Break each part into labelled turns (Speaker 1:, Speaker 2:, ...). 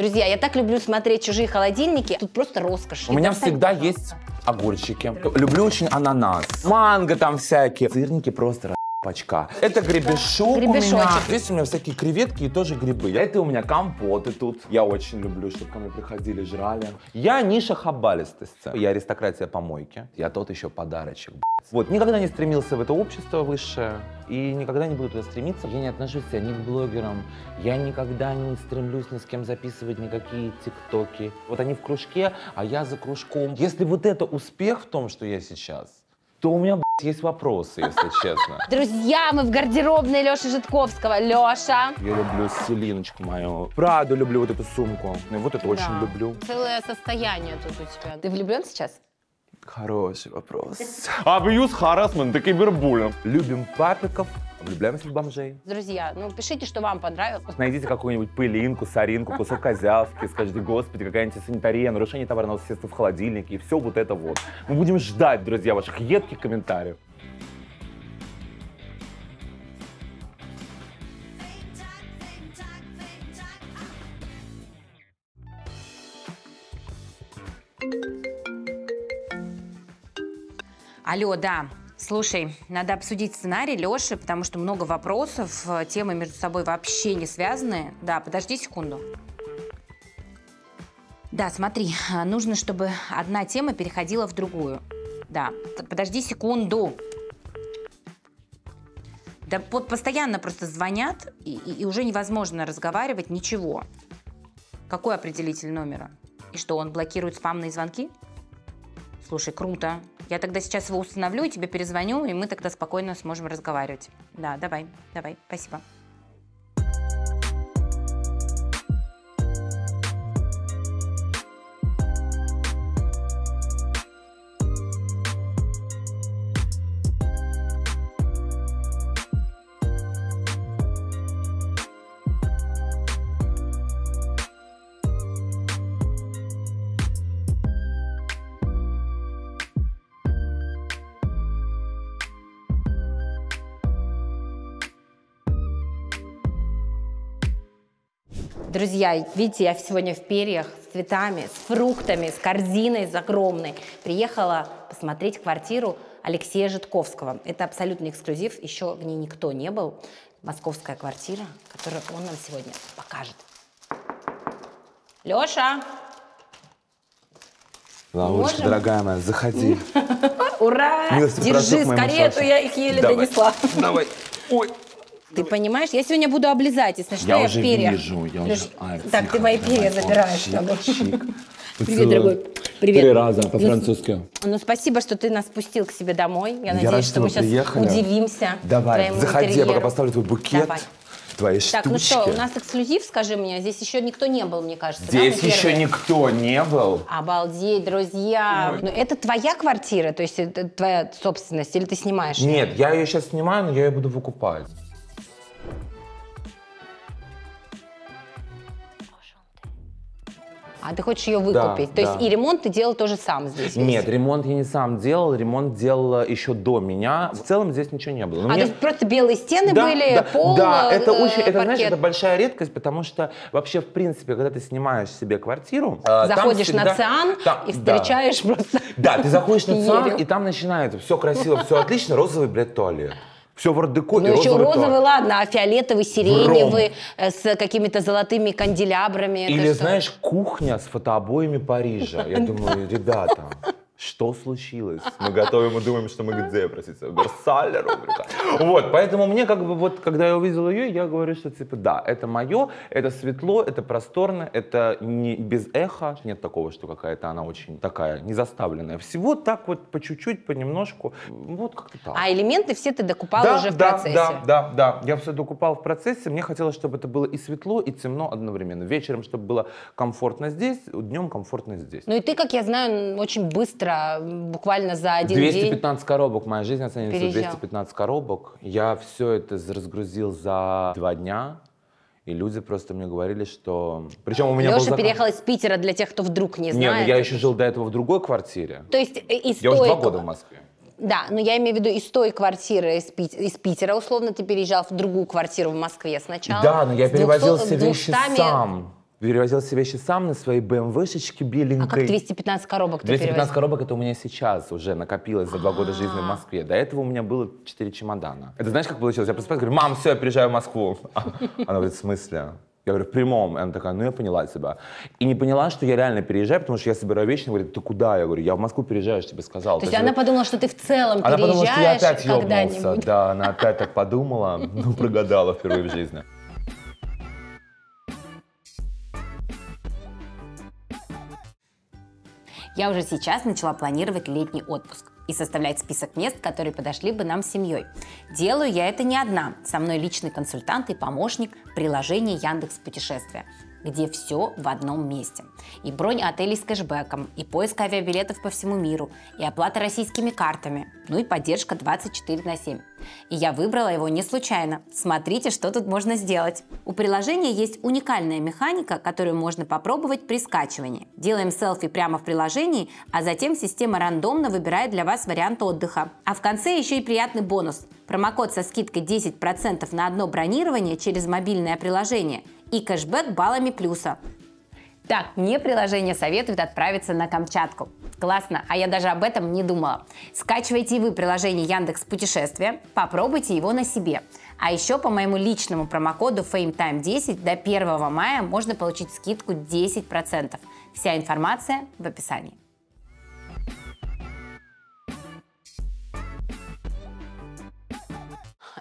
Speaker 1: Друзья, я так люблю смотреть чужие холодильники. Тут просто роскошь. У меня всегда
Speaker 2: есть огурчики. Люблю очень ананас. Манго там всякие. Сырники просто пачка. Это гребешок у меня. Здесь у меня всякие креветки и тоже грибы. А это у меня компоты тут. Я очень люблю, чтобы ко мне приходили, жрали. Я ниша хабалистости. Я аристократия помойки. Я тот еще подарочек, вот, никогда не стремился в это общество высшее, и никогда не буду туда стремиться. Я не отношусь себя ни к блогерам, я никогда не стремлюсь ни с кем записывать никакие тиктоки. Вот они в кружке, а я за кружком. Если вот это успех в том, что я сейчас, то у меня, блядь, есть вопросы, если честно.
Speaker 1: Друзья, мы в гардеробной Леши Житковского. Леша.
Speaker 2: Я люблю Селиночку мою. Правда люблю вот эту сумку. И вот это да. очень люблю.
Speaker 1: Целое состояние тут у тебя. Ты влюблен сейчас?
Speaker 2: Хороший вопрос. Абьюз, харасмент и кибербуллинг. Любим папиков, влюбляемся в бомжей.
Speaker 1: Друзья, ну пишите, что вам понравилось.
Speaker 2: Найдите какую-нибудь пылинку, соринку, кусок козявки, скажите, господи, какая нибудь санитария, нарушение товарного соседства в холодильнике и все вот это вот. Мы будем ждать, друзья, ваших едких комментариев.
Speaker 3: thank you
Speaker 1: Алло, да. Слушай, надо обсудить сценарий Леши, потому что много вопросов, э, темы между собой вообще не связаны. Да, подожди секунду. Да, смотри, э, нужно, чтобы одна тема переходила в другую. Да, подожди секунду. Да вот постоянно просто звонят, и, и уже невозможно разговаривать, ничего. Какой определитель номера? И что, он блокирует спамные звонки? Слушай, круто. Я тогда сейчас его установлю и тебе перезвоню, и мы тогда спокойно сможем разговаривать. Да, давай, давай, спасибо. Друзья, видите, я сегодня в перьях, с цветами, с фруктами, с корзиной с огромной. Приехала посмотреть квартиру Алексея Житковского. Это абсолютный эксклюзив, еще в ней никто не был. Московская квартира, которую он нам сегодня покажет. Леша!
Speaker 2: Лаурочка, Можем? дорогая моя, заходи.
Speaker 1: Ура! Держи, скорее, а то я их еле донесла. Давай. Ой. Ты понимаешь? Я сегодня буду облизать, если что, я, я уже перья. Вижу, я уже... Ай, так, тихо, ты мои перья давай. забираешь. О, щик,
Speaker 2: Привет, дорогой. Привет. Три раза ну, по-французски. Ну,
Speaker 1: ну, спасибо, что ты нас пустил к себе домой. Я, я надеюсь, рад, что мы сейчас приехали. удивимся Давай, заходи, интерьеру. я пока
Speaker 2: поставлю твой букет. Давай. Твои так, штучки. ну что, у нас
Speaker 1: эксклюзив, скажи мне. Здесь еще никто не был, мне кажется.
Speaker 2: Здесь да, еще никто не был.
Speaker 1: Обалдеть, друзья. Ой. Ну, это твоя квартира, то есть это твоя собственность, или ты снимаешь? Нет,
Speaker 2: я ее сейчас снимаю, но я ее буду выкупать. А ты хочешь
Speaker 1: ее выкупить? Да, То да. есть и ремонт ты делал тоже сам здесь? Весь? Нет,
Speaker 2: ремонт я не сам делал, ремонт делала еще до меня. В целом здесь ничего не было. Но а мне... то есть
Speaker 1: просто белые стены да, были, да, пол, Да, э, это очень, это, знаешь, это
Speaker 2: большая редкость, потому что вообще, в принципе, когда ты снимаешь себе квартиру... А, заходишь всегда... на ЦИАН там, и встречаешь да. просто... Да, ты заходишь на ЦИАН, и там начинается все красиво, все отлично, розовый, блядь, туалет все в ардеко. Ну еще розовый, розовый
Speaker 1: ладно, а фиолетовый, сиреневый, э, с какими-то золотыми канделябрами. Или,
Speaker 2: знаешь, кухня с фотообоями Парижа. Я думаю, ребята, что случилось? Мы готовим и думаем, что мы где, простите, Версаля рубрика. Вот, поэтому мне как бы вот, когда я увидел ее, я говорю, что типа да, это мое, это светло, это просторно, это не без эха, нет такого, что какая-то она очень такая не заставленная. Всего так вот по чуть-чуть, понемножку, вот как-то так.
Speaker 1: А элементы все ты докупал да, уже да, в процессе? Да,
Speaker 2: да, да, я все докупал в процессе, мне хотелось, чтобы это было и светло, и темно одновременно. Вечером, чтобы было комфортно здесь, днем комфортно здесь.
Speaker 1: Ну и ты, как я знаю, очень быстро быстро, буквально за один 215 день.
Speaker 2: 215 коробок, моя жизнь оценивается Переезжал. 215 коробок. Я все это разгрузил за два дня. И люди просто мне говорили, что... Причем у меня Леша закон... переехал
Speaker 1: из Питера для тех, кто вдруг не ну знает. Нет, ну я еще
Speaker 2: жил до этого в другой квартире.
Speaker 1: То есть э, из Я уже два года в Москве. Да, но я имею в виду из той квартиры из, Пит... из Питера, условно, ты переезжал в другую квартиру в Москве сначала. Да, но я перевозил все вещи сам
Speaker 2: перевозил все вещи сам на своей BMW-шечке беленькой. А как
Speaker 1: 215 коробок ты 215 перевозил?
Speaker 2: коробок это у меня сейчас уже накопилось за два года жизни в Москве. До этого у меня было 4 чемодана. Это знаешь, как получилось? Я просыпаюсь, говорю, мам, все, я переезжаю в Москву. Она говорит, в смысле? Я говорю, в прямом. И она такая, ну я поняла тебя. И не поняла, что я реально переезжаю, потому что я собираю вещи, она говорит, ты куда? Я говорю, я в Москву переезжаю, я тебе типа сказал. То есть она
Speaker 1: подумала, что ты в целом она переезжаешь Она подумала, что я опять ебнулся.
Speaker 2: Да, она опять так подумала, ну прогадала впервые в жизни.
Speaker 1: Я уже сейчас начала планировать летний отпуск и составлять список мест, которые подошли бы нам с семьей. Делаю я это не одна. Со мной личный консультант и помощник приложения Яндекс Путешествия где все в одном месте. И бронь отелей с кэшбэком, и поиск авиабилетов по всему миру, и оплата российскими картами, ну и поддержка 24 на 7. И я выбрала его не случайно. Смотрите, что тут можно сделать. У приложения есть уникальная механика, которую можно попробовать при скачивании. Делаем селфи прямо в приложении, а затем система рандомно выбирает для вас вариант отдыха. А в конце еще и приятный бонус. Промокод со скидкой 10% на одно бронирование через мобильное приложение – и кэшбэк баллами плюса. Так, мне приложение советует отправиться на Камчатку. Классно, а я даже об этом не думала. Скачивайте и вы приложение Яндекс Путешествия, попробуйте его на себе. А еще по моему личному промокоду FameTime10 до 1 мая можно получить скидку 10%. Вся информация в описании.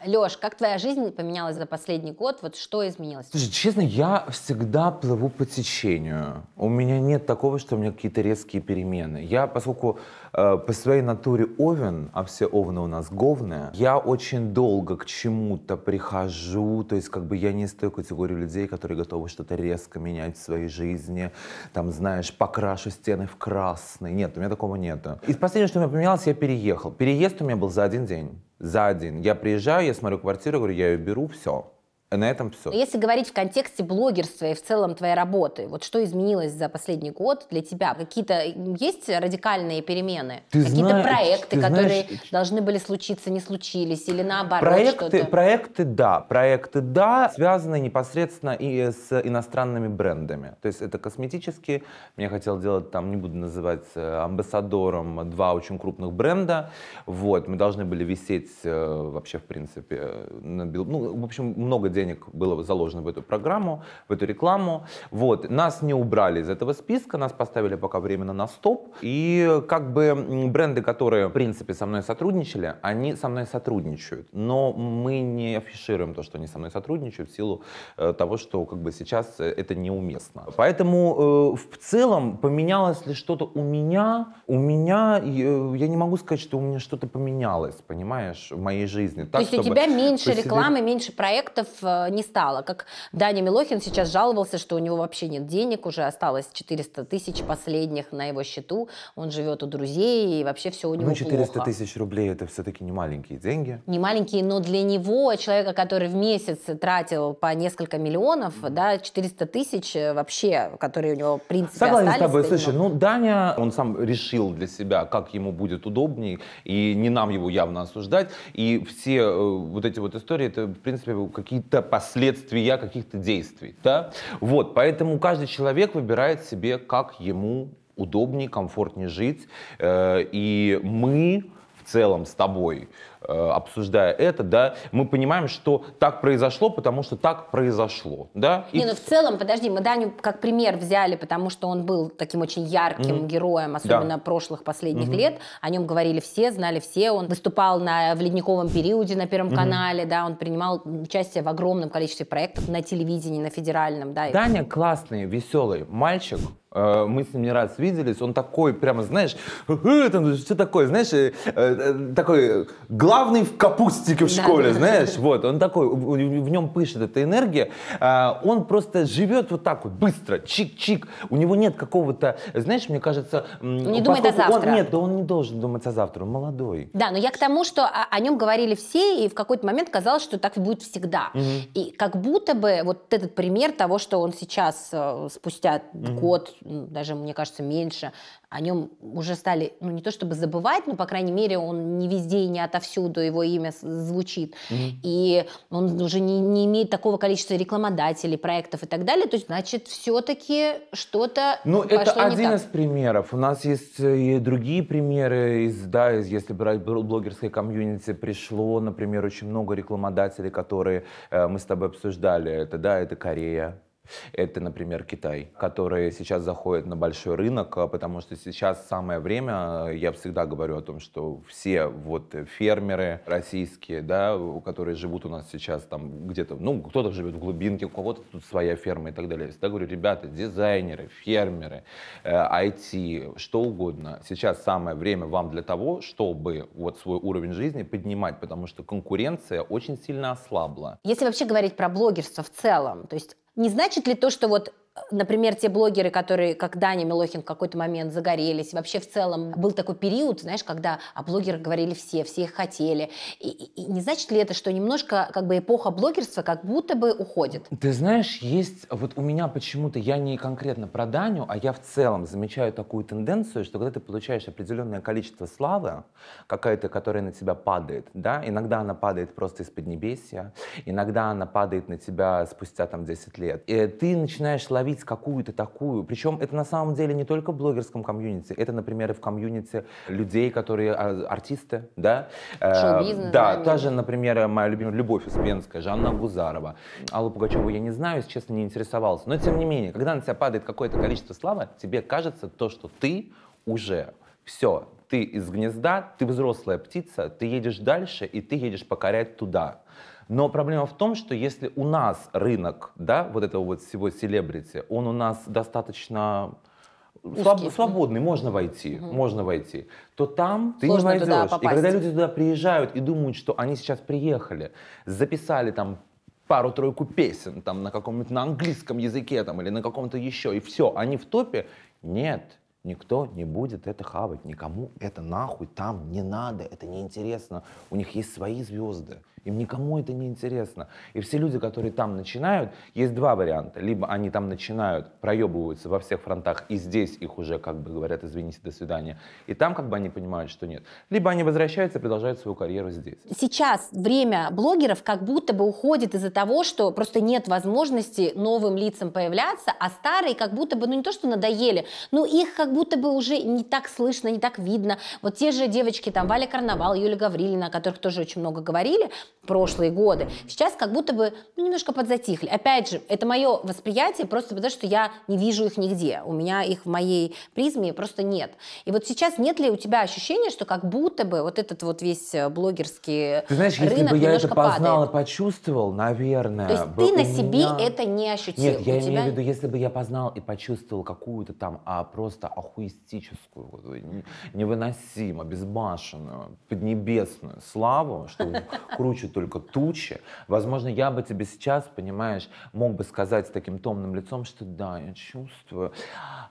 Speaker 1: Леш, как твоя жизнь поменялась за последний год? Вот что изменилось?
Speaker 2: Слушай, честно, я всегда плыву по течению. У меня нет такого, что у меня какие-то резкие перемены. Я, поскольку Э, по своей натуре овен, а все овны у нас говные, я очень долго к чему-то прихожу, то есть как бы я не из той категории людей, которые готовы что-то резко менять в своей жизни, там, знаешь, покрашу стены в красный. Нет, у меня такого нет. И последнее, что у меня поменялось, я переехал. Переезд у меня был за один день. За один. Я приезжаю, я смотрю квартиру, говорю, я ее беру, все. На этом все.
Speaker 1: если говорить в контексте блогерства и в целом твоей работы, вот что изменилось за последний год для тебя? Какие-то есть радикальные перемены? Ты Какие-то знаешь, проекты, ты которые знаешь, должны были случиться, не случились или наоборот? Проекты, что-то?
Speaker 2: проекты, да, проекты, да, связаны непосредственно и э, с иностранными брендами. То есть это косметические. Я хотел делать там, не буду называть э, амбассадором два очень крупных бренда. Вот мы должны были висеть э, вообще в принципе на бил... ну в общем много денег было заложено в эту программу, в эту рекламу. Вот. Нас не убрали из этого списка, нас поставили пока временно на стоп. И как бы бренды, которые, в принципе, со мной сотрудничали, они со мной сотрудничают. Но мы не афишируем то, что они со мной сотрудничают в силу э, того, что как бы сейчас э, это неуместно. Поэтому э, в целом поменялось ли что-то у меня? У меня, я не могу сказать, что у меня что-то поменялось, понимаешь, в моей жизни. Так, то есть у тебя меньше посидеть... рекламы,
Speaker 1: меньше проектов, Э, не стало. Как Даня Милохин сейчас жаловался, что у него вообще нет денег, уже осталось 400 тысяч последних на его счету, он живет у друзей и вообще все у него Ну, 400
Speaker 2: тысяч рублей это все-таки не маленькие деньги.
Speaker 1: Не маленькие, но для него, человека, который в месяц тратил по несколько миллионов, mm-hmm. да, 400 тысяч э, вообще, которые у него в принципе Согласен остались. Согласен с тобой, слушай,
Speaker 2: ну Даня, он сам решил для себя, как ему будет удобнее, и не нам его явно осуждать, и все э, вот эти вот истории, это в принципе какие-то это последствия каких-то действий. Да? Вот, поэтому каждый человек выбирает себе, как ему удобнее, комфортнее жить. Э, и мы в целом с тобой Э, обсуждая это, да, мы понимаем, что так произошло, потому что так произошло, да. И... Не, ну
Speaker 1: в целом, подожди, мы Даню как пример взяли, потому что он был таким очень ярким mm-hmm. героем, особенно да. прошлых последних mm-hmm. лет, о нем говорили все, знали все, он выступал на, в ледниковом периоде на Первом mm-hmm. канале, да, он принимал участие в огромном количестве проектов на телевидении, на федеральном, да. Даня и...
Speaker 2: классный, веселый мальчик, Э, мы с ним не раз виделись, он такой, прямо, знаешь, «Э, там ну, все такое, знаешь, э, такой главный в капустике в школе, да. знаешь, вот, он такой, в нем пышет эта энергия, а он просто живет вот так вот, быстро, чик-чик, у него нет какого-то, знаешь, мне кажется... Не думает о завтра. Он, нет, да он не должен думать о завтра, он молодой.
Speaker 1: Да, но я к тому, что о, о нем говорили все, и в какой-то момент казалось, что так будет всегда. Угу. И как будто бы вот этот пример того, что он сейчас, спустя угу. год, даже, мне кажется, меньше. О нем уже стали, ну, не то чтобы забывать, но, по крайней мере, он не везде и не отовсюду его имя звучит. Mm-hmm. И он уже не, не имеет такого количества рекламодателей, проектов и так далее. То есть, значит, все-таки что-то Ну, это один из
Speaker 2: примеров. У нас есть э, и другие примеры. Из, да, если брать блогерской комьюнити, пришло, например, очень много рекламодателей, которые э, мы с тобой обсуждали. Это, да, это Корея, это, например, Китай, который сейчас заходит на большой рынок, а, потому что сейчас самое время, а, я всегда говорю о том, что все вот фермеры российские, да, которые живут у нас сейчас там где-то, ну, кто-то живет в глубинке, у кого-то тут своя ферма и так далее. Я всегда говорю, ребята, дизайнеры, фермеры, IT, э, что угодно. Сейчас самое время вам для того, чтобы вот свой уровень жизни поднимать, потому что конкуренция очень сильно ослабла.
Speaker 1: Если вообще говорить про блогерство в целом, то есть не значит ли то, что вот например, те блогеры, которые, как Даня Милохин в какой-то момент загорелись, вообще в целом был такой период, знаешь, когда о блогерах говорили все, все их хотели. И, и, и не значит ли это, что немножко как бы эпоха блогерства как будто бы уходит?
Speaker 2: Ты знаешь, есть, вот у меня почему-то, я не конкретно про Даню, а я в целом замечаю такую тенденцию, что когда ты получаешь определенное количество славы, какая-то, которая на тебя падает, да, иногда она падает просто из-под небесия, иногда она падает на тебя спустя там 10 лет, и ты начинаешь ловить ловить какую-то такую. Причем это на самом деле не только в блогерском комьюнити, это, например, и в комьюнити людей, которые а, артисты, да? Э, шоу Да, та же, например, моя любимая Любовь Успенская, Жанна Гузарова. Аллу Пугачеву я не знаю, если честно, не интересовался. Но тем не менее, когда на тебя падает какое-то количество славы, тебе кажется то, что ты уже все, ты из гнезда, ты взрослая птица, ты едешь дальше, и ты едешь покорять туда. Но проблема в том, что если у нас рынок, да, вот этого вот всего селебрити, он у нас достаточно Узкий. свободный, можно войти, угу. можно войти, то там ты Сложно не войдешь. и когда люди туда приезжают и думают, что они сейчас приехали, записали там пару-тройку песен там на каком-нибудь на английском языке там или на каком-то еще, и все, они в топе, нет, Никто не будет это хавать, никому это нахуй там не надо, это неинтересно. У них есть свои звезды, им никому это не интересно. И все люди, которые там начинают, есть два варианта. Либо они там начинают, проебываются во всех фронтах, и здесь их уже как бы говорят, извините, до свидания. И там как бы они понимают, что нет. Либо они возвращаются и продолжают свою карьеру здесь.
Speaker 1: Сейчас время блогеров как будто бы уходит из-за того, что просто нет возможности новым лицам появляться, а старые как будто бы, ну не то, что надоели, но их как будто бы уже не так слышно, не так видно. Вот те же девочки, там, Валя Карнавал, Юля Гаврилина, о которых тоже очень много говорили, прошлые годы. Сейчас как будто бы ну, немножко подзатихли. Опять же, это мое восприятие просто потому, что я не вижу их нигде. У меня их в моей призме просто нет. И вот сейчас нет ли у тебя ощущения, что как будто бы вот этот вот весь э, блогерский Ты знаешь, рынок если бы я это познал
Speaker 2: падает. и почувствовал, наверное... То есть ты на себе меня... это не ощутил? Нет, я у имею тебя... в виду, если бы я познал и почувствовал какую-то там а, просто ахуистическую, вот э, невыносимо, безбашенную, поднебесную славу, что круче только тучи. Возможно, я бы тебе сейчас, понимаешь, мог бы сказать с таким томным лицом, что да, я чувствую.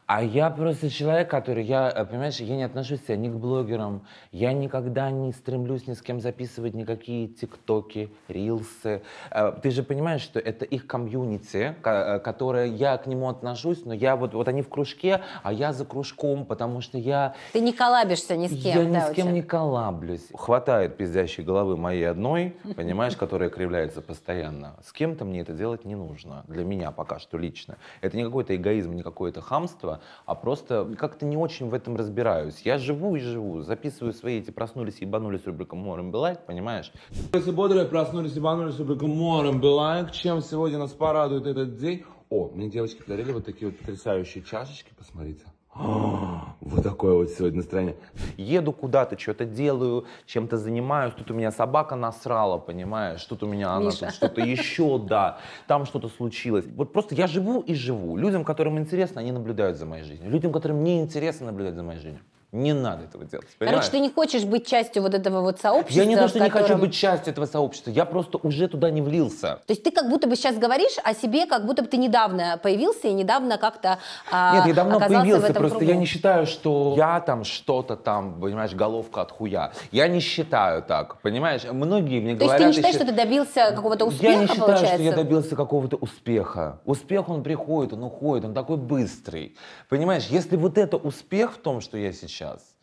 Speaker 2: А я просто человек, который, я, э, понимаешь, я не отношусь себя ни к блогерам, я никогда не стремлюсь ни с кем записывать никакие тиктоки, рилсы. Э, ты же понимаешь, что это их комьюнити, э, которое я к нему отношусь, но я вот, вот они в кружке, а я за кружком, потому что я...
Speaker 1: Ты не коллабишься ни с кем, Я да, ни с кем не
Speaker 2: коллаблюсь. Хватает пиздящей головы моей одной, понимаешь, которая кривляется постоянно. С кем-то мне это делать не нужно, для меня пока что лично. Это не какой-то эгоизм, не какое-то хамство, а просто как-то не очень в этом разбираюсь. Я живу и живу, записываю свои эти «Проснулись и ебанулись» рубриком «Морем билайк, понимаешь? Если бодрые проснулись и ебанулись рубриком «Морем билайк, чем сегодня нас порадует этот день? О, мне девочки подарили вот такие вот потрясающие чашечки, посмотрите вот такое вот сегодня настроение. Еду куда-то, что-то делаю, чем-то занимаюсь, тут у меня собака насрала, понимаешь, Что-то у меня она, Миша. тут что-то еще, да, там что-то случилось. Вот просто я живу и живу. Людям, которым интересно, они наблюдают за моей жизнью. Людям, которым не интересно, наблюдать за моей жизнью. Не надо этого делать. Понимаешь? Короче, ты
Speaker 1: не хочешь быть частью вот этого вот сообщества. Я не то, что котором... не хочу быть
Speaker 2: частью этого сообщества, я просто уже туда не влился. То
Speaker 1: есть ты как будто бы сейчас говоришь о себе, как будто бы ты недавно появился и недавно как-то а, Нет, я давно появился, просто кругу. я не
Speaker 2: считаю, что я там что-то там, понимаешь, головка от хуя. Я не считаю так, понимаешь? Многие мне то говорят... То есть ты не считаешь, еще... что
Speaker 1: ты добился какого-то успеха, Я не считаю, получается? что я
Speaker 2: добился какого-то успеха. Успех, он приходит, он уходит, он такой быстрый. Понимаешь, если вот это успех в том, что я сейчас features.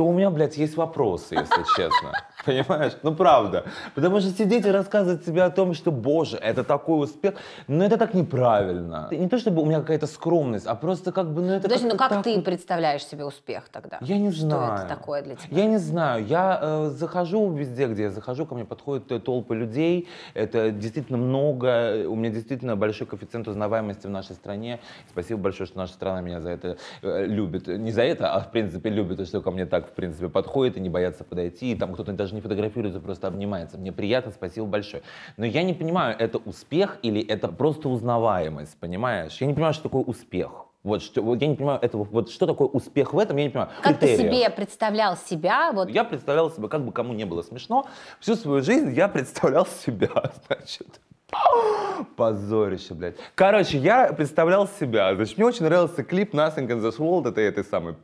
Speaker 2: то у меня, блядь, есть вопросы, если честно. Понимаешь? Ну, правда. Потому что сидеть и рассказывать себе о том, что, боже, это такой успех, но это так неправильно. Не то, чтобы у меня какая-то скромность, а просто как бы, ну, это Подожди,
Speaker 1: как ну, как так... ты представляешь себе успех тогда?
Speaker 2: Я не знаю. Что это такое для тебя? Я не знаю. Я э, захожу везде, где я захожу, ко мне подходят толпы людей, это действительно много, у меня действительно большой коэффициент узнаваемости в нашей стране. Спасибо большое, что наша страна меня за это э, любит. Не за это, а, в принципе, любит, и что ко мне так в принципе, подходят и не боятся подойти, и там кто-то даже не фотографируется, просто обнимается. Мне приятно, спасибо большое. Но я не понимаю, это успех или это просто узнаваемость, понимаешь? Я не понимаю, что такое успех. Вот, что, вот я не понимаю этого, вот что такое успех в этом, я не понимаю. Как Критерия. ты
Speaker 1: себе представлял себя?
Speaker 2: Вот. Я представлял себя, как бы кому не было смешно, всю свою жизнь я представлял себя, значит. Позорище, блядь. Короче, я представлял себя. Значит, мне очень нравился клип Nothing in this world, это этой самой,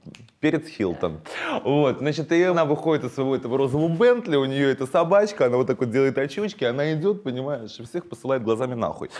Speaker 2: перед Хилтон. Вот, значит, и она выходит из своего этого розового Бентли, у нее эта собачка, она вот так вот делает очечки, она идет, понимаешь, и всех посылает глазами нахуй.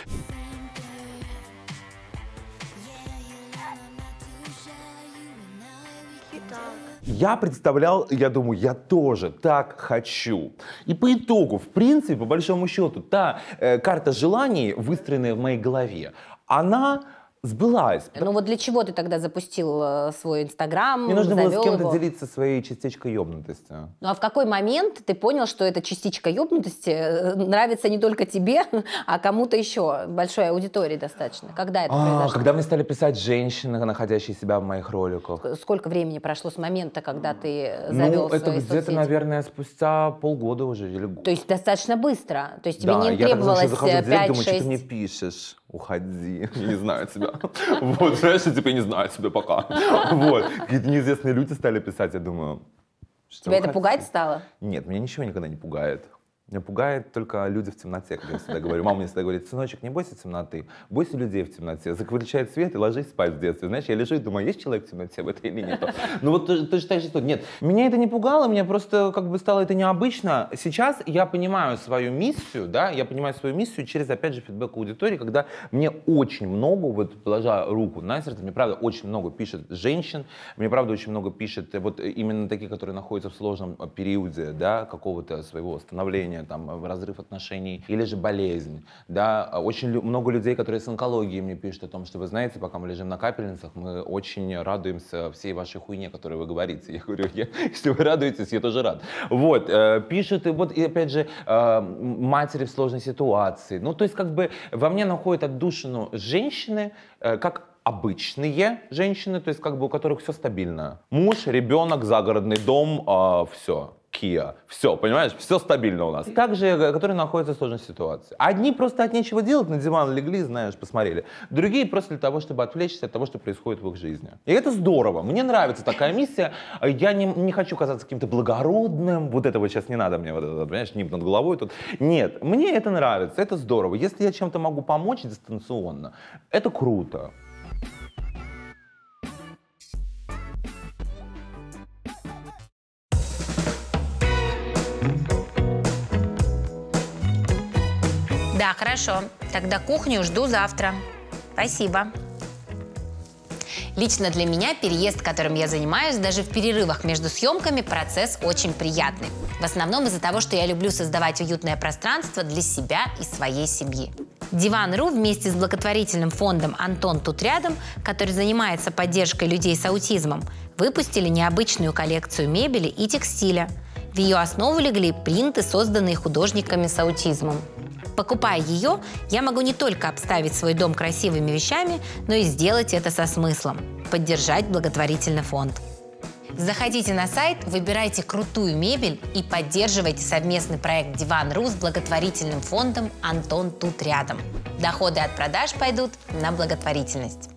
Speaker 2: я представлял, я думаю, я тоже так хочу. И по итогу, в принципе, по большому счету, та э, карта желаний, выстроенная в моей голове, она сбылась. Э, ну вот для
Speaker 1: чего ты тогда запустил э, свой Инстаграм? Мне нужно было с кем-то
Speaker 2: делиться своей частичкой ёбнутости.
Speaker 1: Ну а в какой момент ты понял, что эта частичка ёбнутости э, нравится не только тебе, а кому-то еще, большой аудитории достаточно? Когда это а, произошло? Когда
Speaker 2: мне стали писать женщины, находящие себя в моих роликах.
Speaker 1: Сколько времени прошло с момента, когда ты завел Ну это где-то, соцсети?
Speaker 2: наверное, спустя полгода уже. Или... То
Speaker 1: есть достаточно быстро? То есть тебе да, не требовалось 5-6... я так захожу в думаю, что ты мне
Speaker 2: пишешь уходи, я не знаю тебя. Вот, знаешь, я типа не знаю тебя пока. Вот, какие-то неизвестные люди стали писать, я думаю,
Speaker 1: Тебя это пугать стало?
Speaker 2: Нет, меня ничего никогда не пугает. Меня пугает только люди в темноте, Когда я всегда говорю. Мама мне всегда говорит, сыночек, не бойся темноты, бойся людей в темноте, закричает свет и ложись спать в детстве. Знаешь, я лежу и думаю, есть человек в темноте в этой или нет? Ну вот точно так же что? Нет, меня это не пугало, меня просто как бы стало это необычно. Сейчас я понимаю свою миссию, да, я понимаю свою миссию через, опять же, фидбэк аудитории, когда мне очень много, вот положа руку на сердце, мне правда очень много пишет женщин, мне правда очень много пишет э, вот э, именно такие, которые находятся в сложном э, периоде, да, какого-то своего становления, заболевание, там, разрыв отношений или же болезнь. Да, очень много людей, которые с онкологией мне пишут о том, что вы знаете, пока мы лежим на капельницах, мы очень радуемся всей вашей хуйне, которую вы говорите. Я говорю, я, если вы радуетесь, я тоже рад. Вот, э, пишут, и вот, и опять же, э, матери в сложной ситуации. Ну, то есть, как бы, во мне находят отдушину женщины, э, как обычные женщины, то есть как бы у которых все стабильно. Муж, ребенок, загородный дом, э, все. Kia. Все, понимаешь, все стабильно у нас. Также, э, которые находятся в сложной ситуации. Одни просто от нечего делать, на диван легли, знаешь, посмотрели. Другие просто для того, чтобы отвлечься от того, что происходит в их жизни. И это здорово. Мне нравится такая миссия. Э, я не, не хочу казаться каким-то благородным. Вот этого сейчас не надо мне, вот это, понимаешь, ним над головой тут. Нет, мне это нравится, это здорово. Если я чем-то могу помочь дистанционно, это круто.
Speaker 1: Да, хорошо. Тогда кухню жду завтра. Спасибо. Лично для меня переезд, которым я занимаюсь, даже в перерывах между съемками, процесс очень приятный. В основном из-за того, что я люблю создавать уютное пространство для себя и своей семьи. Диван.ру вместе с благотворительным фондом «Антон тут рядом», который занимается поддержкой людей с аутизмом, выпустили необычную коллекцию мебели и текстиля. В ее основу легли принты, созданные художниками с аутизмом. Покупая ее, я могу не только обставить свой дом красивыми вещами, но и сделать это со смыслом – поддержать благотворительный фонд. Заходите на сайт, выбирайте крутую мебель и поддерживайте совместный проект «Диван Ру» с благотворительным фондом «Антон тут рядом». Доходы от продаж пойдут на благотворительность.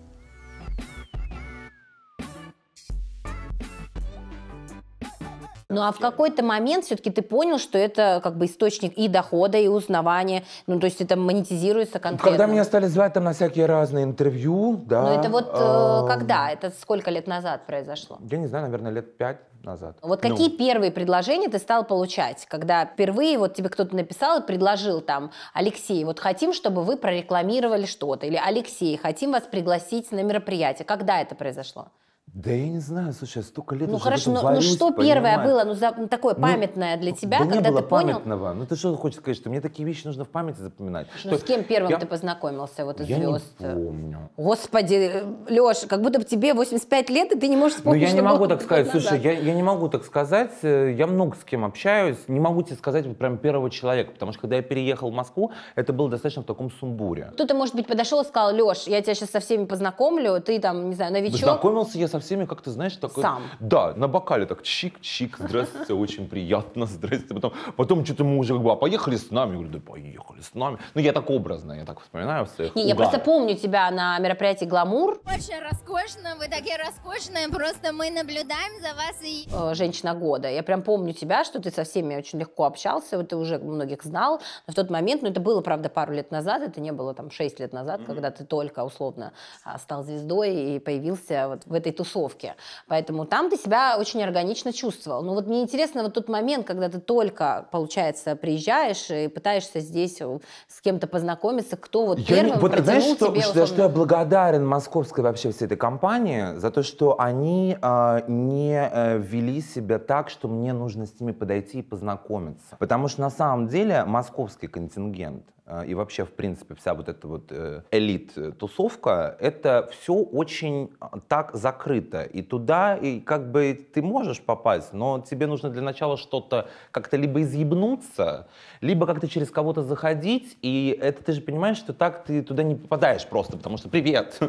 Speaker 1: Ну а в какой-то момент все-таки ты понял, что это как бы источник и дохода, и узнавания, ну то есть это монетизируется ну, конкретно. Когда меня стали
Speaker 2: звать там на всякие разные интервью, да. Ну это вот э, эм, когда?
Speaker 1: Это сколько лет назад произошло?
Speaker 2: Я не знаю, наверное, лет пять назад. Вот какие ну.
Speaker 1: первые предложения ты стал получать, когда впервые вот тебе кто-то написал и предложил там, Алексей, вот хотим, чтобы вы прорекламировали что-то, или Алексей, хотим вас пригласить на мероприятие. Когда это произошло?
Speaker 2: Да я не знаю, слушай, столько лет Ну уже хорошо, но, варюсь, ну что понимаю. первое было,
Speaker 1: ну, за, ну такое ну, памятное ну, для тебя, да когда не было ты памятного.
Speaker 2: понял? Ну ты что хочешь сказать, что мне такие вещи нужно в памяти запоминать? Ну что, с кем первым я... ты
Speaker 1: познакомился вот из я звезд?
Speaker 2: Я не помню.
Speaker 1: Господи, Леш, как будто бы тебе 85 лет, и ты не можешь вспомнить, Ну я не могу так сказать, назад. слушай, я,
Speaker 2: я не могу так сказать, я много с кем общаюсь, не могу тебе сказать вот прям первого человека, потому что когда я переехал в Москву, это было достаточно в таком сумбуре.
Speaker 1: Кто-то, может быть, подошел и сказал, Леш, я тебя сейчас со всеми познакомлю, ты там, не знаю, новичок.
Speaker 2: Познакомился я со всеми как-то, знаешь, такой... Сам. Да, на бокале так чик-чик, здравствуйте, очень приятно, здравствуйте. Потом, потом что-то мы уже как бы, а поехали с нами? Я говорю, да поехали с нами. Ну, я так образно, я так вспоминаю всех. Не, я просто
Speaker 1: помню тебя на мероприятии «Гламур». Очень роскошно, вы такие роскошные, просто мы наблюдаем за вас и... Э, Женщина года. Я прям помню тебя, что ты со всеми очень легко общался, вот ты уже многих знал. Но в тот момент, ну, это было, правда, пару лет назад, это не было там 6 лет назад, mm-hmm. когда ты только, условно, а, стал звездой и появился вот в этой тусовке тусовке. Поэтому там ты себя очень органично чувствовал. Но ну, вот мне интересно вот тот момент, когда ты только, получается, приезжаешь и пытаешься здесь э, с кем-то познакомиться, кто вот я первым не, вот, знаешь, что, тебе... Что, что я
Speaker 2: благодарен московской вообще всей этой компании за то, что они э, не э, вели себя так, что мне нужно с ними подойти и познакомиться. Потому что на самом деле московский контингент а, и вообще, в принципе, вся вот эта вот э, элит-тусовка, э, это все очень а, так закрыто. И туда, и как бы ты можешь попасть, но тебе нужно для начала что-то как-то либо изъебнуться, либо как-то через кого-то заходить, и это ты же понимаешь, что так ты туда не попадаешь просто, потому что «Привет,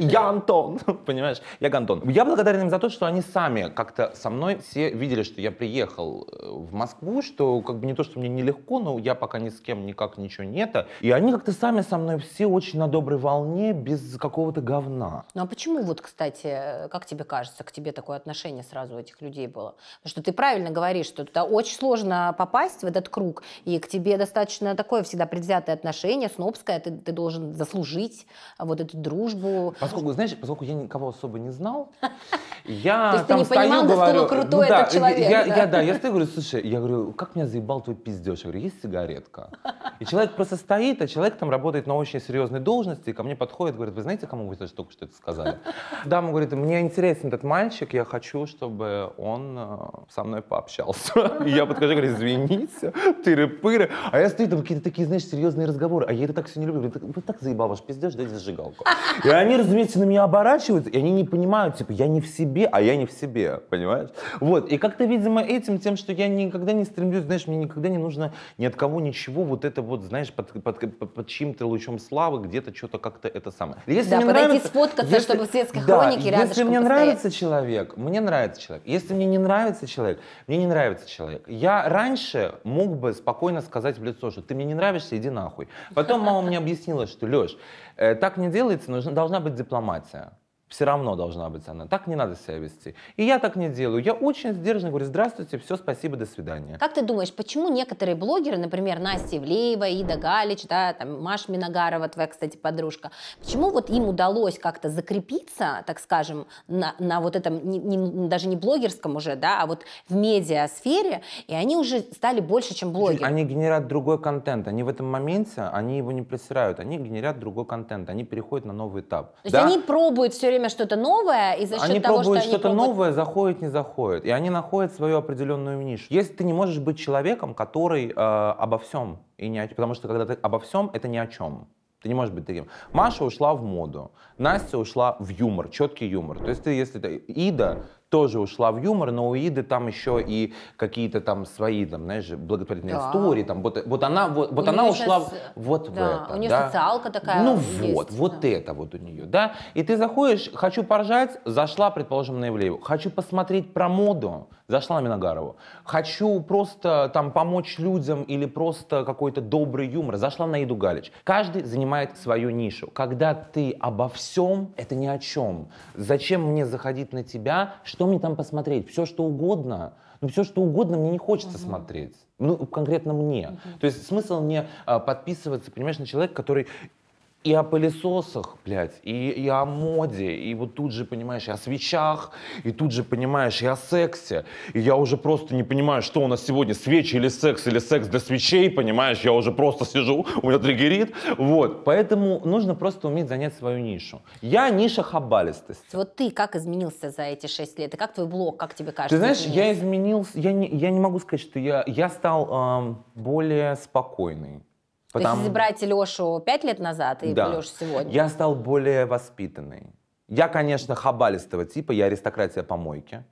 Speaker 2: я Антон!» Понимаешь? Я Антон. Я благодарен им за то, что они сами как-то со мной все видели, что я приехал э, в Москву, что как бы не то, что мне нелегко, но я пока ни с кем никак ничего не планета. И они как-то сами со мной все очень на доброй волне, без какого-то говна. Ну а почему
Speaker 1: вот, кстати, э, как тебе кажется, к тебе такое отношение сразу у этих людей было? Потому что ты правильно говоришь, что туда очень сложно попасть в этот круг, и к тебе достаточно такое всегда предвзятое отношение, снобское, ты, ты должен заслужить а, вот эту дружбу. Поскольку,
Speaker 2: знаешь, поскольку я никого особо не знал, я То есть там ты не стою, понимал, говорю, крутой ну, этот да, человек? Я, да? Я, да, я стою, говорю, слушай, я говорю, как меня заебал твой пиздеж? Я говорю, есть сигаретка? И человек просто состоит, а человек там работает на очень серьезной должности, и ко мне подходит, говорит, вы знаете, кому вы только что это сказали? Дама говорит, мне интересен этот мальчик, я хочу, чтобы он э, со мной пообщался. И я подхожу, говорю, извините, тыры-пыры. А я стою, там какие-то такие, знаешь, серьезные разговоры, а я это так все не люблю. Говорю, вы так заебал ваш пиздеж, дайте зажигалку. И они, разумеется, на меня оборачиваются, и они не понимают, типа, я не в себе, а я не в себе, понимаешь? Вот, и как-то, видимо, этим, тем, что я никогда не стремлюсь, знаешь, мне никогда не нужно ни от кого ничего, вот это вот, знаешь, знаешь, под, под, под, под чьим-то лучом славы где-то что-то как-то это самое. Если да, мне подойти нравится, сфоткаться, если, чтобы в светской да, хронике рядышком Если мне постоять. нравится человек, мне нравится человек. Если мне не нравится человек, мне не нравится человек. Я раньше мог бы спокойно сказать в лицо, что ты мне не нравишься, иди нахуй. Потом мама мне объяснила, что, Леш, э, так не делается, нужно должна быть дипломатия все равно должна быть она. Так не надо себя вести. И я так не делаю. Я очень сдержанно говорю, здравствуйте, все, спасибо, до свидания. Как
Speaker 1: ты думаешь, почему некоторые блогеры, например, Настя Ивлеева, Ида Галич, да, там, Маш Миногарова, твоя, кстати, подружка, почему вот им удалось как-то закрепиться, так скажем, на, на вот этом, не, не, даже не блогерском уже, да, а вот в медиасфере,
Speaker 2: и они уже стали больше, чем блогеры. Они генерят другой контент. Они в этом моменте, они его не просирают, они генерят другой контент, они переходят на новый этап. То да? они
Speaker 1: пробуют все время что-то новое, и за счет они того, пробуют что, что они что-то новое,
Speaker 2: заходит, не заходит. И они находят свою определенную нишу. Если ты не можешь быть человеком, который э, обо всем, и не о... потому что когда ты обо всем, это ни о чем. Ты не можешь быть таким. Маша ушла в моду, Настя ушла в юмор, четкий юмор. То есть ты, если ты Ида, тоже ушла в юмор, но у Иды там еще и какие-то там свои, там, знаешь, благотворительные да. истории, там, вот, вот она, вот, вот она ушла сейчас... вот да. в это. У нее да? социалка
Speaker 1: такая Ну есть, вот,
Speaker 2: да. вот это вот у нее, да. И ты заходишь, хочу поржать, зашла, предположим, на Ивлееву, хочу посмотреть про моду, зашла на Миногарову. Хочу просто там помочь людям или просто какой-то добрый юмор, зашла на Иду Галич. Каждый занимает свою нишу. Когда ты обо всем, это ни о чем. Зачем мне заходить на тебя? Что мне там посмотреть? Все что угодно. Ну, все что угодно мне не хочется угу. смотреть. Ну, конкретно мне. Угу. То есть смысл мне э, а, подписываться, понимаешь, на человека, который и о пылесосах, блядь, и, и о моде, и вот тут же, понимаешь, и о свечах, и тут же, понимаешь, и о сексе. И я уже просто не понимаю, что у нас сегодня, свечи или секс, или секс для свечей, понимаешь, я уже просто сижу, у меня триггерит, вот. Поэтому нужно просто уметь занять свою нишу. Я ниша хабалистости.
Speaker 1: Вот ты как изменился за эти шесть лет, и как твой блог, как тебе кажется? Ты знаешь, изменился?
Speaker 2: я изменился, я не, я не могу сказать, что я, я стал эм, более спокойный. Потому... То есть брать
Speaker 1: Лешу пять лет назад и да. Лешу
Speaker 2: сегодня? Я стал более воспитанный. Я, конечно, хабалистого типа, я аристократия помойки.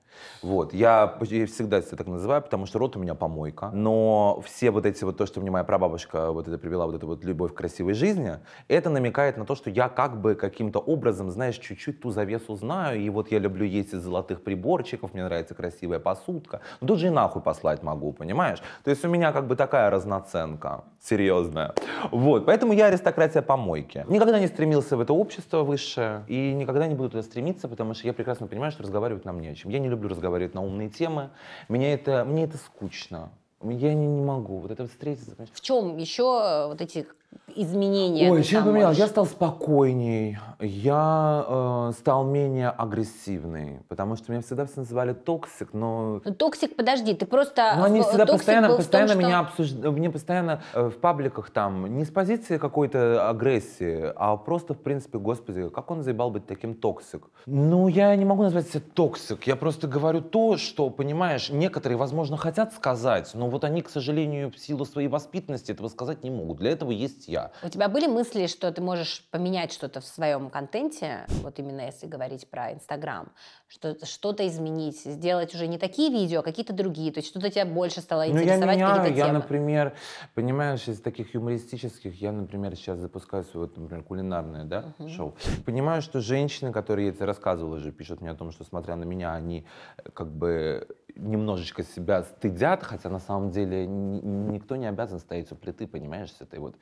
Speaker 2: Вот, я, я всегда это так называю, потому что рот у меня помойка. Но все вот эти вот, то, что мне моя прабабушка вот это привела, вот эту вот любовь к красивой жизни, это намекает на то, что я как бы каким-то образом, знаешь, чуть-чуть ту завесу знаю, и вот я люблю есть из золотых приборчиков, мне нравится красивая посудка. Но ну, тут же и нахуй послать могу, понимаешь? То есть у меня как бы такая разноценка, серьезная. Вот, поэтому я аристократия помойки. Никогда не стремился в это общество высшее, и никогда не буду туда стремиться, потому что я прекрасно понимаю, что разговаривать нам не о чем. Я не люблю люблю разговаривать на умные темы. Меня это, мне это скучно. Я не, не могу. Вот это встретиться. В
Speaker 1: чем еще э, вот эти Изменения. Ой, чем поменялось? Я
Speaker 2: стал спокойней, я э, стал менее агрессивный, потому что меня всегда все называли токсик, но... Ну,
Speaker 1: токсик, подожди, ты просто... Ну, они всегда токсик постоянно, постоянно том, меня
Speaker 2: что... обсуждали, мне постоянно э, в пабликах там, не с позиции какой-то агрессии, а просто, в принципе, господи, как он заебал быть таким токсик? Ну, я не могу назвать себя токсик, я просто говорю то, что, понимаешь, некоторые, возможно, хотят сказать, но вот они, к сожалению, в силу своей воспитанности этого сказать не могут. Для этого есть есть я.
Speaker 1: У тебя были мысли, что ты можешь поменять что-то в своем контенте, вот именно если говорить про Инстаграм, что, что-то изменить, сделать уже не такие видео, а какие-то другие, то есть что-то тебя больше стало интересовать, ну, я меняю, я, темы?
Speaker 2: например, понимаешь, из таких юмористических, я, например, сейчас запускаю свое, например, кулинарное да, uh шоу. Понимаю, что женщины, которые я тебе рассказывала уже, пишут мне о том, что, смотря на меня, они э, как бы немножечко себя стыдят, хотя на самом деле никто не обязан стоять у плиты, понимаешь, с этой вот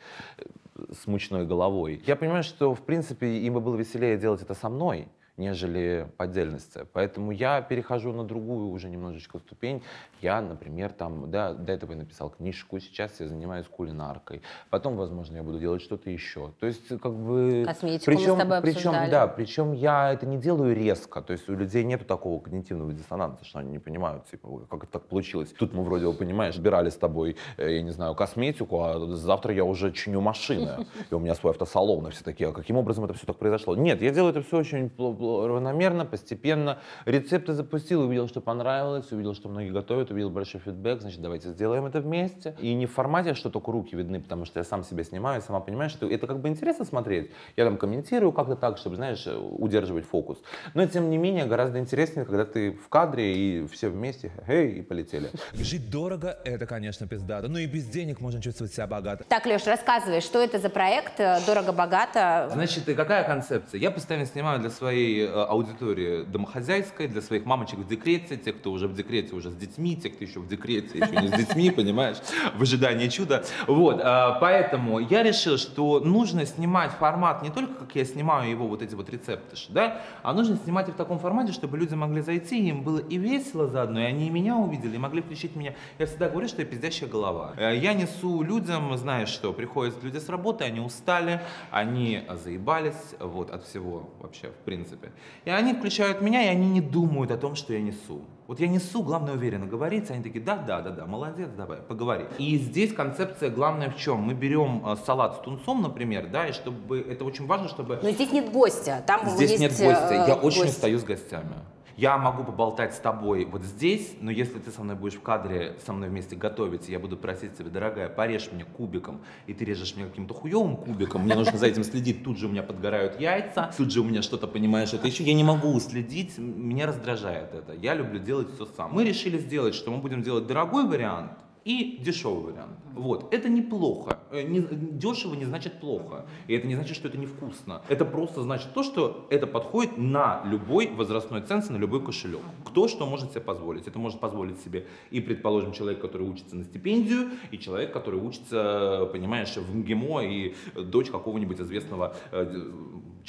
Speaker 2: с мучной головой. Я понимаю, что, в принципе, им бы было веселее делать это со мной, нежели по отдельности. Поэтому я перехожу на другую уже немножечко ступень. Я, например, там, да, до этого я написал книжку, сейчас я занимаюсь кулинаркой. Потом, возможно, я буду делать что-то еще. То есть, как бы... Косметику причем, мы с тобой причем, Да, причем я это не делаю резко. То есть у людей нет такого когнитивного диссонанса, что они не понимают, типа, как это так получилось. Тут мы вроде, понимаешь, собирали с тобой, э, я не знаю, косметику, а завтра я уже чиню машины. И у меня свой автосалон, и все такие, а каким образом это все так произошло? Нет, я делаю это все очень равномерно, постепенно. Рецепты запустил, увидел, что понравилось, увидел, что многие готовят, увидел большой фидбэк, значит, давайте сделаем это вместе. И не в формате, что только руки видны, потому что я сам себя снимаю, сама понимаю, что это как бы интересно смотреть. Я там комментирую как-то так, чтобы, знаешь, удерживать фокус. Но, тем не менее, гораздо интереснее, когда ты в кадре и все вместе, эй, и полетели. Жить дорого — это, конечно, пизда, Но и без денег можно чувствовать себя богато.
Speaker 1: Так, Леш, рассказывай, что это за проект э, «Дорого-богато»?
Speaker 2: Значит, и какая концепция? Я постоянно снимаю для своей своей э, аудитории домохозяйской, для своих мамочек в декрете, тех, кто уже в декрете уже с детьми, тех, кто еще в декрете, еще не с детьми, понимаешь, в ожидании чуда. Вот, э, поэтому я решил, что нужно снимать формат не только, как я снимаю его, вот эти вот рецепты, да, а нужно снимать и в таком формате, чтобы люди могли зайти, им было и весело заодно, и они и меня увидели, и могли включить меня. Я всегда говорю, что я пиздящая голова. Э, я несу людям, знаешь что, приходят люди с работы, они устали, они заебались вот от всего вообще, в принципе принципе. И они включают меня, и они не думают о том, что я несу. Вот я несу, главное уверенно говорить, они такие, да, да, да, да, молодец, давай, поговори. И здесь концепция главная в чем? Мы берем э, салат с тунцом, например, да, и чтобы, это очень важно, чтобы... Но
Speaker 1: здесь нет гостя, там здесь есть... Здесь нет гостя, я э, очень гость.
Speaker 2: устаю с гостями я могу поболтать с тобой вот здесь, но если ты со мной будешь в кадре, со мной вместе готовиться, я буду просить тебя, дорогая, порежь мне кубиком, и ты режешь мне каким-то хуевым кубиком, мне нужно за этим следить, тут же у меня подгорают яйца, тут же у меня что-то, понимаешь, это еще, я не могу следить, меня раздражает это, я люблю делать все сам. Мы решили сделать, что мы будем делать дорогой вариант, и дешевый вариант. Вот, это неплохо. Э, не, дешево не значит плохо. И это не значит, что это невкусно. Это просто значит то, что это подходит на любой возрастной ценз, на любой кошелек. Кто что может себе позволить. Это может позволить себе и, предположим, человек, который учится на стипендию, и человек, который учится, понимаешь, в МГИМО, и дочь какого-нибудь известного э,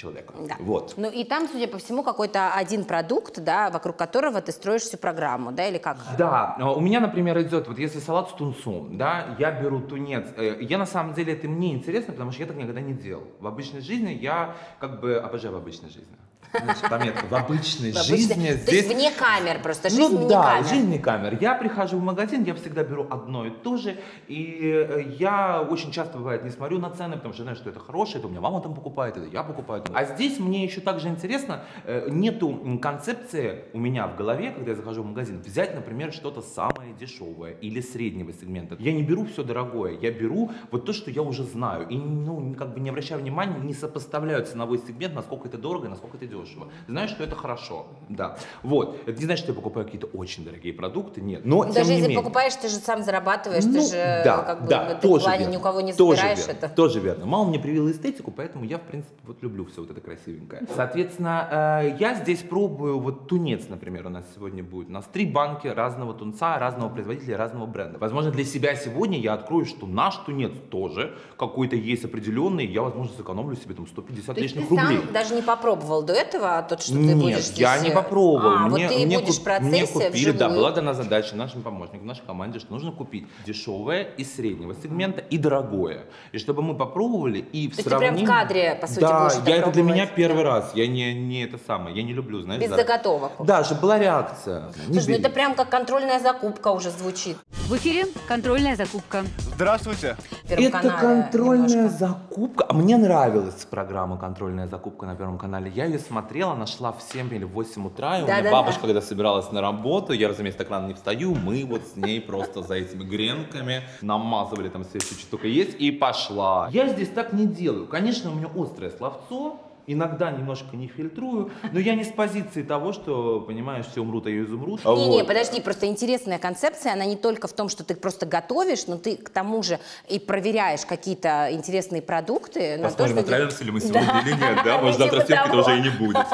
Speaker 2: человека. Да. Вот.
Speaker 1: Ну и там, судя по всему, какой-то один продукт, да, вокруг которого ты строишь всю программу, да, или как?
Speaker 2: Да, а, у меня, например, идет, вот если салат с тунцом, да, я беру тунец, э, я на самом деле, это мне интересно, потому что я так никогда не делал. В обычной жизни я как бы обожаю в обычной жизни значит, пометка, в обычной жизни. То есть
Speaker 1: вне камер просто, Ну да, жизнь вне
Speaker 2: камер. Я прихожу в магазин, я всегда беру одно и то же, и э, я очень часто, бывает, не смотрю на цены, потому что знаю, что это хорошее, это у меня мама там покупает, это я покупаю. А здесь мне еще также интересно, э, нету концепции у меня в голове, когда я захожу в магазин, взять, например, что-то самое дешевое или среднего сегмента. Я не беру все дорогое, я беру вот то, что я уже знаю, и ну, как бы не обращаю внимания, не сопоставляю ценовой сегмент, насколько это дорого и насколько это дешево дешево. Знаю, что это хорошо. Да. Вот. Это не значит, что я покупаю какие-то очень дорогие продукты. Нет. Но Даже тем не если менее. покупаешь,
Speaker 1: ты же сам зарабатываешь, ну, ты же да, как бы да, в этом тоже плане верно, ни у кого не тоже забираешь верно, это. Тоже
Speaker 2: верно. мама мне привела эстетику, поэтому я, в принципе, вот люблю все вот это красивенькое. Соответственно, э, я здесь пробую вот тунец, например, у нас сегодня будет. У нас три банки разного тунца, разного производителя, разного бренда. Возможно, для себя сегодня я открою, что наш тунец тоже какой-то есть определенный, я, возможно, сэкономлю себе там 150 То лишних ты рублей. Сам
Speaker 1: даже не попробовал до этого этого, а тот, что ты Нет, будешь... Нет, я не э, попробовал. А, мне, вот ты мне будешь куп... процессе мне купили, вживую. Да, была
Speaker 2: дана задача нашим помощникам, нашей команде, что нужно купить дешевое из среднего сегмента и дорогое. И чтобы мы попробовали и в сравнении... ты прям в кадре, по сути, да, будешь я это, для меня первый раз. Я не, не это самое, я не люблю, знаешь... Без да. заготовок. Да, чтобы была реакция. Не Слушай, бери. ну это
Speaker 1: прям как контрольная закупка уже звучит. В эфире контрольная закупка. Здравствуйте. Это контрольная
Speaker 3: немножко. закупка.
Speaker 2: А мне нравилась программа «Контрольная закупка» на Первом канале. Я ее смотрела смотрела, нашла в 7 или 8 утра, и да, у меня да, бабушка, да. когда собиралась на работу, я, разумеется, так рано не встаю, мы вот с ней просто за этими гренками намазывали там все, что только есть, и пошла. Я здесь так не делаю. Конечно, у меня острое словцо, иногда немножко не фильтрую, но я не с позиции того, что, понимаешь, все умрут, а я изумруд. Не-не, вот. Не, подожди,
Speaker 1: просто интересная концепция, она не только в том, что ты просто готовишь, но ты к тому же и проверяешь какие-то интересные продукты. Посмотрим, то, отравимся ли мы сегодня да. или нет,
Speaker 2: да? Может, типа завтра сетки уже и не будет.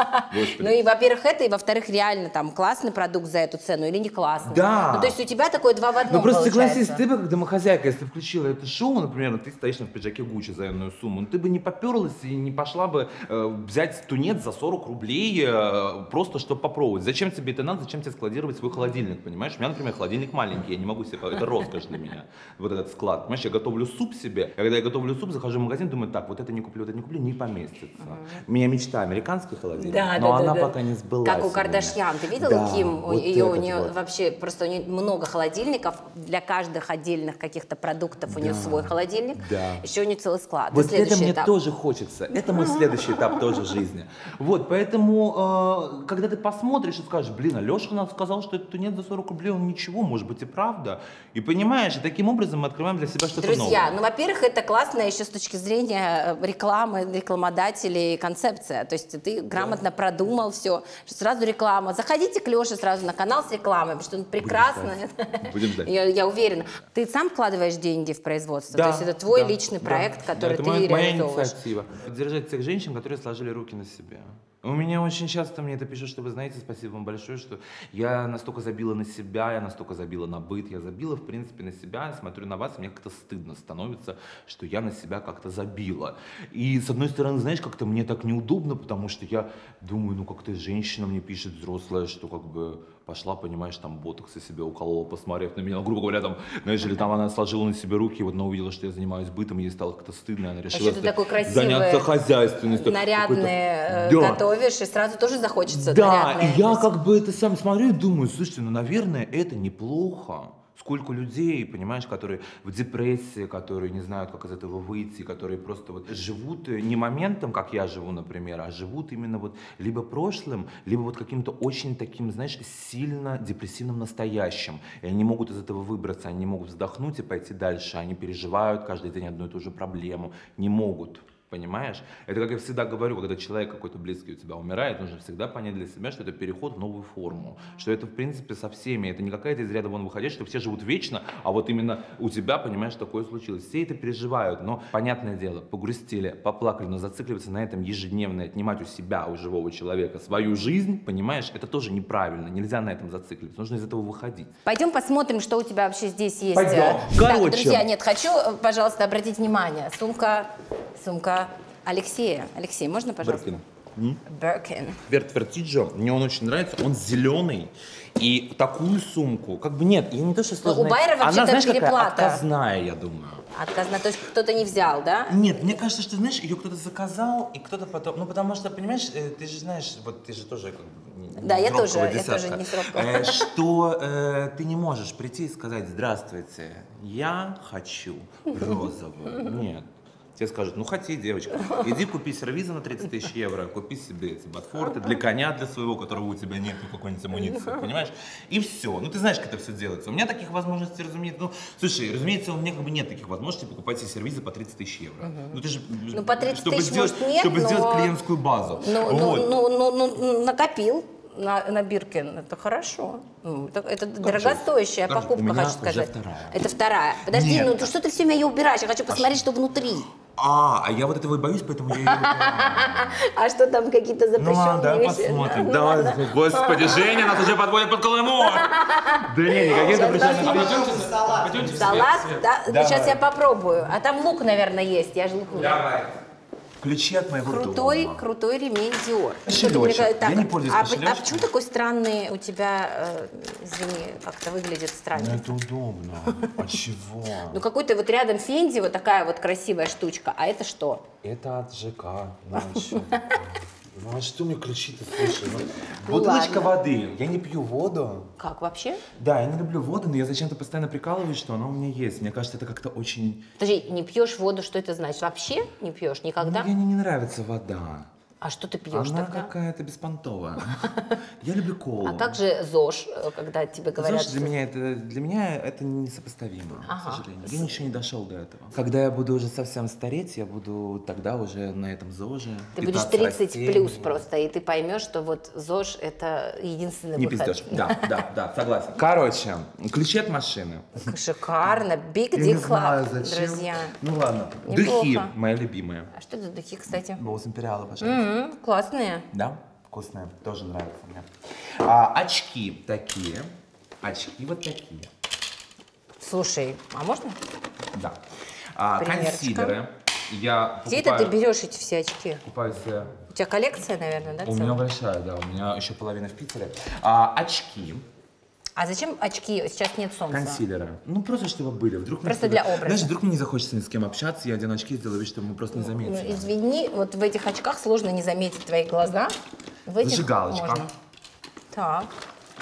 Speaker 1: Ну и, во-первых, это, и, во-вторых, реально там классный продукт за эту цену или не классный. Да. Ну, то есть у тебя такое два в одном Ну, просто согласись,
Speaker 2: ты бы, как домохозяйка, если включила это шоу, например, ты стоишь на пиджаке Гуччи за иную сумму, ну, ты бы не поперлась и не пошла бы э, взять тунец за 40 рублей, э, просто чтобы попробовать. Зачем тебе это надо, зачем тебе складировать свой холодильник, понимаешь? У меня, например, холодильник маленький, я не могу себе, это роскошь для меня, вот этот склад. Понимаешь, я готовлю суп себе, а когда я готовлю суп, захожу в магазин, думаю, так, вот это не куплю, вот это не куплю, не поместится. У меня мечта американский холодильник, да, но да, она да, пока не сбылась. Как у Кардашьян, ты видел да, Ким? Вот ее, у нее вот.
Speaker 1: вообще просто у нее много холодильников, для каждых отдельных каких-то продуктов у нее свой холодильник, еще у нее целый склад. Вот это мне тоже
Speaker 2: хочется, это мой следующий этап этап тоже жизни. Вот, поэтому, э, когда ты посмотришь и скажешь, блин, Алеша нам сказал, что это нет за 40 рублей, он ничего, может быть и правда. И понимаешь, и таким образом мы открываем для себя что-то новое. Друзья, ну,
Speaker 1: во-первых, это классно еще с точки зрения э, рекламы, рекламодателей, концепция. То есть ты грамотно да. продумал все, сразу реклама. Заходите к Леше сразу на канал с рекламой, потому что он прекрасно. Будем ждать. Я, я уверена. Ты сам вкладываешь деньги в производство? Да, то есть это твой да, личный проект, да, который да, это ты моя, реализовываешь? моя
Speaker 2: инициатива. Поддержать тех женщин, которые сложили руки на себя. У меня очень часто мне это пишут, чтобы знаете, спасибо вам большое, что я настолько забила на себя, я настолько забила на быт, я забила, в принципе, на себя, смотрю на вас, и мне как-то стыдно становится, что я на себя как-то забила. И, с одной стороны, знаешь, как-то мне так неудобно, потому что я думаю, ну как-то женщина мне пишет взрослая, что как бы пошла, понимаешь, там ботокса себе уколола, посмотрев на меня, грубо говоря, там, знаешь, или там она сложила на себе руки, вот она увидела, что я занимаюсь бытом, ей стало как-то стыдно, она решила а что такой красивый, заняться хозяйственностью. Нарядные э, да.
Speaker 1: готовишь, и сразу тоже захочется Да, и
Speaker 2: я как бы это сам смотрю и думаю, слушайте, ну, наверное, это неплохо. Сколько людей, понимаешь, которые в депрессии, которые не знают, как из этого выйти, которые просто вот живут э, не моментом, как я живу, например, а живут именно вот либо прошлым, либо вот каким-то очень таким, знаешь, сильно депрессивным настоящим. И они могут из этого выбраться, они не могут вздохнуть и пойти дальше, они переживают каждый день одну и ту же проблему, не могут. Понимаешь? Это, как я всегда говорю, когда человек какой-то близкий у тебя умирает, нужно всегда понять для себя, что это переход в новую форму. Что это, в принципе, со всеми. Это не какая-то из ряда вон выходить, что все живут вечно, а вот именно у тебя, понимаешь, такое случилось. Все это переживают, но, понятное дело, погрустили, поплакали, но зацикливаться на этом ежедневно отнимать у себя, у живого человека свою жизнь, понимаешь, это тоже неправильно. Нельзя на этом зацикливаться. Нужно из этого выходить.
Speaker 1: Пойдем посмотрим, что у тебя вообще здесь есть. Пойдем. Так, друзья, нет, хочу, пожалуйста, обратить внимание. Сумка, сумка Алексея. Алексей, можно, пожалуйста?
Speaker 2: Беркин. Беркин. Верт Вертиджо, мне он очень нравится, он зеленый. И такую сумку, как бы нет, я не то, что ну, сложная. У Байера вообще-то Она, знаешь, переплата. Какая? Отказная, я думаю.
Speaker 1: Отказная, то есть кто-то не взял, да?
Speaker 2: Нет, мне кажется, что, знаешь, ее кто-то заказал, и кто-то потом... Ну, потому что, понимаешь, э, ты же знаешь, вот ты же тоже как бы... Да, я тоже, десятка, я тоже не сроковая. Э, что э, ты не можешь прийти и сказать, здравствуйте, я хочу розовую. Нет, Тебе скажут, ну хоти, девочка, иди купи сервизы на 30 тысяч евро, купи себе эти ботфорты для коня, для своего, которого у тебя нет, какой-нибудь амуниции, понимаешь? И все. Ну ты знаешь, как это все делается. У меня таких возможностей, разумеется, ну, слушай, разумеется, у меня как бы нет таких возможностей покупать все сервизы по 30 тысяч евро. Угу. Ну ты же, ну,
Speaker 1: по 30 чтобы тысяч, сделать, может, нет, чтобы но... сделать клиентскую
Speaker 2: базу. Ну, ну, вот.
Speaker 1: ну, ну, ну, ну, накопил на, на Биркин, это хорошо. Ну, это, это дорогостоящая Подожди, покупка, у меня хочу сказать. уже вторая. Это вторая. Подожди, Нет. ну ты, что ты все меня ее убираешь? Я хочу а посмотреть, что внутри.
Speaker 2: А, а я вот этого и боюсь, поэтому я ее
Speaker 1: А что там какие-то запрещенные ну ладно, посмотрим. Давай,
Speaker 2: господи, Женя нас уже подводит под Колыму. Да не, никаких запрещенных пойдемте
Speaker 1: Салат, Салат, сейчас я попробую. А там лук, наверное, есть. Я же лук. Давай.
Speaker 2: Ключи от моего крутой, дома.
Speaker 1: Крутой ремень Диор. Кошелечек. Так, я не пользуюсь а, кошелечком. А почему такой странный у тебя, э, извини, как-то выглядит странно? Ну, это
Speaker 2: удобно. А чего?
Speaker 1: Ну, какой-то вот рядом Фенди вот такая вот красивая штучка. А это что?
Speaker 2: Это от ЖК. Ну а что мне кричит, слушай? Ну, бутылочка ладно. воды. Я не пью воду. Как вообще? Да, я не люблю воду, но я зачем-то постоянно прикалываюсь, что она у меня есть. Мне кажется, это как-то очень...
Speaker 1: Подожди, не пьешь воду, что это значит? Вообще не пьешь
Speaker 2: никогда? Ну, мне не, не нравится вода. А что ты пьешь Она тогда? какая-то беспонтовая. Я люблю колу. А также
Speaker 1: же ЗОЖ, э, когда тебе говорят... ЗОЖ для меня
Speaker 2: это, для меня это несопоставимо, ага. к сожалению. Я еще не дошел до этого. Когда я буду уже совсем стареть, я буду тогда уже на этом ЗОЖе. Ты будешь 30 растений. плюс
Speaker 1: просто, и ты поймешь, что вот ЗОЖ это единственный не пиздешь. Да,
Speaker 2: да, да, согласен. Короче, ключи от машины. Шикарно.
Speaker 1: Big Dick Club, друзья.
Speaker 2: Ну ладно. Духи, моя любимая. А
Speaker 1: что это духи, кстати?
Speaker 2: Волос ну, империала, пожалуйста классные. Да, вкусные, тоже нравятся мне. А, очки такие, очки вот такие.
Speaker 1: Слушай, а можно? Да.
Speaker 2: А, Примерочка. Я Где покупаю... это ты
Speaker 1: берешь эти все очки?
Speaker 2: Покупаю все.
Speaker 1: У тебя коллекция, наверное, да? У целая? меня
Speaker 2: большая, да. У меня еще половина в Питере. А, очки.
Speaker 1: А зачем очки? Сейчас нет солнца. Консилера,
Speaker 2: Ну, просто чтобы были. Вдруг просто для образа. Знаешь, вдруг мне не захочется ни с кем общаться, я одену очки сделаю, вид, чтобы мы просто не ну, заметили. Ну,
Speaker 1: извини, вот в этих очках сложно не заметить твои глаза. В этих Зажигалочка. Можно. Так.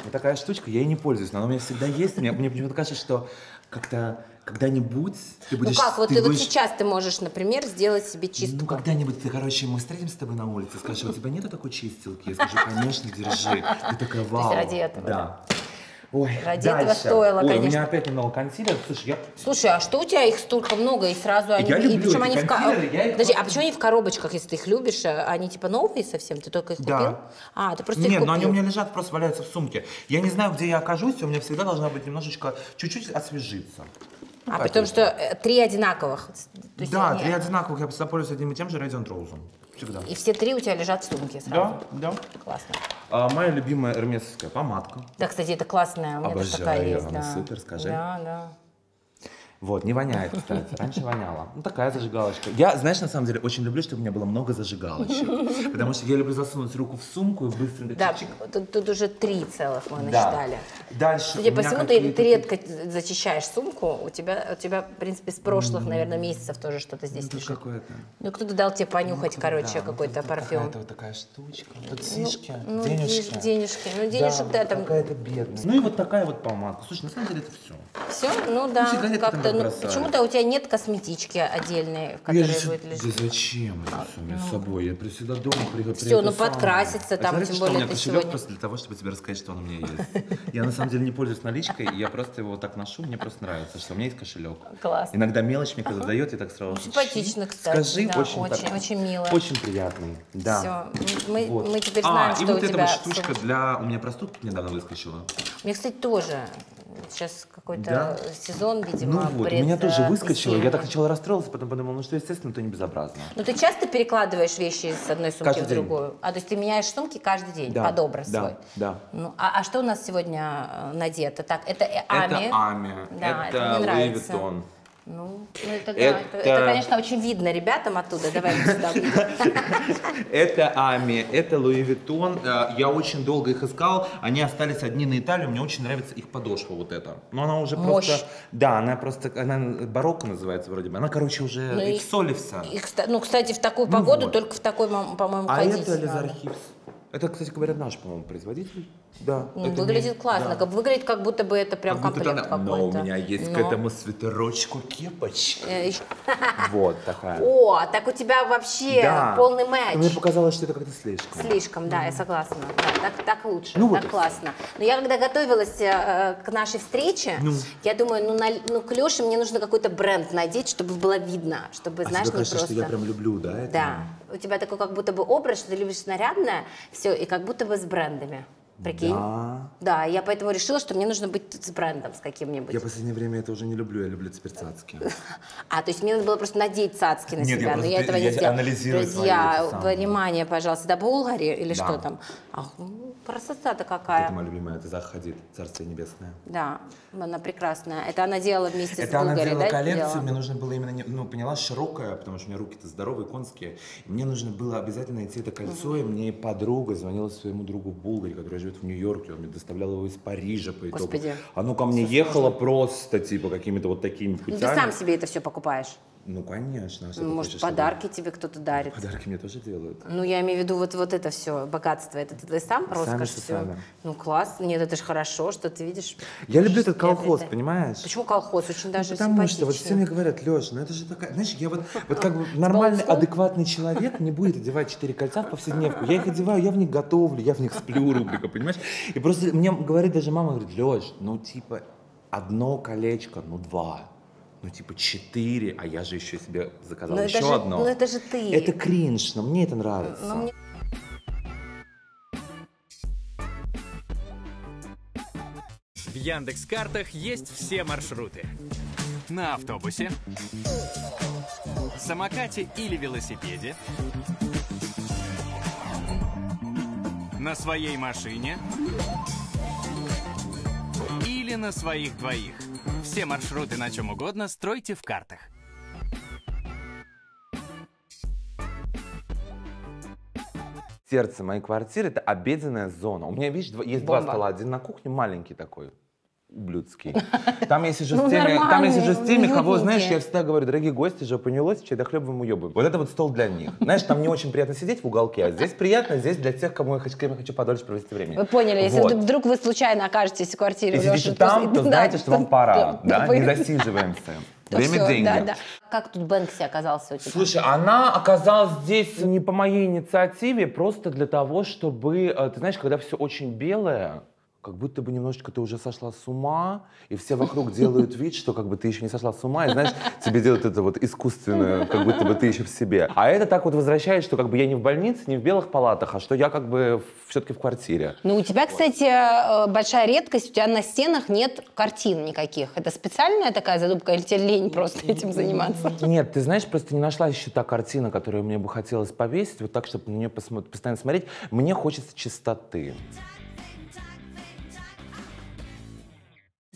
Speaker 2: Вот такая штучка, я ей не пользуюсь, но она у меня всегда есть. Мне, мне почему-то кажется, что как-то когда-нибудь ты будешь... Ну как, вот ты, ты будешь... вот
Speaker 1: сейчас ты можешь, например, сделать себе чистку.
Speaker 2: Ну, когда-нибудь ты, короче, мы встретимся с тобой на улице, скажешь, «А у тебя нету такой чистилки? Я скажу, конечно, держи. Ты такая, вау. ради этого, да. да. Ой, Ради дальше. этого стоило, Ой, конечно. у меня опять немного консилера. Слушай, я...
Speaker 1: Слушай, а что у тебя их столько много и сразу они... Я люблю и причем они в... я их... Подожди, а почему они в коробочках, если ты их любишь? Э, они типа новые совсем? Ты только их купил? Да. А, ты просто Нет, их ну, купил. но они у меня
Speaker 2: лежат, просто валяются в сумке. Я не знаю, где я окажусь, у меня всегда должна быть немножечко, чуть-чуть освежиться. Ну, а при том, что
Speaker 1: э, три одинаковых. То да, три
Speaker 2: одинаковых. Я всегда пользуюсь одним и тем же Radiant Rose. Всегда. И
Speaker 1: все три у тебя лежат в сумке сразу?
Speaker 3: Да, да.
Speaker 2: Классно. А, моя любимая эрмесовская помадка.
Speaker 1: Да, кстати, это классная. У меня Обожаю, такая есть, она да. супер, скажи. Да, да.
Speaker 2: Вот, не воняет, кстати. Раньше воняло. Ну, такая зажигалочка. Я, знаешь, на самом деле, очень люблю, чтобы у меня было много зажигалочек. Потому что я люблю засунуть руку в сумку и быстренько... Да,
Speaker 1: Тут, тут уже три целых мы насчитали.
Speaker 2: Да. Дальше Судя по всему, ты, ты редко
Speaker 1: зачищаешь сумку. У тебя, у тебя, в принципе, с прошлых, наверное, месяцев тоже что-то здесь ну, лежит. Ну, кто-то дал тебе понюхать, ну, короче, да, ну, какой-то вот парфюм.
Speaker 2: Это вот такая штучка. Ну, тут сишки, ну, денежки.
Speaker 1: денежки. Ну, денежки, да, да там... Какая-то
Speaker 2: бедность. Ну, и вот такая вот помадка. Слушай, на самом деле это все.
Speaker 1: Все? Ну, да. Ну, как почему-то, ну, почему-то у тебя нет косметички отдельной, в которой я будет
Speaker 2: Да зачем это а, все ну. с собой? Я всегда дома приготовлю. Все, ну подкраситься а там, а тем более что у меня сегодня... просто для того, чтобы тебе рассказать, что он у меня есть. Я на самом деле не пользуюсь наличкой, я просто его так ношу, мне просто нравится, что у меня есть кошелек. Класс. Иногда мелочь мне когда дает, я так сразу... Ну,
Speaker 1: симпатично, кстати. Скажи, очень Очень мило. Очень
Speaker 2: приятный, да. Все, мы теперь знаем, что у тебя... А и вот эта штучка для... У меня простудка недавно выскочила.
Speaker 1: Мне, кстати, тоже сейчас какой-то да? сезон, видимо, Ну вот, у меня тоже э, выскочило, я так
Speaker 2: сначала расстроилась, потом подумала, ну что, естественно, то не безобразно.
Speaker 1: Но ну ты часто перекладываешь вещи с одной сумки каждый в другую? День. А, то есть ты меняешь сумки каждый день да, под образ да, свой? Да, ну, а, а что у нас сегодня э, надето? Так, это э, Ами. Это
Speaker 2: Ами, да, это, это Louis
Speaker 1: ну, ну это, это... Да, это, это, конечно, очень видно ребятам оттуда. Давай
Speaker 2: Это Ами, это Луи Виттон. Э, я очень долго их искал. Они остались одни на Италию. Мне очень нравится их подошва вот эта. Но она уже Мощь. просто... Да, она просто... Она барокко называется вроде бы. Она, короче, уже ну, их, солевса.
Speaker 1: ну, кстати, в такую погоду, ну только в такой, по-моему, А это Лизархивс.
Speaker 2: Это, кстати говоря, наш, по-моему, производитель. Да. Выглядит не... классно.
Speaker 1: Да. Выглядит, как будто бы это прям как комплект она...
Speaker 2: какой-то. Но у меня есть Но... к этому свитерочку кепочка. Э, вот такая. О,
Speaker 1: так у тебя вообще полный матч. мне
Speaker 2: показалось, что это как-то слишком.
Speaker 1: Слишком, да, я согласна. так, лучше, ну так классно. Но я когда готовилась э, к нашей встрече, ну. я думаю, ну, ну к Леше мне нужно какой-то бренд надеть, чтобы было видно, чтобы, а знаешь, тебе не просто... что я прям
Speaker 2: люблю, да? Да.
Speaker 1: У тебя такой как будто бы образ, что ты любишь нарядное, все все, и как будто бы с брендами. Прикинь? Да. Да, я поэтому решила, что мне нужно быть с брендом с каким-нибудь. Я в
Speaker 2: последнее время это уже не люблю, я люблю теперь цацки.
Speaker 1: А, то есть мне надо было просто надеть цацки на Нет, себя, я но я этого не сделала. Друзья, понимание, пожалуйста, да Булгари или да. что там? Ах, ну, красота-то какая. Это моя
Speaker 2: любимая, это заходит Царствие Небесное.
Speaker 1: Да, она прекрасная. Это она делала вместе это с Булгари, да? Это она делала коллекцию, делала? мне
Speaker 2: нужно было именно, ну, поняла, широкая, потому что у меня руки-то здоровые, конские. Мне нужно было обязательно найти это кольцо, угу. и мне подруга звонила своему другу в Булгари, который живет в Нью-Йорке, он мне доставлял его из Парижа по итогу. Господи. Оно ко мне ехало просто, типа, какими-то вот такими путями. Ну, ты сам себе это
Speaker 1: все покупаешь.
Speaker 2: Ну, конечно. А ну, может, подарки
Speaker 1: чтобы... тебе кто-то дарит. Ну, подарки
Speaker 2: мне тоже делают.
Speaker 1: Ну, я имею в виду вот, вот это все, богатство. Это ты сам Сами роскошь все. Сами. Ну, класс. Нет, это же хорошо, что ты видишь. Я люблю этот колхоз, это... понимаешь? Почему колхоз? Очень ну, даже ну, Потому что
Speaker 2: вот все мне говорят, Леша, ну это же такая... Знаешь, я вот, вот как бы нормальный, адекватный человек не будет одевать четыре кольца в повседневку. Я их одеваю, я в них готовлю, я в них сплю рубрика, понимаешь? И просто мне говорит даже мама, говорит, Леш, ну типа одно колечко, ну два ну типа четыре, а я же еще себе заказал но ну, еще же, одно. Ну это же ты. Это кринж, но мне это нравится. Но ну, мне...
Speaker 3: В Яндекс Картах есть все маршруты.
Speaker 1: На автобусе, самокате или велосипеде, на своей машине или на своих двоих. Все маршруты на чем угодно стройте в картах.
Speaker 2: Сердце моей квартиры – это обеденная зона. У меня, видишь, есть Бомба. два стола. Один на кухне, маленький такой ублюдский. Там если же ну, с теми, там если же с теми, ну, кого, знаешь, я всегда говорю, дорогие гости, же понялось, чей хлеб вам уебы. Вот это вот стол для них. Знаешь, там не очень приятно сидеть в уголке, а здесь приятно, а здесь для тех, кому я хочу, я хочу подольше провести время. Вы поняли, если вдруг
Speaker 1: вы случайно окажетесь в квартире, и сидите там, то знаете, что вам пора,
Speaker 2: да, не засиживаемся. Время все, деньги. Да, да.
Speaker 1: Как тут Бэнкси оказался у тебя?
Speaker 2: Слушай, она оказалась здесь не по моей инициативе, просто для того, чтобы, э, ты знаешь, когда все очень белое, как будто бы немножечко ты уже сошла с ума, и все вокруг делают вид, что как бы ты еще не сошла с ума, и знаешь, тебе делают это вот искусственное, как будто бы ты еще в себе. А это так вот возвращает, что как бы я не в больнице, не в белых палатах, а что я как бы все-таки в квартире.
Speaker 1: Ну, у тебя, кстати, э, большая редкость, у тебя на стенах нет картин никаких. Это специальная такая задумка или тебе лень просто этим заниматься?
Speaker 2: Нет, ты знаешь, просто не нашла еще та картина, которую мне бы хотелось повесить, вот так, чтобы на нее постоянно смотреть. Мне хочется чистоты.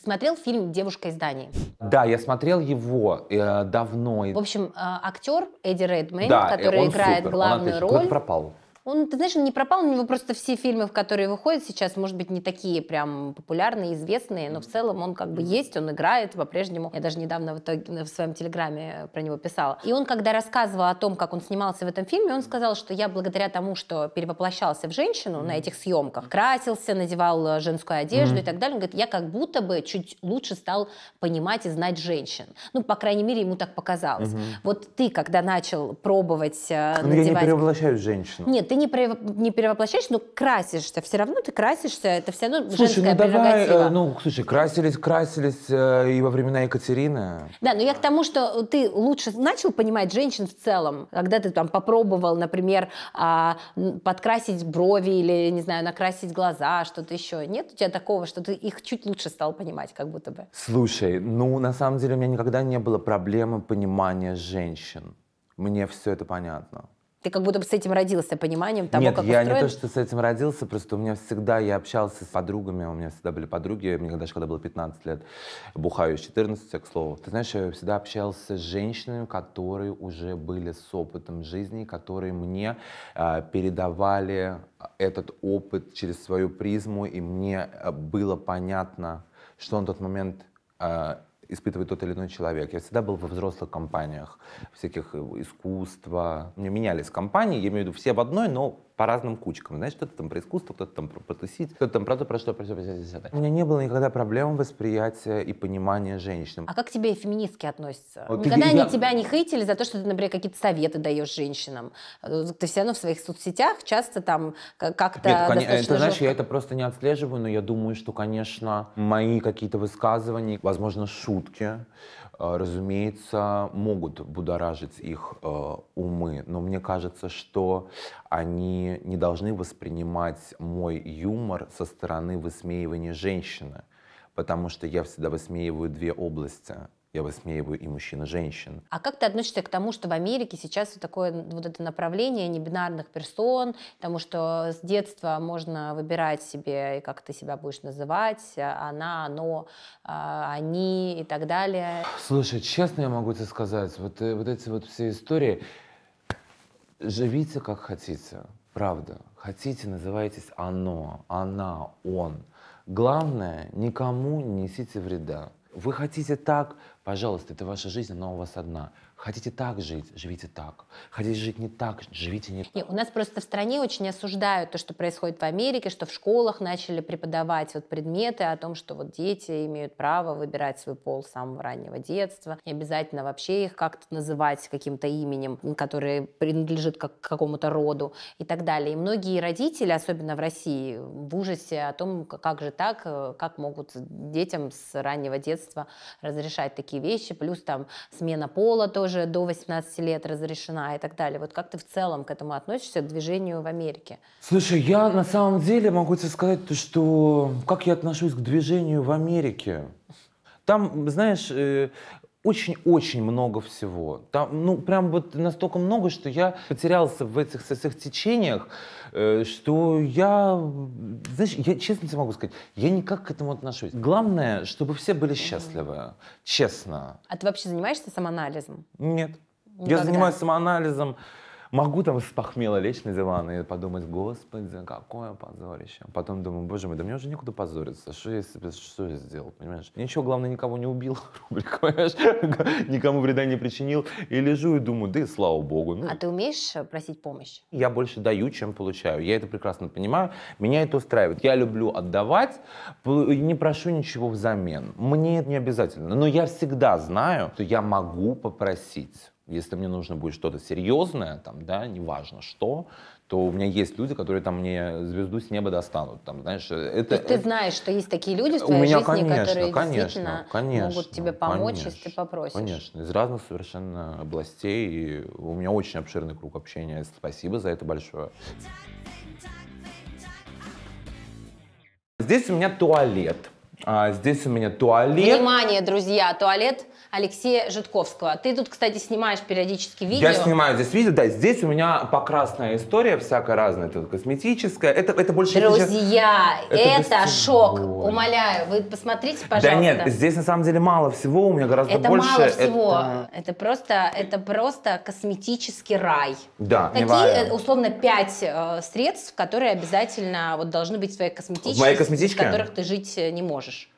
Speaker 1: Смотрел фильм «Девушка из Дании»?
Speaker 2: Да, я смотрел его э, давно. В
Speaker 1: общем, э, актер Эдди Редмейн, да, э, который играет супер. главную он, роль. Он пропал. Он, ты знаешь, он не пропал, у него просто все фильмы, в которые выходят сейчас, может быть, не такие прям популярные, известные, но в целом он как бы есть, он играет по-прежнему. Я даже недавно в, итоге, в своем телеграме про него писала. И он, когда рассказывал о том, как он снимался в этом фильме, он сказал, что я благодаря тому, что перевоплощался в женщину на этих съемках, красился, надевал э, женскую одежду и так далее, он говорит, я как будто бы чуть лучше стал понимать и знать женщин. Ну, по крайней мере, ему так показалось. Вот ты, когда начал пробовать э, надевать... Но я не превращаюсь
Speaker 2: в женщину. Нет,
Speaker 1: ты не, не перевоплощаешься, но красишься. Все равно ты красишься, это все равно слушай, женская ну давай, э,
Speaker 2: ну, слушай, красились, красились э, и во времена Екатерины.
Speaker 1: Да, но я к тому, что ты лучше начал понимать женщин в целом, когда ты там попробовал, например, э, подкрасить брови или, не знаю, накрасить глаза, что-то еще. Нет у тебя такого, что ты их чуть лучше стал понимать, как будто бы?
Speaker 2: Слушай, ну, на самом деле у меня никогда не было проблемы понимания женщин. Мне все это понятно.
Speaker 1: Ты как будто бы с этим родился, пониманием того, Нет, как я устроен. не то, что
Speaker 2: с этим родился, просто у меня всегда, я общался с подругами, у меня всегда были подруги, мне даже когда было 15 лет, бухаю с 14, я, к слову. Ты знаешь, я всегда общался с женщинами, которые уже были с опытом жизни, которые мне э, передавали этот опыт через свою призму, и мне а, было понятно, что на тот момент а, испытывает тот или иной человек. Я всегда был во взрослых компаниях, всяких э, искусства. Мне менялись компании, я имею в виду все в одной, но по разным кучкам. Знаешь, кто-то там про искусство, кто-то там про потусить, кто-то там про то, про что, про что, про что. У меня не было никогда проблем восприятия и понимания женщин. А
Speaker 1: как тебе феминистки относятся? Вот никогда я... они тебя не хейтили за то, что ты, например, какие-то советы даешь женщинам? Э, ты все равно в своих соцсетях часто там как-то Нет, конечно, это, знаешь, жестко.
Speaker 2: я это просто не отслеживаю, но я думаю, что, конечно, мои какие-то высказывания, возможно, шутки, а, разумеется, могут будоражить их э, умы, но мне кажется, что они не должны воспринимать мой юмор со стороны высмеивания женщины, потому что я всегда высмеиваю две области я высмеиваю и мужчин, и женщин.
Speaker 1: А как ты относишься к тому, что в Америке сейчас такое вот это направление небинарных персон, потому что с детства можно выбирать себе, как ты себя будешь называть, она, оно, а, они и так далее?
Speaker 2: Слушай, честно я могу тебе сказать, вот, э, вот эти вот все истории, живите как хотите, правда. Хотите, называйтесь оно, она, он. Главное, никому не несите вреда. Вы хотите так, Пожалуйста, это ваша жизнь, она у вас одна. Хотите так жить, живите так. Хотите жить не так, живите не так.
Speaker 1: Нет, у нас просто в стране очень осуждают то, что происходит в Америке, что в школах начали преподавать вот предметы о том, что вот дети имеют право выбирать свой пол с самого раннего детства. Не обязательно вообще их как-то называть каким-то именем, который принадлежит как какому-то роду и так далее. И многие родители, особенно в России, в ужасе о том, как же так, э, как могут детям с раннего детства разрешать такие вещи. Плюс там смена пола тоже тоже до 18 лет разрешена и так далее. Вот как ты в целом к этому относишься, к движению в Америке?
Speaker 2: Слушай, я на самом деле могу тебе сказать, что как я отношусь к движению в Америке. Там, знаешь, э, очень-очень много всего. Там, ну, прям вот настолько много, что я потерялся в этих, этих течениях. Э, что я, знаешь, я честно тебе могу сказать, я никак к этому отношусь. Главное, чтобы все были счастливы, честно.
Speaker 1: А ты вообще занимаешься самоанализом?
Speaker 2: Нет. Никогда. Я занимаюсь самоанализом Могу там с лечь на диван и подумать, господи, какое позорище. Потом думаю, боже мой, да мне уже некуда позориться. Что я себе, что я сделал, понимаешь? Ничего, главное, никого не убил, понимаешь? Никому вреда не причинил. И лежу и думаю, да и слава богу. Ну, а ты умеешь
Speaker 1: э, просить помощь?
Speaker 2: Я больше даю, чем получаю. Я это прекрасно понимаю. Меня это устраивает. Я люблю отдавать, не прошу ничего взамен. Мне это не обязательно. Но я всегда знаю, что я могу попросить. Если мне нужно будет что-то серьезное, там, да, неважно что, то у меня есть люди, которые там мне звезду с неба достанут. Там, знаешь, э, это, То есть ты
Speaker 1: знаешь, что есть такие люди в твоей у меня, жизни, конечно, которые конечно, действительно конечно, могут тебе помочь, конечно, если ты попросишь. Конечно,
Speaker 2: из разных совершенно областей. И у меня очень обширный круг общения. Спасибо за это большое. Здесь у меня туалет. А, здесь у меня туалет.
Speaker 1: Внимание, друзья, туалет – Алексея Житковского. Ты тут, кстати, снимаешь периодически видео. Я снимаю
Speaker 2: здесь видео, да. Здесь у меня покрасная история всякая разная, тут косметическая. Это, это больше...
Speaker 1: Друзья, это, это, это шок. Умоляю, вы посмотрите, пожалуйста. Да нет, здесь
Speaker 2: на самом деле мало всего, у меня гораздо
Speaker 3: это больше. Это мало всего. Это...
Speaker 1: это просто, это просто косметический рай.
Speaker 3: Да. Какие, э,
Speaker 1: условно, пять э, средств, которые обязательно вот должны быть в своей косметичке, в моей косметичке? в которых ты жить э, не можешь?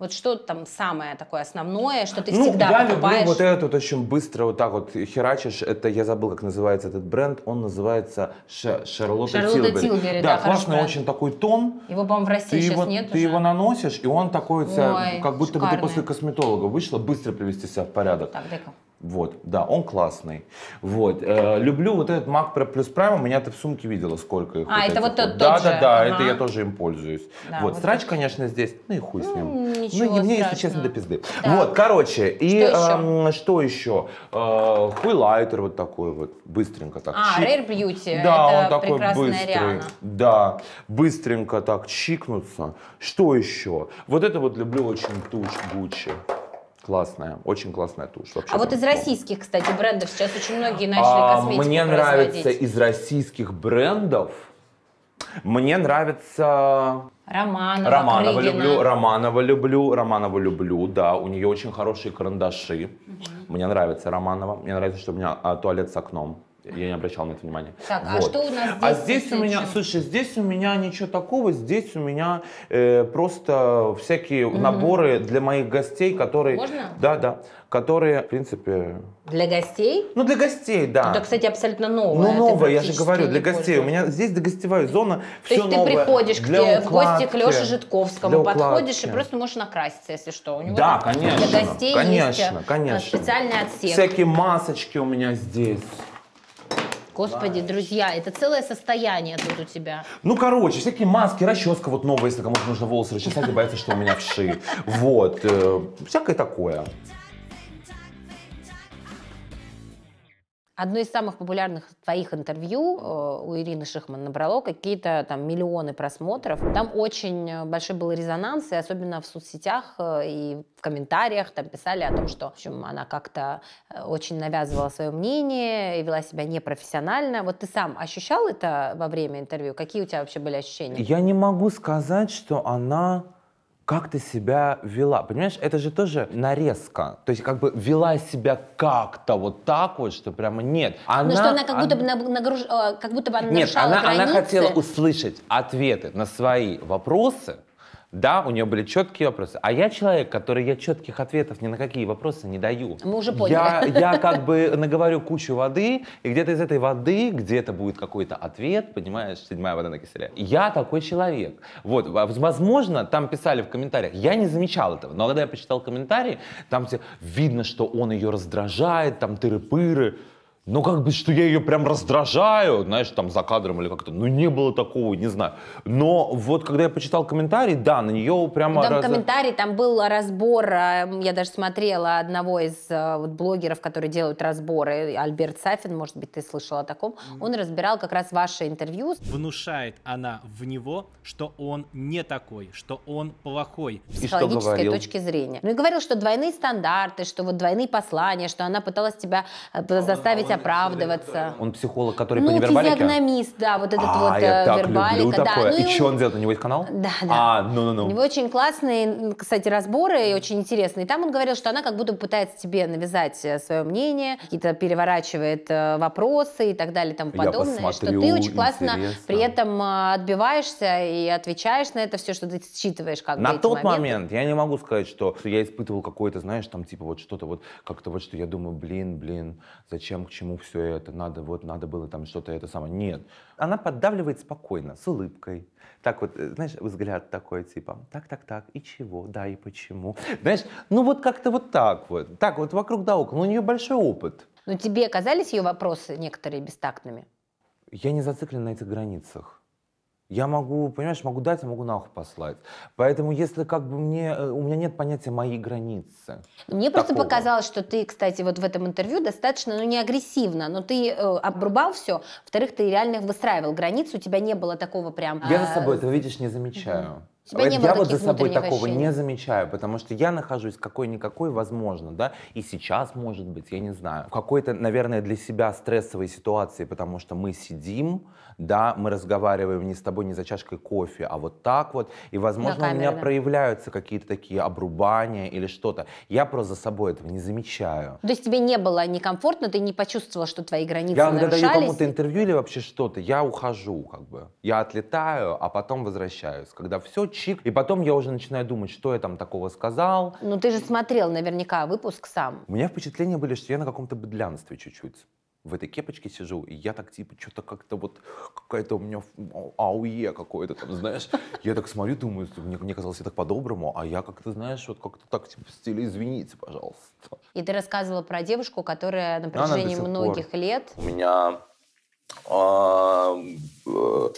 Speaker 1: Вот что там самое такое основное, что ты ну, всегда я покупаешь? люблю вот
Speaker 2: этот очень быстро вот так вот херачишь. Это я забыл, как называется этот бренд. Он называется Ш Шарлотта, Шарлотта Тилбери. Тилбери. Да, да классный бренд. очень такой тон.
Speaker 1: Его, по-моему, в
Speaker 3: России ты сейчас его, нет Ты уже. его
Speaker 2: наносишь, и он такой, Ой, как будто шикарный. бы ты после косметолога вышла, быстро привести себя в порядок. Так, дай-ка. Вот, да, он классный. Вот, э, люблю вот этот Mac Pro Plus Prime, у меня ты в сумке видела, сколько их. А, вот это вот тот, Да, тот да, же. да, ага. это я тоже им пользуюсь. Да, вот, вот срач, конечно, здесь, ну и хуй с ну, ним. Ну, ничего ну, и мне, страшного. если честно, до пизды. Так. Вот, короче, и что еще? Хуй эм, что Э, хуйлайтер вот такой вот, быстренько так. А, чик. Rare
Speaker 1: Beauty, да, это он такой быстрый. Риана.
Speaker 2: Да, быстренько так чикнуться. Что еще? Вот это вот люблю очень тушь Gucci классная, очень классная тушь. Вообще, а вот из российских,
Speaker 1: кстати, брендов сейчас очень многие начали а, Мне нравится
Speaker 2: из российских брендов, мне нравится...
Speaker 3: Романова, Романова Крыгина. люблю,
Speaker 2: Романова люблю, Романова люблю, да, у нее очень хорошие карандаши. Угу. Мне нравится Романова, мне нравится, что у меня а, туалет с окном. Я не обращал на это внимания. Так, а вот. а что у нас а здесь? А здесь у меня, слушай, здесь у меня ничего такого, здесь у меня э, просто всякие угу. наборы для моих гостей, которые... Можно? Да, да, которые, в принципе...
Speaker 1: Для гостей?
Speaker 2: Ну, для гостей, да. Это, ну,
Speaker 1: кстати, абсолютно новое. Ну, новое, я же
Speaker 2: говорю, для гостей. У меня здесь гостевая зона, То все новое. То есть ты приходишь для к, укладки, в гости к Леше Житковскому, подходишь и просто
Speaker 1: можешь накраситься, если что. У него да, конечно. Для гостей конечно, есть э, конечно. специальный отсек. Всякие
Speaker 2: масочки у меня здесь.
Speaker 1: Господи, друзья, это целое состояние тут у тебя.
Speaker 2: Ну, короче, всякие маски, расческа вот новая, если кому-то нужно волосы расчесать, боятся, что у меня вши. Вот. Э, всякое такое.
Speaker 1: Одно из самых популярных твоих интервью э, у Ирины Шихман набрало какие-то там миллионы просмотров. Там очень э, большой был резонанс, и особенно в соцсетях э, и в комментариях там писали о том, что в общем, она как-то очень навязывала свое мнение и вела себя непрофессионально. Вот ты сам ощущал это во время интервью? Какие у тебя вообще были ощущения?
Speaker 2: Я не могу сказать, что она как ты себя вела. Понимаешь, это же тоже нарезка. То есть как бы вела себя как-то вот так вот, что прямо нет. Ну, она, Но что она как будто она...
Speaker 1: бы нагруж... Э, как будто бы она Нет, она, границы. она хотела
Speaker 2: услышать ответы на свои вопросы, да, у нее были четкие вопросы. А я человек, который я четких ответов ни на какие вопросы не даю. Мы уже поняли. Я, я как бы наговорю кучу воды, и где-то из этой воды где-то будет какой-то ответ, понимаешь, седьмая вода на киселе. Я такой человек. Вот, возможно, там писали в комментариях, я не замечал этого, но когда я почитал комментарии, там все видно, что он ее раздражает, там тыры-пыры. Ну, как бы, что я ее прям раздражаю, знаешь, там, за кадром или как-то. Ну, не было такого, не знаю. Но вот, когда я почитал комментарий, да, на нее прямо... Там раз... комментарий,
Speaker 1: там был разбор, э, я даже смотрела одного из э, вот, блогеров, которые делают разборы, Альберт Сафин, может быть, ты слышал о таком, он разбирал как раз ваше интервью.
Speaker 2: Внушает она в него, что он не
Speaker 3: такой, что он плохой. С психологической точки
Speaker 1: зрения. Ну, и говорил, что двойные стандарты, что вот двойные послания, что она пыталась тебя э, заставить оправдываться.
Speaker 3: Он психолог,
Speaker 2: который ну, по невербалике? Ну, физиогномист,
Speaker 1: да, вот этот а, вот я э, так вербалика. Люблю такое. Да. Ну, и, и он... что
Speaker 2: он делает? У него есть канал? Да, да. А, ну, ну, ну. У
Speaker 1: него очень классные, кстати, разборы, и очень интересные. Там он говорил, что она как будто пытается тебе навязать э, свое мнение, какие-то переворачивает э, вопросы и так далее и тому подобное. Я посмотрю, что ты очень классно интересно. при этом отбиваешься и отвечаешь на это все, что ты считываешь как На тот момент
Speaker 2: я не могу сказать, что я испытывал какое-то, знаешь, там типа вот что-то вот как-то вот, что я думаю, блин, блин, зачем, к чему почему все это, надо, вот, надо было там что-то это самое. Нет. Она поддавливает спокойно, с улыбкой. Так вот, э, знаешь, взгляд такой, типа, так, так, так, и чего, да, и почему. Знаешь, ну вот как-то вот так вот, так вот вокруг да около, у нее большой опыт.
Speaker 1: Но тебе казались ее вопросы некоторые бестактными?
Speaker 2: Я не зациклен на этих границах. Я могу, понимаешь, могу дать, я а могу нахуй послать. Поэтому если как бы мне, э, у меня нет понятия моей границы.
Speaker 1: Мне такого. просто показалось, что ты, кстати, вот в этом интервью достаточно, ну не агрессивно, но ты э, обрубал все. Во-вторых, ты реально выстраивал границу, у тебя не было такого прям... Я за э, собой
Speaker 2: этого, видишь, не замечаю. Тебя не я вот за собой такого ощущений. не замечаю, потому что я нахожусь какой-никакой, возможно, да, и сейчас, может быть, я не знаю, в какой-то, наверное, для себя стрессовой ситуации, потому что мы сидим, да, мы разговариваем не с тобой не за чашкой кофе, а вот так вот, и, возможно, камере, у меня да. проявляются какие-то такие обрубания или что-то. Я просто за собой этого не замечаю.
Speaker 1: То есть тебе не было некомфортно, ты не почувствовала, что твои границы Я когда даю кому-то
Speaker 2: интервью или вообще что-то, я ухожу, как бы. Я отлетаю, а потом возвращаюсь. Когда все чик, и потом я уже начинаю думать, что я там такого сказал.
Speaker 1: Ну ты же смотрел наверняка выпуск сам.
Speaker 2: У меня впечатления были, что я на каком-то быдлянстве чуть-чуть в этой кепочке сижу, и я так типа что-то как-то вот какая-то у меня ауе какое-то там, знаешь. Я так смотрю, думаю, типа, мне, мне казалось, я так по-доброму, а я как-то, знаешь, вот как-то так типа в стиле «извините, пожалуйста».
Speaker 1: И ты рассказывала про девушку, которая на протяжении многих пор. лет...
Speaker 2: У меня... А, а,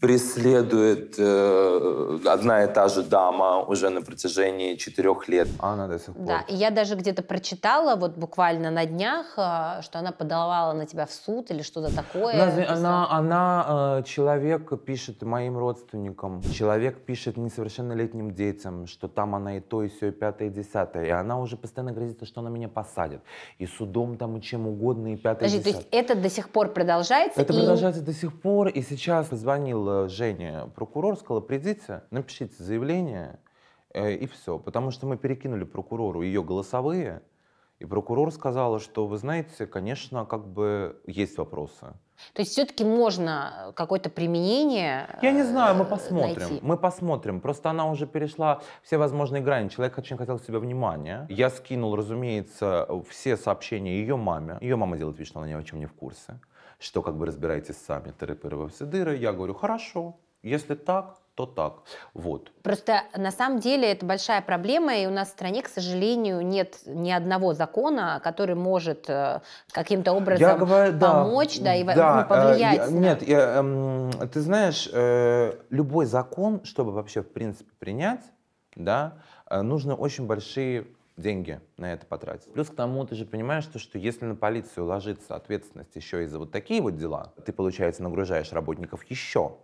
Speaker 2: преследует э, одна и та же дама уже на протяжении четырех лет. А, она до сих пор.
Speaker 1: Да, и я даже где-то прочитала, вот буквально на днях, э, что она подавала на тебя в суд или что-то такое.
Speaker 2: Она, она, она э, человек пишет моим родственникам, человек пишет несовершеннолетним детям, что там она и то, и все, и пятое, и десятое. И она уже постоянно грозится, что она меня посадит. И судом там, и чем угодно, и пятое, Подожди, и десятое.
Speaker 1: то есть это до сих пор продолжается? Это и... продолжается
Speaker 2: до сих пор, и сейчас позвонил был Женя, прокурор, сказала, придите, напишите заявление, э, и все. Потому что мы перекинули прокурору ее голосовые, и прокурор сказала, что, вы знаете, конечно, как бы есть вопросы.
Speaker 1: То есть все-таки можно какое-то применение э, Я не знаю, мы посмотрим. Найти.
Speaker 2: Мы посмотрим. Просто она уже перешла все возможные грани. Человек очень хотел себе внимания. Я скинул, разумеется, все сообщения ее маме. Ее мама делает вид, что она ни о чем не в курсе что как бы разбираетесь сами, терапевты дыры. Я говорю, хорошо, если так, то так. Вот.
Speaker 1: Просто на самом деле это большая проблема, и у нас в стране, к сожалению, нет ни одного закона, который может э, каким-то образом я говорю, помочь, да, да и да, ну, повлиять. Э, я,
Speaker 2: Нет, я, эм, ты знаешь, э, любой закон, чтобы вообще в принципе принять, да, э, нужно очень большие деньги на это потратить. Плюс к тому, ты же понимаешь, что, что если на полицию ложится ответственность еще и за вот такие вот дела, ты, получается, нагружаешь работников еще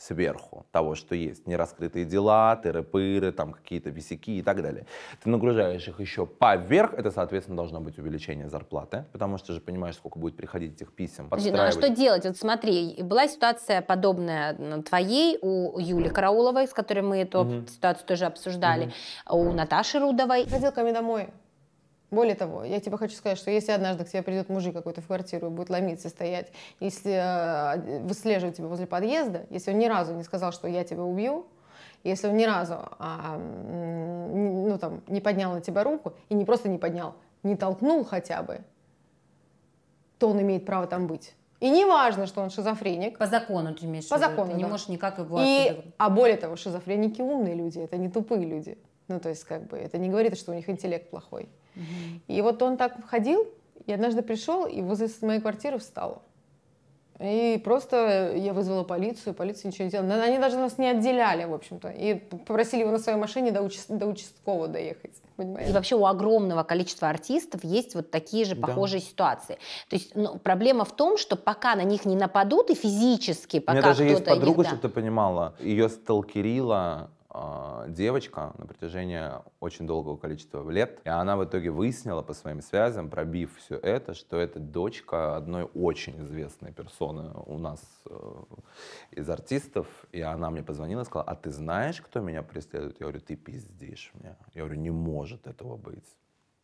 Speaker 2: сверху того, что есть. Нераскрытые дела, тыры-пыры, там какие-то висяки и так далее. Ты нагружаешь их еще поверх, это, соответственно, должно быть увеличение зарплаты, потому что ты же понимаешь, сколько будет приходить этих писем. Подожди, ну а что
Speaker 1: делать? Вот смотри, была ситуация подобная твоей у Юли Карауловой, с которой мы эту угу. ситуацию тоже обсуждали, угу. у Наташи Рудовой. Ходил ко мне домой
Speaker 2: более того, я тебе хочу сказать, что если однажды к тебе придет мужик какой-то в квартиру и будет ломиться, стоять, если э, выслеживать тебя возле подъезда, если он ни разу не сказал, что я тебя убью, если он ни разу а, ну, там, не поднял на тебя руку, и не просто не поднял, не толкнул хотя бы, то он имеет право там быть.
Speaker 1: И не важно, что он шизофреник. По закону ты имеешь По закону, Ты да. не можешь никак его и, А более того,
Speaker 2: шизофреники умные люди, это не тупые люди. Ну, то есть, как бы, это не говорит, что у них интеллект плохой. Угу. И вот он так ходил, и однажды пришел, и возле моей квартиры встал. И просто я вызвала полицию, полиция ничего не делала. Они даже нас не отделяли, в общем-то. И попросили его на своей машине до, участ... до участкового доехать. Понимаете? И вообще
Speaker 1: у огромного количества артистов есть вот такие же похожие да. ситуации. То есть ну, проблема в том, что пока на них не нападут и физически, пока У меня даже есть подруга, их, чтобы
Speaker 2: ты понимала, ее сталкерила а, девочка на протяжении очень долгого количества лет. И она в итоге выяснила по своим связям, пробив все это, что это дочка одной очень известной персоны у нас э, из артистов. И она мне позвонила и сказала, а ты знаешь, кто меня преследует? Я говорю, ты пиздишь меня. Я говорю, не может этого быть.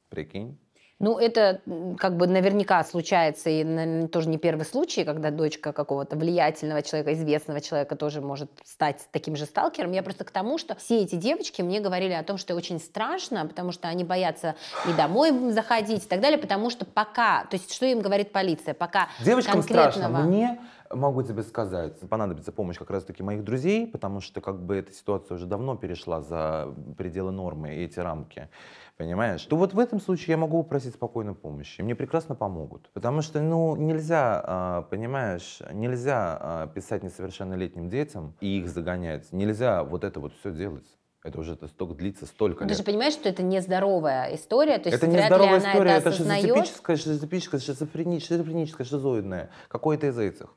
Speaker 2: Прикинь?
Speaker 1: Ну, это как бы наверняка случается, и наверное, тоже не первый случай, когда дочка какого-то влиятельного человека, известного человека тоже может стать таким же сталкером. Я просто к тому, что все эти девочки мне говорили о том, что очень страшно, потому что они боятся и домой заходить и так далее, потому что пока, то есть что им говорит полиция, пока Девочкам конкретного... страшно,
Speaker 2: мне Могу тебе сказать, понадобится помощь как раз-таки моих друзей, потому что как бы эта ситуация уже давно перешла за пределы нормы и эти рамки, понимаешь? То вот в этом случае я могу попросить спокойно помощи, мне прекрасно помогут, потому что, ну, нельзя, а, понимаешь, нельзя а, писать несовершеннолетним детям и их загонять, нельзя вот это вот все делать. Это уже это столько длится столько ну, лет. Ты же
Speaker 1: понимаешь, что это нездоровая история, то есть это нездоровая история, это, это шизотипическая,
Speaker 2: шизотипическая, шизофреническая, шизофреническая, шизоидная. Какой-то из этих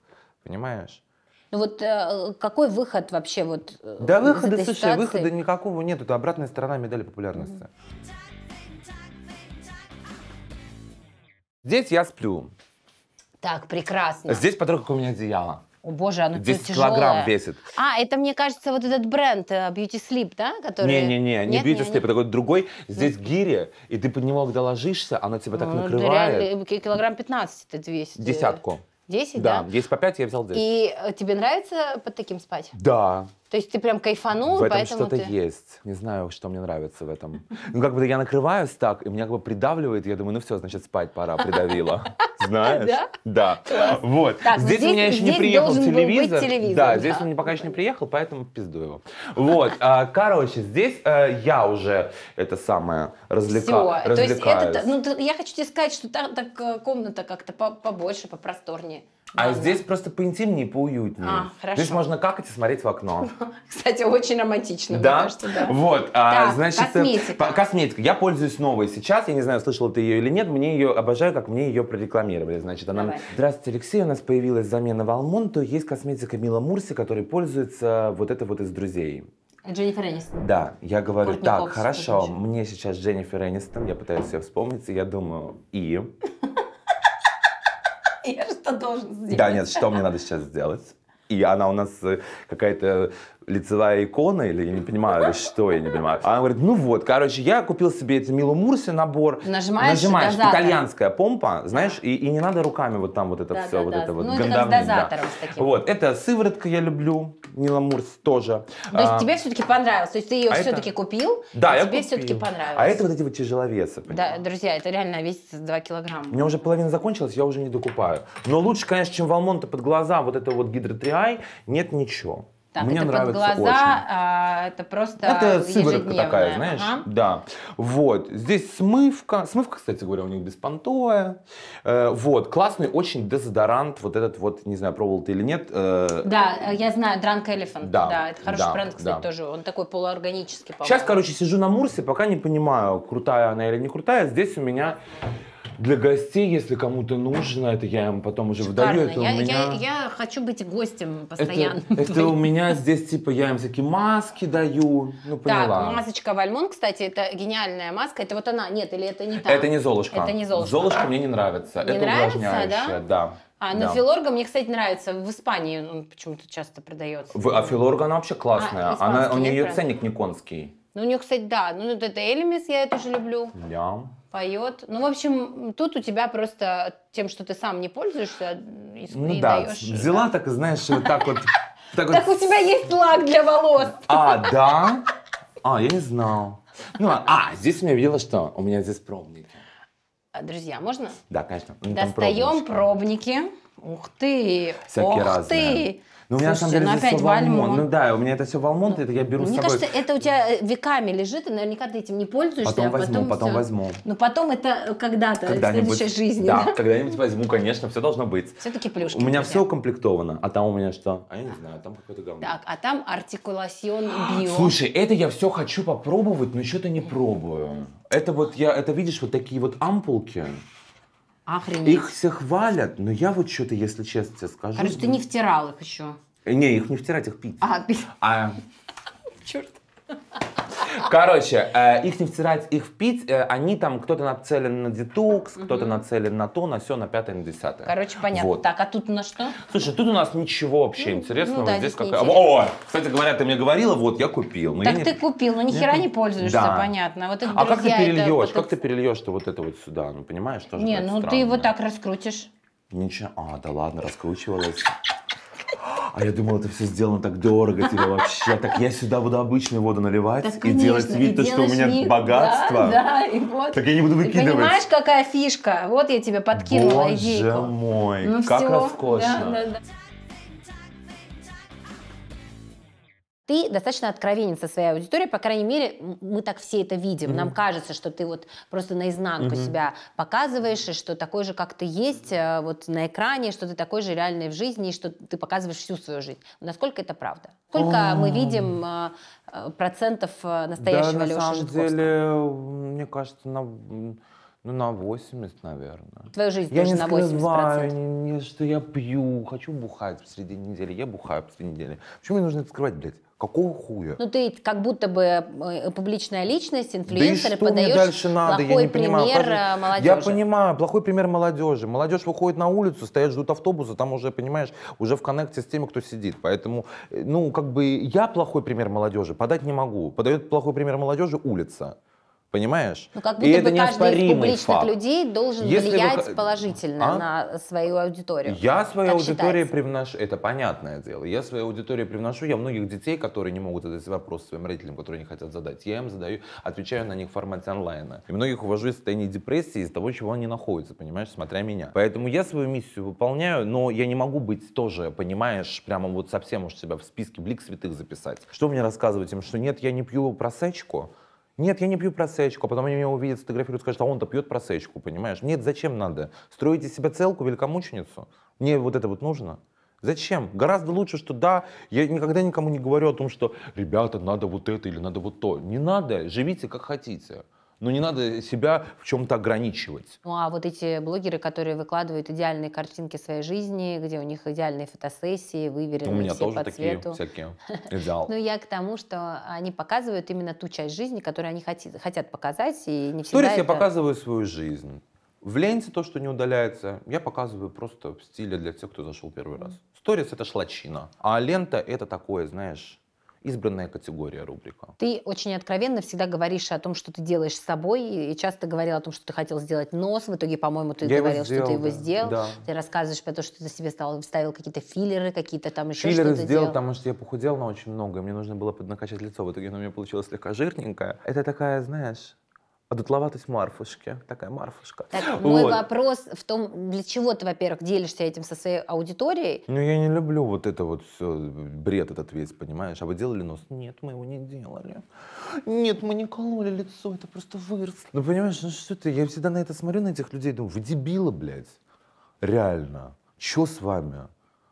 Speaker 2: понимаешь?
Speaker 1: Ну вот э, какой выход вообще вот? Э, да выхода, слушай, ситуации? выхода
Speaker 2: никакого нет. Это обратная сторона медали популярности. Mm-hmm. Здесь я сплю.
Speaker 1: Так, прекрасно. Здесь
Speaker 2: под у меня одеяло. О
Speaker 1: боже, оно Здесь тяжелое. килограмм весит. А, это, мне кажется, вот этот бренд э, Beauty Sleep, да? Который... Не-не-не, не Beauty Sleep, это
Speaker 2: какой-то другой. Здесь ну... гири, и ты под него, когда ложишься, она тебя так ну, накрывает. реально,
Speaker 1: килограмм 15 это весит. Десятку. 10, да? Да,
Speaker 2: 10 по 5 я взял 10. И
Speaker 1: э, тебе нравится под таким спать? Да, то есть ты прям кайфанул, в этом поэтому что-то ты...
Speaker 2: есть. Не знаю, что мне нравится в этом. Ну, как бы я накрываюсь так, и меня как бы придавливает, я думаю, ну все, значит, спать пора, Придавило, Знаешь? Да? Вот. Ну здесь, у меня еще не приехал телевизор. Да, здесь он пока еще не приехал, поэтому пизду его. Вот. А, короче, здесь э, я уже это самое развлека... Все. То есть это, ну,
Speaker 1: я хочу тебе сказать, что так э, комната как-то побольше, попросторнее.
Speaker 2: А Ладно. здесь просто поинтимнее, поуютнее. А, хорошо. Здесь можно какать и смотреть в окно.
Speaker 1: Кстати, очень романтично, да? мне кажется, да.
Speaker 2: Вот, а, значит, э, косметика. косметика. Я пользуюсь новой сейчас, я не знаю, слышала ты ее или нет, мне ее, обожаю, как мне ее прорекламировали. Значит, она... Давай. Здравствуйте, Алексей, у нас появилась замена Валмонту, есть косметика Мила Мурси, которой пользуется вот это вот из друзей.
Speaker 1: Дженнифер Энистон. Да,
Speaker 2: я говорю, Куртников, так, хорошо, мне сейчас Дженнифер Энистон, я пытаюсь ее вспомнить, и я думаю, и...
Speaker 1: должен сделать. Да, нет, что мне
Speaker 2: надо сейчас сделать? И она у нас э, какая-то лицевая икона, или я не понимаю, или что, я не понимаю. А она говорит, ну вот, короче, я купил себе это Милу Мурси набор. Нажимаешь, нажимаешь итальянская помпа, знаешь, и, и не надо руками вот там вот это да, все, да, вот да. это вот ну, гандавни, это да. Вот, это сыворотка я люблю, Мила Мурс тоже. То есть а, тебе
Speaker 1: все-таки понравилось, то есть ты ее а все-таки это... купил, да, а я тебе купил. все-таки понравилось. А это вот
Speaker 2: эти вот тяжеловесы. Понимаешь?
Speaker 1: Да, друзья, это реально весит 2 килограмма. У меня уже
Speaker 2: половина закончилась, я уже не докупаю. Но лучше, конечно, чем Валмонта под глаза, вот это вот гидротриай, нет ничего так, Мне это нравится под глаза, очень.
Speaker 1: А, это просто Это сыворотка такая, знаешь, ага.
Speaker 2: да. Вот, здесь смывка, смывка, кстати говоря, у них беспонтовая. Э, вот, классный очень дезодорант, вот этот вот, не знаю, пробовал ты или нет. Э...
Speaker 1: Да, я знаю, Drunk Elephant, да, да это хороший да, бренд, кстати, да. тоже, он такой полуорганический, по-моему. Сейчас, короче,
Speaker 2: сижу на Мурсе, пока не понимаю, крутая она или не крутая, здесь у меня для гостей, если кому-то нужно, это я им потом уже Шикарно. выдаю. Это я, у меня... я,
Speaker 1: я хочу быть гостем постоянно. Это, это
Speaker 2: у меня здесь, типа, я им всякие маски даю. Ну, поняла. Так, масочка
Speaker 1: Вальмон, кстати, это гениальная маска. Это вот она, нет, или это не та? Это не Золушка. Это не Золушка. Золушка мне не
Speaker 2: нравится. Не это нравится, да? да. А, но да. филорга
Speaker 1: мне, кстати, нравится. В Испании он почему-то часто продается. В, а
Speaker 2: филорга, она вообще классная. А, она, у нее ценник не конский.
Speaker 1: Ну, у нее, кстати, да. Ну, вот это Эльмис, я это тоже люблю. Да. Поет. Ну, в общем, тут у тебя просто тем, что ты сам не пользуешься, и ну, да. даешь. Э,
Speaker 2: взяла, да. так, знаешь, вот так вот. Так, так у
Speaker 1: тебя есть лак для волос.
Speaker 2: А, да? А, я не знал. Ну, а, а здесь у меня видела, что у меня здесь пробники.
Speaker 1: А, друзья, можно?
Speaker 2: Да, конечно. Ну, Достаем
Speaker 1: пробнички. пробники. Ух ты! Всякие Ух разные. ты! Ну у меня на самом деле ну, опять все Вальмон. Вальмон. Ну. ну
Speaker 2: да, у меня это все Вальмон, ну, это я беру ну, с собой. Мне кажется,
Speaker 1: это у тебя веками лежит, и наверняка ты этим не пользуешься. Потом а возьму, потом, потом все... возьму. Ну потом это когда-то, когда в следующей жизни. Да,
Speaker 2: когда-нибудь возьму, конечно, все должно быть.
Speaker 1: Все-таки плюшки. У меня
Speaker 2: все укомплектовано, а там у меня что? А я не знаю, там какой то говно.
Speaker 1: Так, а там артикулацион био. Слушай,
Speaker 2: это я все хочу попробовать, но что-то не пробую. Это вот я, это видишь, вот такие вот ампулки.
Speaker 1: Охренеть. Их все
Speaker 2: хвалят, но я вот что-то, если честно тебе скажу... Короче, ты ну, не
Speaker 1: втирал их еще.
Speaker 2: Не, их не втирать, их пить. А, пить. А...
Speaker 1: Черт.
Speaker 2: Короче, э, их не втирать, их впить, э, они там, кто-то нацелен на детокс, угу. кто-то нацелен на то, на все, на пятое, на десятое.
Speaker 1: Короче, понятно. Вот. Так, а тут на что?
Speaker 2: Слушай, тут у нас ничего вообще ну, интересного. Ну, да, здесь, здесь какая... О, кстати говоря, ты мне говорила, вот я купил. Но так я ты не...
Speaker 1: купил, но ни хера не пользуешься, да. понятно. Вот а как ты перельешь? Это...
Speaker 2: Как ты перельешь то вот это вот сюда? Ну, понимаешь, что Не, ну странное. ты его так
Speaker 1: раскрутишь.
Speaker 2: Ничего. А, да ладно, раскручивалась. а я думал, это все сделано так дорого тебе типа, вообще. Так я сюда буду обычную воду наливать так, конечно, и делать вид, и то, что у меня вид, богатство. Да,
Speaker 1: да, и вот. Так я
Speaker 2: не буду выкидывать. Ты понимаешь,
Speaker 1: какая фишка? Вот я тебе подкинула Боже идейку.
Speaker 2: мой, ну, как все, роскошно. Да, да,
Speaker 1: да. ты достаточно откровенен со своей аудиторией, по крайней мере, мы так все это видим. Mm-hmm. Нам кажется, что ты вот просто наизнанку mm-hmm. себя показываешь, и что такой же, как ты есть, э, вот на экране, что ты такой же реальный в жизни, и что ты показываешь всю свою жизнь. Насколько это правда? Сколько oh. мы видим э, э, процентов настоящего да, Леши на самом деле,
Speaker 2: мне кажется, на... Ну, на 80, наверное. Твою жизнь я тоже не на 80%? Скрываю, не, не, что я пью, хочу бухать в среди недели, я бухаю в среди недели. Почему мне нужно это скрывать, блядь? Какого хуя? Ну
Speaker 1: ты как будто бы э, публичная личность, инфлюенсер, да и что подаешь мне дальше надо? плохой я не понимаю. пример понимаю. Э, молодежи. Я
Speaker 2: понимаю, плохой пример молодежи. Молодежь выходит на улицу, стоят, ждут автобуса, там уже, понимаешь, уже в коннекте с теми, кто сидит. Поэтому, э, ну, как бы я плохой пример молодежи подать не могу. Подает плохой пример молодежи улица. Понимаешь? Ну, как будто и это бы каждый из публичных факт. людей
Speaker 1: должен Если влиять вы... положительно а? на свою аудиторию. Я свою аудиторию
Speaker 2: привношу, это понятное дело, я свою аудиторию привношу, я многих детей, которые не могут задать вопрос своим родителям, которые не хотят задать, я им задаю, отвечаю на них в формате онлайна. И многих увожу из состояния депрессии, из того, чего они находятся, понимаешь, смотря меня. Поэтому я свою миссию выполняю, но я не могу быть тоже, понимаешь, прямо вот совсем уж себя в списке блик святых записать. Что мне рассказывать им, что нет, я не пью просечку, нет, я не пью просечку, а потом они меня увидят, сфотографируют, скажут, а он-то пьет просечку, понимаешь? Нет, зачем надо? Строите себе целку, великомученицу? Мне вот это вот нужно? Зачем? Гораздо лучше, что да, я никогда никому не говорю о том, что ребята, надо вот это или надо вот то. Не надо, живите как хотите. Но ну, не надо себя в чем-то ограничивать.
Speaker 1: Ну а вот эти блогеры, которые выкладывают идеальные картинки своей жизни, где у них идеальные фотосессии, выверенные У меня все тоже по такие цвету. всякие.
Speaker 2: Идеал. Ну
Speaker 1: я к тому, что они показывают именно ту часть жизни, которую они хотят показать, и не всегда я показываю
Speaker 2: свою жизнь. В ленте то, что не удаляется, я показываю просто в стиле для тех, кто зашел первый раз. Сторис это шлачина, а лента это такое, знаешь, избранная категория рубрика.
Speaker 1: Ты очень откровенно всегда говоришь о том, что ты делаешь с собой, и часто говорил о том, что ты хотел сделать нос, в итоге, по-моему, ты Я говорил, сделал, что ты да. его сделал. Да. Ты рассказываешь про то, что ты себе стал, вставил какие-то филлеры, какие-то там еще филлеры что-то сделал, делал. потому
Speaker 2: что я похудел на очень много, и мне нужно было поднакачать лицо, в итоге оно у меня получилось слегка жирненькое. Это такая, знаешь, а дутловатость Марфушки, такая Марфушка. Так, мой вот.
Speaker 1: вопрос в том, для чего ты, во-первых, делишься этим со своей аудиторией?
Speaker 2: Ну, я не люблю вот это вот все, бред этот весь, понимаешь? А вы делали нос? Нет, мы его не делали. Нет, мы не кололи лицо, это просто выросло. Ну, понимаешь, ну что ты, я всегда на это смотрю, на этих людей, думаю, вы дебилы, блядь. Реально. Че с вами?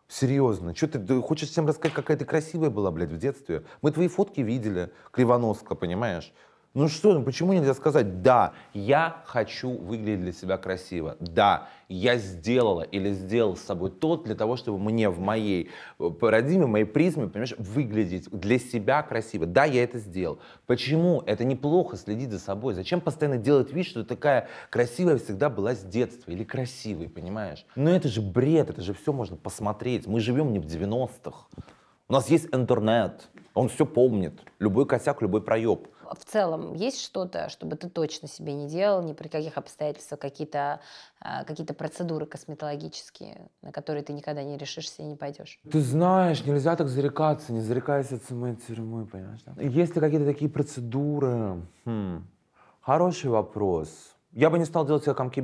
Speaker 2: Серьезно, что ты, ты хочешь всем рассказать, какая ты красивая была, блядь, в детстве? Мы твои фотки видели, кривоноска, понимаешь? Ну что, ну почему нельзя сказать, да, я хочу выглядеть для себя красиво, да, я сделала или сделал с собой то для того, чтобы мне в моей э, парадигме, в моей призме, понимаешь, выглядеть для себя красиво. Да, я это сделал. Почему? Это неплохо следить за собой. Зачем постоянно делать вид, что такая красивая всегда была с детства или красивой, понимаешь? Но ну это же бред, это же все можно посмотреть. Мы живем не в 90-х. У нас есть интернет, он все помнит. Любой косяк, любой проеб
Speaker 1: в целом есть что-то, чтобы ты точно себе не делал, ни при каких обстоятельствах, какие-то а, какие процедуры косметологические, на которые ты никогда не решишься и не пойдешь? Ты
Speaker 2: знаешь, нельзя так зарекаться, не зарекайся от самой тюрьмы, понимаешь? Да? Есть ли какие-то такие процедуры? Хм. Хороший вопрос. Я бы не стал делать себе камки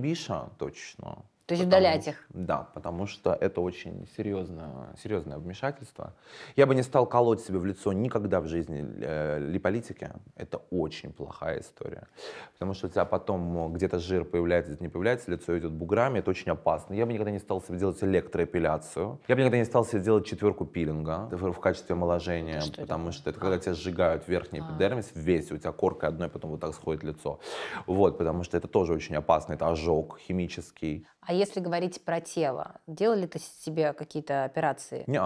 Speaker 2: точно.
Speaker 1: То есть потому, удалять их?
Speaker 2: Да, потому что это очень серьезное, серьезное вмешательство. Я бы не стал колоть себе в лицо никогда в жизни э, ли политики. Это очень плохая история. Потому что у тебя потом э, где-то жир появляется, не появляется, лицо идет буграми, это очень опасно. Я бы никогда не стал себе делать электроэпиляцию. Я бы никогда не стал себе делать четверку пилинга в качестве омоложения, что потому это? что это а. когда тебя сжигают верхний а. эпидермис весь, у тебя коркой одной, потом вот так сходит лицо. Вот, потому что это тоже очень опасно, это ожог химический.
Speaker 1: А если говорить про тело, делали ты себе какие-то операции? Не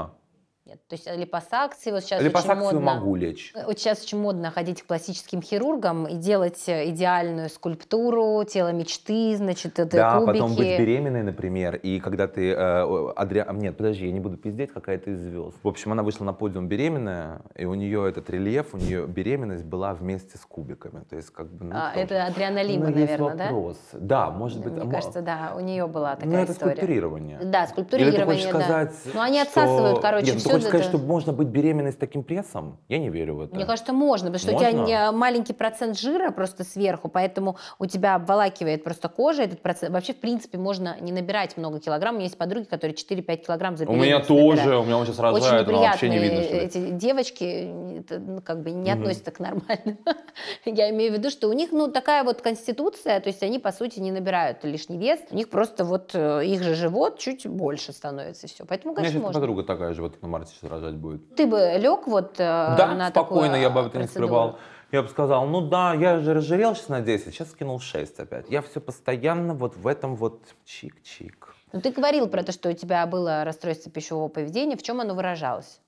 Speaker 1: нет. То есть а, липосакции вот сейчас липосакцию очень модно, могу лечь. Э, вот сейчас очень модно ходить к пластическим хирургам и делать э, идеальную скульптуру, тело мечты, значит, это да, кубики. потом быть
Speaker 2: беременной, например, и когда ты э, Адриа... нет, подожди, я не буду пиздеть, какая ты из звезд. В общем, она вышла на подиум беременная, и у нее этот рельеф, у нее беременность была вместе с кубиками, то есть как бы. Ну, а, тоже. это
Speaker 1: Адриана Лима, ну, наверное, да? вопрос.
Speaker 2: да? Да, может быть. Мне кажется,
Speaker 1: да, у нее была ну, такая ну, это история. скульптурирование. Да, скульптурирование. Или ты хочешь да. сказать, Ну, они отсасывают, короче, нет, ну, все хочешь да, сказать, что
Speaker 2: можно быть беременной с таким прессом? Я не верю в это. Мне
Speaker 1: кажется, можно, потому что можно? у тебя а, маленький процент жира просто сверху, поэтому у тебя обволакивает просто кожа этот процент. Вообще, в принципе, можно не набирать много килограмм. У меня есть подруги, которые 4-5 килограмм за У меня тоже, набирают. у меня он сейчас разжает, но вообще не видно, что эти это. девочки ну, как бы не угу. относятся к нормальным. Я имею в виду, что у них, ну, такая вот конституция, то есть они, по сути, не набирают лишний вес, у них просто вот э, их же живот чуть больше становится, и все. Поэтому, конечно, У меня можно. подруга
Speaker 2: такая же, вот на марте рожать будет.
Speaker 1: Ты бы лег вот э, да, на спокойно, такую я бы об этом не скрывал.
Speaker 2: Я бы сказал, ну да, я же разжирел сейчас на 10, сейчас скинул 6 опять. Я все постоянно вот в этом вот чик-чик.
Speaker 1: Ну ты говорил про то, что у тебя было расстройство пищевого поведения. В чем оно выражалось?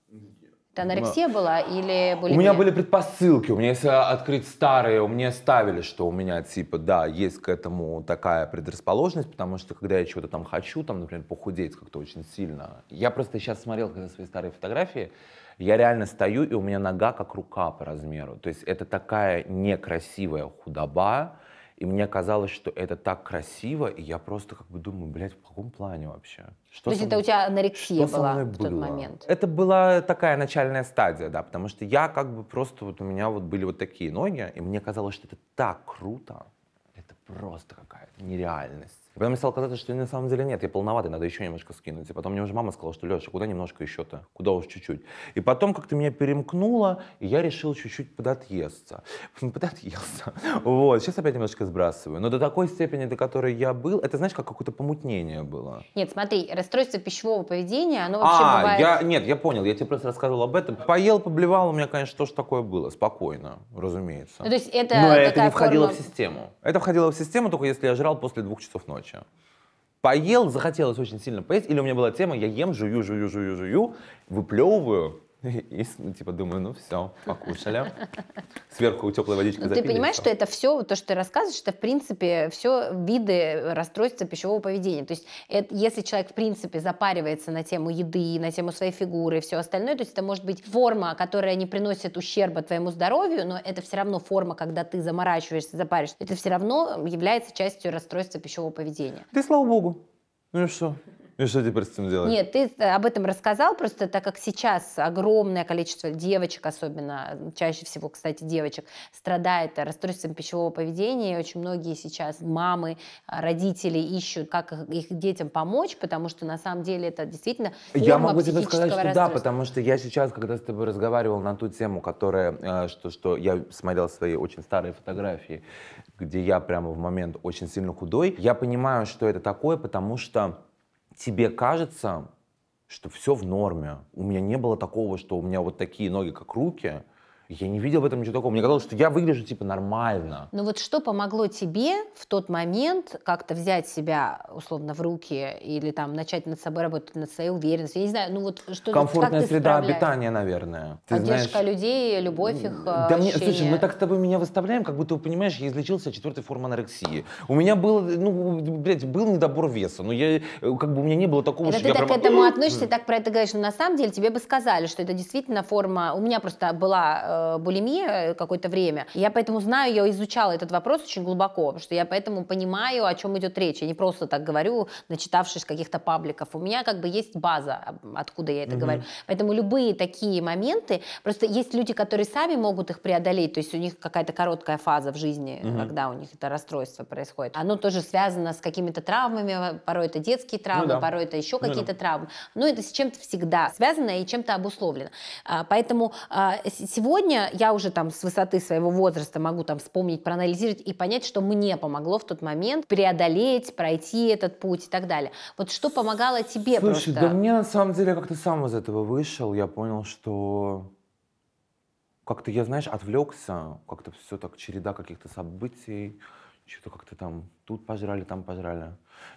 Speaker 1: Это анорексия Но... была или были? У меня были
Speaker 2: предпосылки. У меня, если э, открыть старые, у меня ставили, что у меня типа да, есть к этому такая предрасположенность, потому что когда я чего-то там хочу, там, например, похудеть как-то очень сильно. Я просто сейчас смотрел когда свои старые фотографии, я реально стою и у меня нога как рука по размеру. То есть это такая некрасивая худоба и мне казалось, что это так красиво, и я просто как бы думаю, блядь, в каком плане вообще? Что То есть это мной,
Speaker 1: у тебя анорексия
Speaker 2: была в тот было? момент? Это была такая начальная стадия, да, потому что я как бы просто, вот у меня вот были вот такие ноги, и мне казалось, что это так круто, это просто какая-то нереальность потом мне стал казаться, что на самом деле нет, я полноватый, надо еще немножко скинуть. И потом мне уже мама сказала, что Леша, куда немножко еще-то, куда уж чуть-чуть. И потом как-то меня перемкнуло, и я решил чуть-чуть подотъесться. Ну, подотъесться. Вот, сейчас опять немножко сбрасываю. Но до такой степени, до которой я был, это, знаешь, как какое-то помутнение было.
Speaker 1: Нет, смотри, расстройство пищевого поведения, оно вообще а, бывает... Я,
Speaker 2: нет, я понял, я тебе просто рассказывал об этом. Поел, поблевал, у меня, конечно, тоже такое было, спокойно, разумеется. Ну, то
Speaker 1: есть это Но это не входило форма... в
Speaker 2: систему. Это входило в систему, только если я жрал после двух часов ночи ночью. Поел, захотелось очень сильно поесть, или у меня была тема, я ем, жую, жую, жую, жую, выплевываю, И, ну, типа, думаю, ну все, покушали. Сверху теплой водичкой ну, запили. Ты понимаешь, что это
Speaker 1: все, то, что ты рассказываешь, это, в принципе, все виды расстройства пищевого поведения. То есть, это, если человек, в принципе, запаривается на тему еды, на тему своей фигуры и все остальное, то есть это может быть форма, которая не приносит ущерба твоему здоровью, но это все равно форма, когда ты заморачиваешься, запаришься. Это все равно является частью расстройства пищевого поведения.
Speaker 2: Ты, слава богу. Ну и что? Ну и что теперь с этим делать? Нет,
Speaker 1: ты э, об этом рассказал, просто так как сейчас огромное количество девочек, особенно, чаще всего, кстати, девочек, страдает расстройством пищевого поведения, и очень многие сейчас мамы, э, родители ищут, как их детям помочь, потому что на самом деле это действительно Я могу тебе сказать, что да,
Speaker 2: потому что я сейчас, когда с тобой разговаривал на ту тему, которая, э, что, что я смотрел свои очень старые фотографии, где я прямо в момент очень сильно худой, я понимаю, что это такое, потому что тебе кажется, что все в норме. У меня не было такого, что у меня вот такие ноги, как руки, я не видел в этом ничего такого. Мне казалось, что я выгляжу типа нормально.
Speaker 1: Ну вот что помогло тебе в тот момент как-то взять себя условно в руки или там начать над собой работать, над своей уверенностью? Я не знаю, ну вот что Комфортная как среда обитания,
Speaker 2: наверное. Ты Поддержка знаешь...
Speaker 1: людей, любовь их. Да ощущение. мне, слушай, мы так
Speaker 2: с тобой меня выставляем, как будто, понимаешь, я излечился от четвертой формы анорексии. У меня был, ну, блядь, был недобор веса, но я, э, как бы у меня не было такого, это что ты я так прям... к этому относишься,
Speaker 1: так про это говоришь, но на самом деле тебе бы сказали, что это действительно форма, у меня просто была э, Э, булимия э, какое-то время. Я поэтому знаю, я изучала этот вопрос очень глубоко, потому что я поэтому понимаю, о чем идет речь. Я не просто так говорю, начитавшись каких-то пабликов. У меня как бы есть база, откуда я это угу. говорю. Поэтому любые такие моменты, просто есть люди, которые сами могут их преодолеть, то есть у них какая-то короткая фаза в жизни, угу. когда у них это расстройство происходит. Оно тоже связано с какими-то травмами, э, порой это детские травмы, ну, да. порой это еще ну, какие-то да. травмы. Но это с чем-то всегда связано и чем-то обусловлено. А, поэтому а, сегодня сегодня я уже там с высоты своего возраста могу там вспомнить, проанализировать и понять, что мне помогло в тот момент преодолеть, пройти этот путь и так далее. Вот что помогало тебе Слушай, просто? да мне
Speaker 2: на самом деле как-то сам из этого вышел, я понял, что как-то я, знаешь, отвлекся, как-то все так череда каких-то событий, что-то как-то там тут пожрали, там пожрали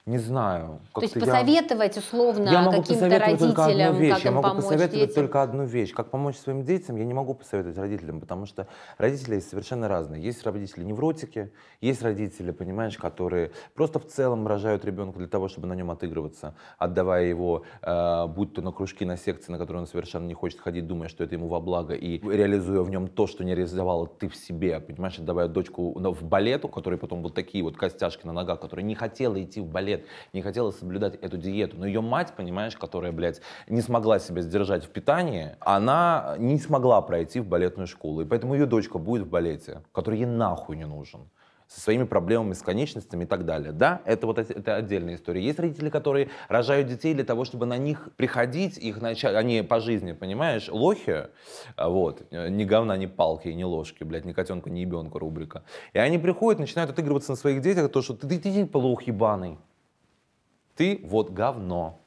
Speaker 2: не знаю. То есть
Speaker 1: посоветовать я... условно я могу каким-то посоветовать родителям,
Speaker 2: одну вещь. как я могу помочь посоветовать детям. только одну вещь. Как помочь своим детям, я не могу посоветовать родителям, потому что родители совершенно разные. Есть родители невротики, есть родители, понимаешь, которые просто в целом рожают ребенка для того, чтобы на нем отыгрываться, отдавая его, э, будь то на кружки, на секции, на которые он совершенно не хочет ходить, думая, что это ему во благо, и реализуя в нем то, что не реализовала ты в себе, понимаешь, отдавая дочку в балет, у которой потом вот такие вот костяшки на ногах, которая не хотела идти в балет, не хотела соблюдать эту диету. Но ее мать, понимаешь, которая, блядь, не смогла себя сдержать в питании, она не смогла пройти в балетную школу. И поэтому ее дочка будет в балете, который ей нахуй не нужен со своими проблемами, с конечностями и так далее. Да, это вот это отдельная история. Есть родители, которые рожают детей для того, чтобы на них приходить, их начать, они по жизни, понимаешь, лохи, а, вот, э, ни говна, ни палки, ни ложки, блядь, ни котенка, ни ебенка рубрика. И они приходят, начинают отыгрываться на своих детях, то, что ты, ты, ты, ты лох ебаный, ты вот говно,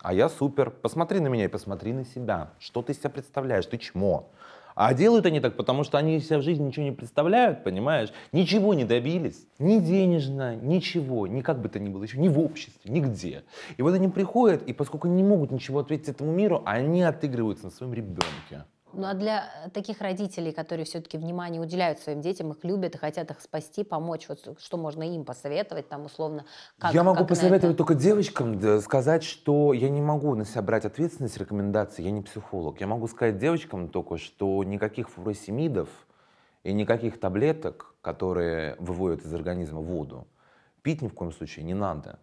Speaker 2: а я супер. Посмотри на меня и посмотри на себя. Что ты из себя представляешь? Ты чмо. А делают они так, потому что они себя в жизни ничего не представляют, понимаешь? Ничего не добились. Ни денежно, ничего, ни как бы то ни было еще, ни в обществе, нигде. И вот они приходят, и поскольку не могут ничего ответить этому миру, они отыгрываются на своем ребенке.
Speaker 1: Ну а для э, таких родителей, которые все-таки внимание уделяют своим детям, их любят и хотят их спасти, помочь, вот что можно им посоветовать, там условно? Как, я могу как посоветовать это?
Speaker 2: только девочкам сказать, что я не могу на себя брать ответственность рекомендаций, я не психолог. Я могу сказать девочкам только, что никаких фуросемидов и никаких таблеток, которые выводят из организма воду, пить ни в коем случае не надо.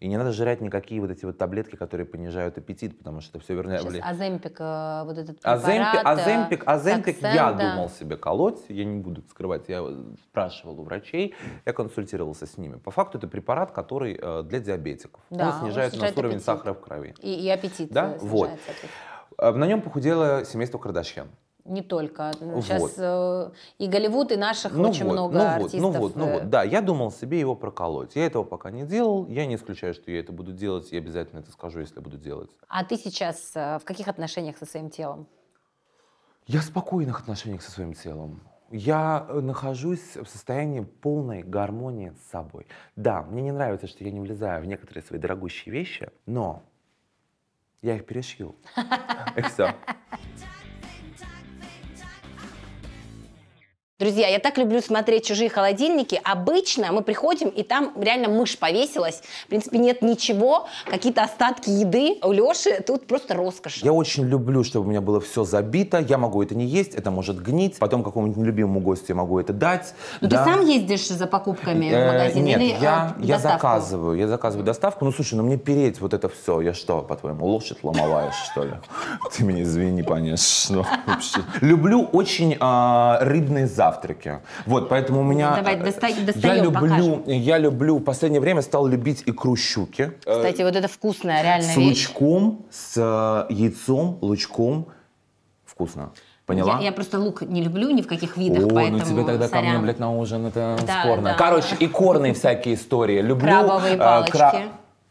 Speaker 2: И не надо жрать никакие вот эти вот таблетки, которые понижают аппетит, потому что это все вернее... Сейчас
Speaker 1: Аземпик, э, вот этот препарат, Аземпик, э, Аземпик, Саксен, я думал
Speaker 2: себе колоть, я не буду скрывать, я спрашивал у врачей, я консультировался с ними. По факту это препарат, который э, для диабетиков. Да, он снижает, он снижает у уровень аппетит. сахара в крови. И,
Speaker 1: и аппетит да? вот.
Speaker 2: На нем похудело семейство Кардашьян
Speaker 1: не только. Сейчас ну, вот. Э, и Голливуд, и наших ну очень вот, много ну артистов. ну вот, ну, ну э. вот,
Speaker 2: да, я думал себе его проколоть. Я этого пока не делал, я не исключаю, что я это буду делать, я обязательно это скажу, если буду делать.
Speaker 1: А ты сейчас э, в каких отношениях со своим телом?
Speaker 2: Я в спокойных отношениях со своим телом. Я нахожусь в состоянии полной гармонии с собой. Да, мне не нравится, что я не влезаю в некоторые свои дорогущие вещи, но я их перешью. И все.
Speaker 1: Друзья, я так люблю смотреть чужие холодильники. Обычно мы приходим, и там реально мышь повесилась. В принципе, нет ничего, какие-то остатки еды. У Леши тут просто роскошь.
Speaker 2: Я очень люблю, чтобы у меня было все забито. Я могу это не есть, это может гнить. Потом какому-нибудь нелюбимому гостю я могу это дать. Но да. ты сам
Speaker 1: ездишь за покупками в э, магазин? Нет, или, я, э, я
Speaker 2: заказываю. Я заказываю доставку. Ну, слушай, ну мне переть вот это все. Я что, по-твоему, лошадь ломоваешь, что ли? Ты меня извини, понятно. Люблю очень а, рыбный запах завтраки. Вот, поэтому у меня... Ну, давай, доста... достаем, э, я люблю, покажем. я люблю, в последнее время стал любить икру щуки. Кстати,
Speaker 1: вот это вкусная реально С вещь.
Speaker 2: лучком, с э, яйцом, лучком. Вкусно. Поняла? Я,
Speaker 1: я просто лук не люблю ни в каких видах, О, ну поэтому ну тебе тогда сорян. ко мне, блядь,
Speaker 2: на ужин, это да, скорно. Да. Короче, икорные всякие истории. Люблю... Крабовые э, палочки.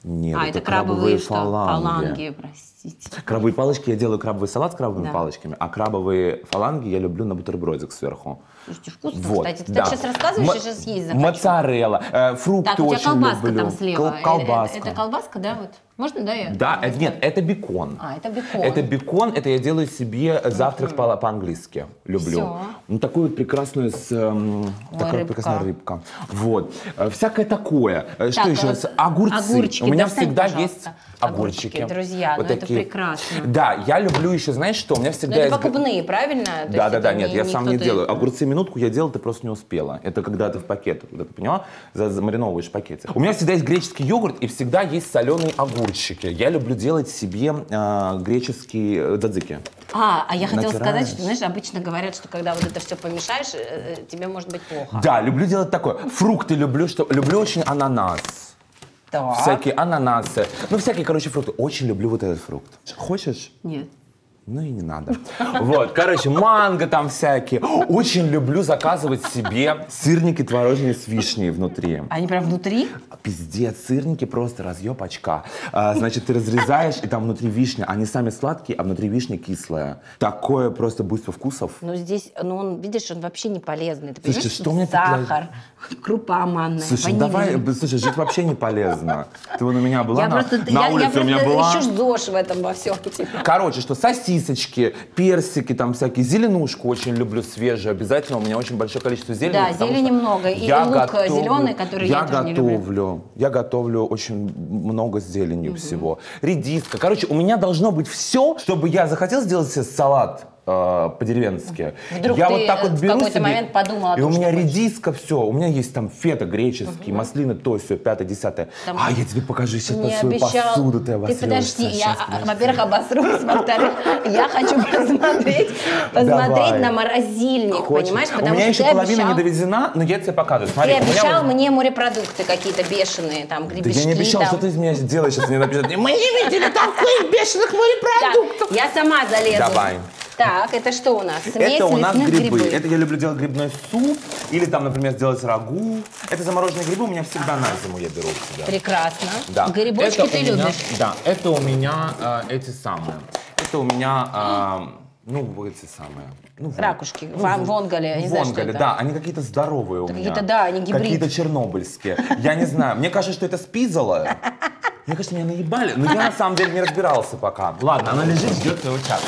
Speaker 2: Нет, а, это, это крабовые, крабовые что? фаланги. фаланги,
Speaker 1: прости простите.
Speaker 2: Крабовые палочки, я делаю крабовый салат с крабовыми да. палочками, а крабовые фаланги я люблю на бутербродик сверху. Слушайте,
Speaker 1: вкусно, вот, кстати. Ты да. так сейчас рассказываешь, М- я сейчас есть захочу.
Speaker 2: Моцарелла, э, фрукты так, у тебя очень колбаска люблю. там слева. Кол- э, э, колбаска. Это, это
Speaker 1: колбаска, да, вот? Можно, да? Я
Speaker 2: да, это, э, нет, это бекон. А, это бекон. Это бекон, это я делаю себе завтрак по- по-английски. Люблю. Все. Ну, такую вот прекрасную с... Эм, Ой, такая рыбка. прекрасная рыбка. Вот. Всякое такое. Так, Что еще? Огурцы. Огурчики. У меня Достань, всегда пожалуйста. есть огурчики. Огурчики, друзья. Вот ну, такие прекрасно. Да, я люблю еще, знаешь что, у меня всегда... Но это
Speaker 1: есть... правильно? То да, да, да, нет, не, я сам не делаю.
Speaker 2: Огурцы минутку я делал, ты просто не успела. Это когда ты в пакет, когда ты поняла, замариновываешь пакеты. У меня всегда есть греческий йогурт и всегда есть соленые огурчики. Я люблю делать себе а, э, греческие дзадзики.
Speaker 1: А, а я хотела Натираешь. сказать, что, знаешь, обычно говорят, что когда вот это все помешаешь, э, э, тебе может быть плохо.
Speaker 2: Да, люблю делать такое. Фрукты люблю, что люблю очень ананас.
Speaker 1: Так. Всякие
Speaker 2: ананасы. Ну, всякие, короче, фрукты. Очень люблю вот этот фрукт. Хочешь? Нет ну и не надо. Вот, короче, манго там всякие. Очень люблю заказывать себе сырники творожные с вишней внутри. Они прям внутри? Пиздец, сырники просто разъеб очка. А, значит, ты разрезаешь, и там внутри вишня. Они сами сладкие, а внутри вишня кислая. Такое просто буйство вкусов.
Speaker 1: Ну здесь, ну он, видишь, он вообще не полезный. Ты слушай, что мне Сахар, для... крупа манная, Слушай, ванилин. давай,
Speaker 2: слушай, жить вообще не полезно. Ты вон у меня была я на, просто, на я, улице, я просто у меня была. Я еще
Speaker 1: ждешь в этом во всем.
Speaker 2: Короче, что сосиски редисочки, персики, там всякие, зеленушку очень люблю свежую, обязательно, у меня очень большое количество зелени. Да, зелени
Speaker 1: много, и лук готовлю, зеленый, который я, я тоже готовлю, не
Speaker 2: люблю. Я готовлю очень много зеленью угу. всего. Редиска, короче, у меня должно быть все, чтобы я захотел сделать себе салат, а, по-деревенски. Вдруг я ты вот так вот беру в какой-то себе, момент
Speaker 1: подумала. И том, у
Speaker 2: меня редиска, все, у меня есть там фета греческий, угу. маслины, то, все, пятое, десятое. Там... А, я тебе покажу сейчас не свою обещал. посуду. Ты, ты подожди, я, а,
Speaker 1: во-первых, обосрусь, во-вторых, я хочу посмотреть, посмотреть на морозильник, понимаешь? Потому у меня еще половина обещал... не
Speaker 2: доведена, но я тебе показываю. Смотри, ты обещал
Speaker 1: меня... мне морепродукты какие-то бешеные, там, гребешки. Да я не обещал, там... что ты
Speaker 2: из меня делаешь, сейчас мне напишут. Мы
Speaker 1: не видели таких бешеных морепродуктов. Я сама залезу. Давай. Так. Так, это что у нас? Смесь это у нас грибы. грибы. Это
Speaker 2: я люблю делать грибной суп или там, например, сделать рагу. Это замороженные грибы у меня всегда а -а -а. на зиму я беру всегда.
Speaker 1: Прекрасно. Да. Грибочки это ты меня, любишь?
Speaker 2: Да, это у меня э, эти самые. Это у меня... Э, ну, эти самые. Ну,
Speaker 1: Ракушки. Ну, Вам вонголи, я не знаю, что это. да.
Speaker 2: Они какие-то здоровые у Какие-то, да, они гибрид. Какие-то чернобыльские. Я не знаю. Мне кажется, что это спизало. Мне кажется, меня наебали. Но я на самом деле не разбирался пока. Ладно, она лежит, ждет своего часа.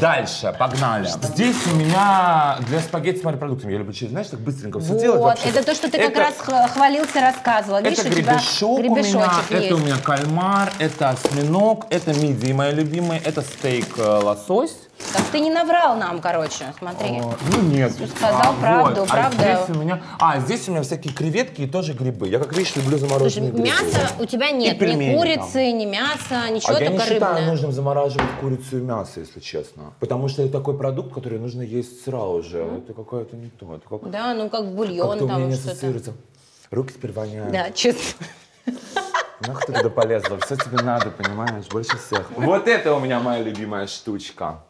Speaker 2: Дальше, погнали. Здесь у меня для спагетти с морепродуктами. Я люблю через, знаешь, так быстренько все вот, делать. Вообще. Это
Speaker 1: то, что ты это, как раз хвалился, рассказывал. Видишь, это гребешок у, тебя у меня, есть. это у меня
Speaker 2: кальмар, это осьминог, это мидии мои любимые, это стейк э, лосось.
Speaker 1: Так ты не наврал нам, короче, смотри. О,
Speaker 2: ну нет. Сказал а, правду, вот. А правда. А здесь у меня, а здесь у меня всякие креветки и тоже грибы. Я, как видишь, люблю замороженные Слушай, грибы. мяса
Speaker 1: у тебя нет, и ни курицы, там. ни мяса, ничего а только рыбное. я не считаю
Speaker 2: нужным замораживать курицу и мясо, если честно. Потому что это такой продукт, который нужно есть сразу же. Mm. Это какое-то не то. Это как, да,
Speaker 1: ну как бульон как там что-то.
Speaker 2: Руки теперь воняют. Да, честно. Нах ты туда полезла, все тебе надо, понимаешь, больше всех. Вот это у меня моя любимая штучка.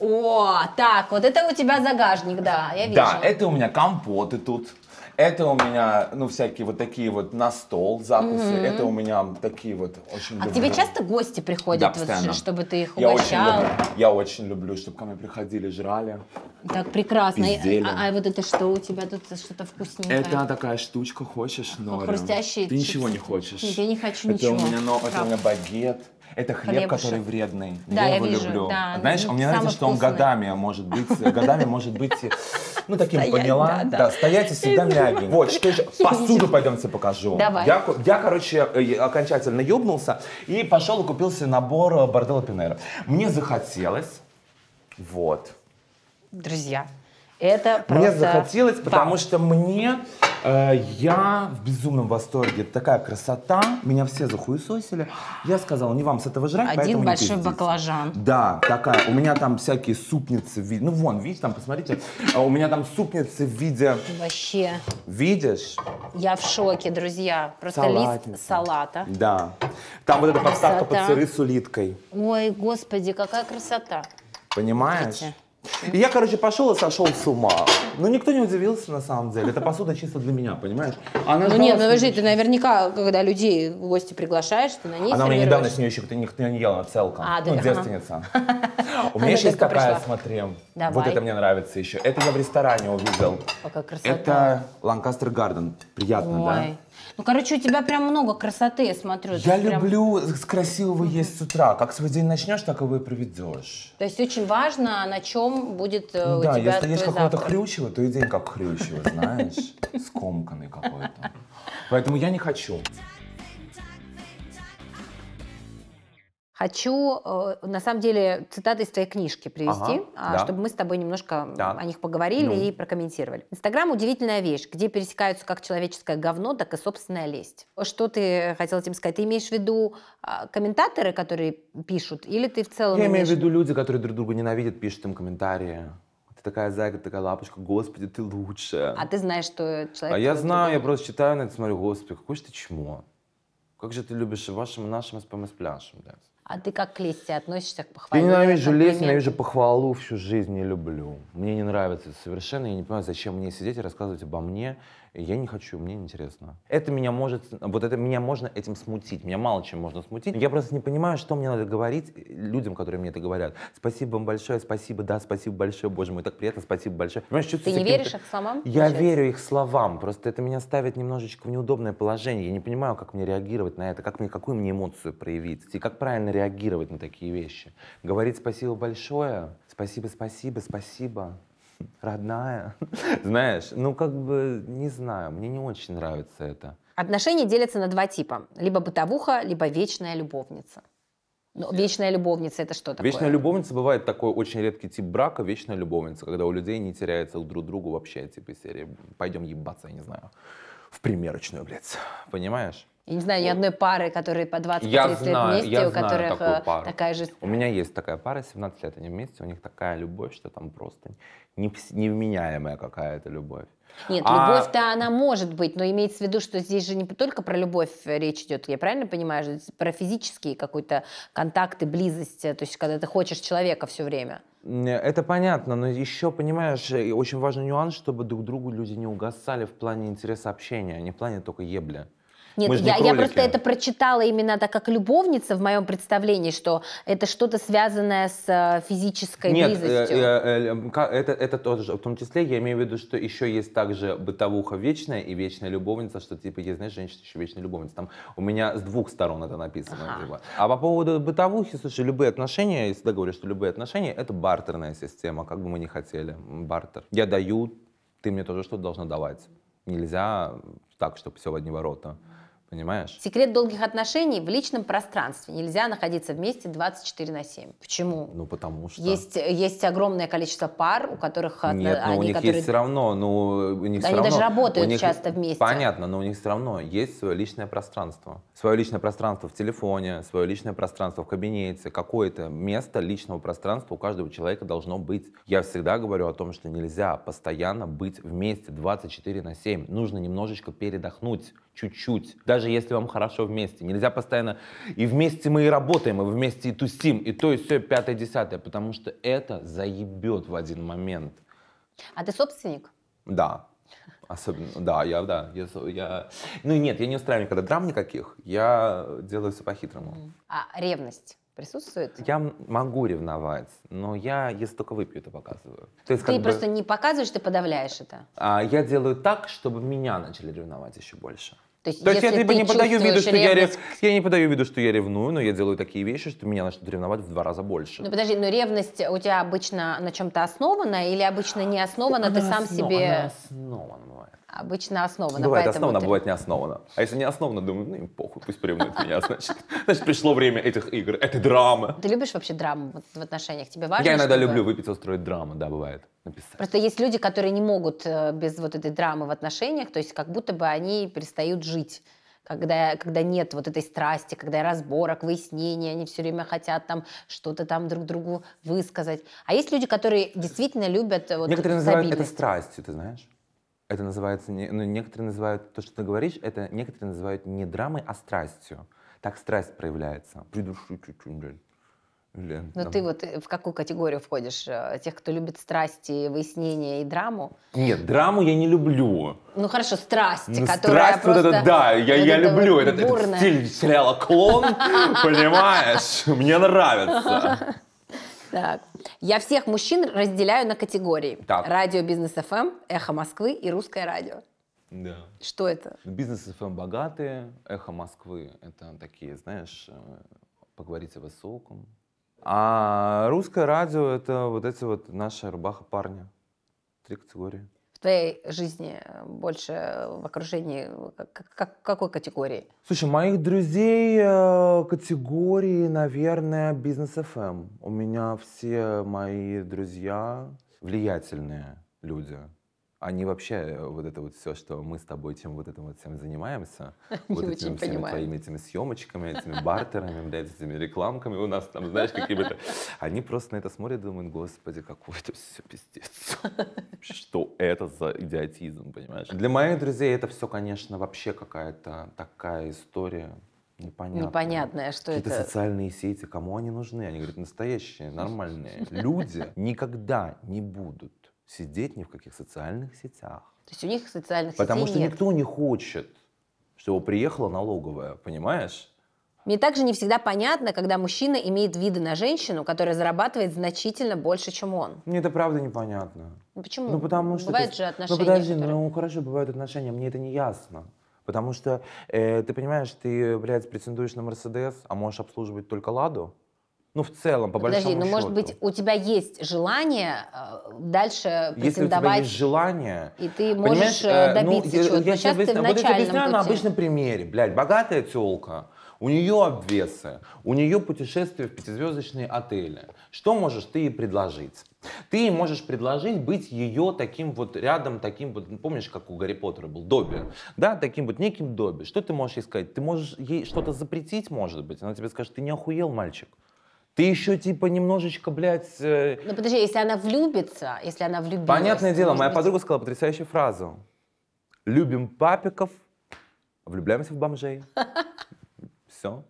Speaker 1: О, так, вот это у тебя загажник, да, я вижу. Да,
Speaker 2: это у меня компоты тут. Это у меня, ну, всякие вот такие вот на стол закусы, Mm-hmm. Это у меня такие вот очень А люблю. тебе часто
Speaker 1: гости приходят, да, вот, чтобы ты их угощал? Я очень, люблю,
Speaker 2: я очень люблю, чтобы ко мне приходили, жрали.
Speaker 1: Так, прекрасно. а, а вот это что у тебя тут? Что-то вкусненькое. Это
Speaker 2: такая штучка, хочешь, но... Хрустящие Ты чипсы. ничего не хочешь. Нет, я не хочу это ничего. У меня, но, это у меня багет. Это хлеб, Хлебушек. который вредный. Да, я, я его вижу, люблю. Да, Знаешь, ну, мне нравится, что он годами а может быть, годами может быть, ну таким стоять, поняла. Да, да. да, стоять и всегда мягенький. Вот, что еще? Посуду пойдемте покажу. Давай. Я, я короче, э, окончательно ёбнулся и пошел и купил себе набор э, бордела Пинера. Мне захотелось, вот.
Speaker 1: Друзья, это просто... Мне захотелось,
Speaker 2: потому Вау. что мне Э, я в безумном восторге. Такая красота. Меня все захуесосили. Я сказала, не вам с этого жрать, Один большой
Speaker 1: баклажан.
Speaker 2: Да, такая. У меня там всякие супницы в виде... Ну, вон, видите, там, посмотрите. Э, у меня там супницы в виде... Вообще. Видишь?
Speaker 1: Я в шоке, друзья. Просто Салатница. лист салата.
Speaker 2: Да. Там вот эта подставка под сыры с улиткой.
Speaker 1: Ой, господи, какая красота.
Speaker 2: Понимаешь? Видите? И я, короче, пошел и сошел с ума. Но никто не удивился на самом деле. Это посуда чисто для меня, понимаешь? Она ну нет, ну подожди,
Speaker 1: ты наверняка, когда людей в гости приглашаешь, ты на ней Она мне недавно с нее
Speaker 2: еще никто не ела, целком. А, да, ну, девственница.
Speaker 1: У меня еще есть такая, смотри. Вот это
Speaker 2: мне нравится еще. Это я в ресторане увидел.
Speaker 1: Какая красота. Это
Speaker 2: Ланкастер Гарден. Приятно, да?
Speaker 1: Ну, короче, у тебя прям много красоты, я смотрю. Я прям...
Speaker 2: люблю красивого есть с утра. Как свой день начнешь, так его и проведешь.
Speaker 1: То есть очень важно, на чем будет э, да, у тебя Да, если есть какого-то хрючего,
Speaker 2: то и день как хрючего, знаешь, скомканный какой-то. Поэтому я не хочу.
Speaker 1: Хочу, э, на самом деле, цитаты из твоей книжки привести, ага, а, да. чтобы мы с тобой немножко да. о них поговорили ну. и прокомментировали. Инстаграм – удивительная вещь, где пересекаются как человеческое говно, так и собственная лесть. Что ты хотел этим сказать? Ты имеешь в виду а, комментаторы, которые пишут, или ты в целом Я имею в виду
Speaker 2: люди, которые друг друга ненавидят, пишут им комментарии ты такая зайка, такая лапочка, господи, ты лучшая. А
Speaker 1: ты знаешь, что человек... А я знаю, другой... я
Speaker 2: просто читаю на это, смотрю, господи, какой же ты чмо. Как же ты любишь и вашим, и нашим и пляшем блядь.
Speaker 1: А ты как к лести относишься к похвале? Я ненавижу лесть, ненавижу
Speaker 2: похвалу всю жизнь, не люблю. Мне не нравится совершенно, я не понимаю, зачем мне сидеть и рассказывать обо мне, я не хочу, мне неинтересно. Это меня может, вот это меня можно этим смутить, меня мало чем можно смутить. Я просто не понимаю, что мне надо говорить э, людям, которые мне это говорят. Спасибо вам большое, спасибо, да, спасибо большое, боже мой, так приятно, спасибо большое. Понимаешь, Ты не веришь
Speaker 1: их словам? Я получается? верю
Speaker 2: их словам, просто это меня ставит немножечко в неудобное положение. Я не понимаю, как мне реагировать на это, как мне, какую мне эмоцию проявить, и как правильно реагировать на такие вещи. Говорить спасибо большое, спасибо, спасибо, спасибо родная. Знаешь, ну как бы, не знаю, мне не очень нравится это.
Speaker 1: Отношения делятся на два типа. Либо бытовуха, либо вечная любовница. Но ну, вечная любовница это что такое? Вечная
Speaker 2: любовница бывает такой очень редкий тип брака, вечная любовница, когда у людей не теряется друг другу вообще, типа серии «пойдем ебаться», я не знаю, в примерочную, блядь, понимаешь?
Speaker 1: Я не знаю ни одной пары, которые по 20-30 лет вместе, я у знаю которых такую э, пару. такая же...
Speaker 2: У меня есть такая пара, 17 лет они вместе, у них такая любовь, что там просто невменяемая какая-то любовь. Нет, а... любовь-то
Speaker 1: она может быть, но имеется в виду, что здесь же не только про любовь э, речь идет, я правильно понимаю, что здесь про физические какой-то контакты, близость, э, то есть когда ты хочешь человека все время.
Speaker 2: Это понятно, но еще, понимаешь, очень важный нюанс, чтобы друг другу люди не угасали в плане интереса общения, а не в плане только ебля. Нет, мы я, не я просто это
Speaker 1: прочитала именно так, как любовница в моем представлении, что это что-то связанное с э, физической Нет, э, близостью.
Speaker 2: Нет, э, это, это тоже, в том числе я имею в виду, что еще есть также бытовуха вечная и вечная любовница, что типа есть, знаешь, женщина еще вечная любовница. Там у меня с двух сторон это написано. Ага. Типа. А по поводу бытовухи, слушай, любые отношения, я всегда говорю, что любые отношения это бартерная система, как бы мы ни хотели, бартер. Я даю, ты мне тоже что-то должна давать. Нельзя так, чтобы все в одни ворота. Понимаешь?
Speaker 1: Секрет долгих отношений в личном пространстве. Нельзя находиться вместе 24 на 7.
Speaker 2: Почему? Ну, потому что...
Speaker 1: Есть, есть огромное количество пар, у которых... Нет, но ну, они, у них которые... есть все
Speaker 2: равно... Ну, у них да все они равно, даже работают них, часто вместе. Понятно, но у них все равно есть свое личное пространство. Свое личное пространство в телефоне, свое личное пространство в кабинете. Какое-то место личного пространства у каждого человека должно быть. Я всегда говорю о том, что нельзя постоянно быть вместе 24 на 7. Нужно немножечко передохнуть чуть-чуть, даже если вам хорошо вместе. Нельзя постоянно и вместе мы и работаем, и вместе и тусим, и то, и все, пятое, десятое, потому что это заебет в один момент.
Speaker 1: А ты собственник?
Speaker 2: Да. Особенно, да, я, да, я, я... Ну нет, я не устраиваю никогда драм никаких, я делаю все по-хитрому.
Speaker 1: А ревность? присутствует?
Speaker 2: Я могу ревновать, но я, если только выпью, то показываю. То есть, ты просто бы...
Speaker 1: не показываешь, ты подавляешь
Speaker 2: это. А, я делаю так, чтобы меня начали ревновать еще больше.
Speaker 3: То есть, То есть я либо не подаю виду, что ревность... я, рев...
Speaker 2: я не подаю виду, что я ревную, но я делаю такие вещи, что меня начнут ревновать в два раза больше. Ну
Speaker 1: подожди, но ревность у тебя обычно на чем-то основана или обычно не основана, она ты сам основ... себе... Она
Speaker 3: основана. Обычно основано.
Speaker 2: Бывает поэтому основано, ты... бывает не основано. А если не основано, думаю, ну им похуй, пусть прямуют меня, значит. Значит, пришло время этих игр, этой драмы.
Speaker 1: Ты любишь вообще драму в отношениях? Тебе важно? Я иногда люблю
Speaker 2: выпить, устроить драму, да, бывает. Написать.
Speaker 1: Просто есть люди, которые не могут э, без вот этой драмы в отношениях, то есть как будто бы они перестают жить когда, когда нет вот этой страсти, когда разборок, выяснения, они все время хотят там что-то там друг другу высказать. А есть люди, которые действительно любят э, вот Некоторые называют это
Speaker 2: страстью, ты знаешь? это называется, ну, некоторые называют, то, что ты говоришь, это некоторые называют не драмой, а страстью. Так страсть проявляется. Придушу чуть-чуть. Блин, Но ну, ты
Speaker 1: вот э, в какую категорию входишь? Э, тех, кто любит страсти, выяснения и драму?
Speaker 2: Нет, драму я не люблю.
Speaker 1: Ну хорошо, страсти, ну, которая страсть просто... вот это, да, я,
Speaker 2: вот я это люблю. Вот этот, этот стиль сериала «Клон», понимаешь? Мне нравится.
Speaker 1: Так. Я всех мужчин разделяю на категории. Так. Радио Бизнес ФМ, эм», Эхо Москвы и Русское радио. Да. Что это?
Speaker 2: Бизнес ФМ эм» богатые, Эхо Москвы это такие, знаешь, э, поговорить о высоком. А русское радио это вот эти вот наши рубаха парня. Три категории в
Speaker 1: твоей жизни э, больше в окружении? Как, как, какой категории?
Speaker 2: Слушай, моих друзей э, категории, наверное, бизнес FM. Эм». У меня все мои друзья влиятельные люди они вообще, э, вот это вот все, что мы с тобой, чем вот этим вот всем занимаемся, не вот этими всеми понимаю. твоими этими съемочками, этими бартерами, блядь, этими рекламками у нас там, знаешь, какие-то... Они просто на это смотрят и думают, господи, какой это все пиздец. Что это за идиотизм, понимаешь? Для моих друзей это все, конечно, вообще какая-то такая история. Непонятно. Непонятное, что Какие-то это. социальные сети, кому они нужны? Они говорят, настоящие, нормальные люди никогда не будут сидеть ни в каких социальных сетях.
Speaker 1: То есть у них социальных Потому сетей Потому что нет. никто
Speaker 2: не хочет, чтобы приехала налоговая, понимаешь?
Speaker 1: Мне также не всегда понятно, когда мужчина имеет виды на женщину, которая зарабатывает значительно больше, чем он.
Speaker 2: Мне это правда непонятно.
Speaker 1: Ну, почему? Ну потому что бывают ты... же ну, отношения. Ну подожди,
Speaker 2: которые... ну хорошо, бывают отношения, мне это не ясно. Потому что э, ты понимаешь, ты, блядь, претендуешь на Мерседес, а можешь обслуживать только Ладу. Ну, в целом, по Подожди, большому счету. Подожди, ну, может
Speaker 1: быть, у тебя есть желание э, дальше претендовать? Если у тебя есть
Speaker 2: желание...
Speaker 1: И ты можешь э, э, ну, добиться ну, чего-то. Я, я сейчас объясня... ты в вот пути. на обычном
Speaker 2: примере. Блядь, богатая тёлка, у нее обвесы, у нее путешествия в пятизвездочные отели. Что можешь ты ей предложить? Ты можешь предложить быть ее таким вот рядом, таким вот, помнишь, как у Гарри Поттера был, Добби, да, таким вот неким Добби. Что ты можешь ей сказать? Ты можешь ей что-то запретить, может быть. Она тебе скажет, ты не охуел, мальчик. Ты еще типа немножечко, блядь... Э... Ну
Speaker 1: подожди, если она влюбится, если она влюбилась... Понятное дело, моя быть... подруга
Speaker 2: сказала потрясающую фразу. Любим папиков, влюбляемся в бомжей. Все.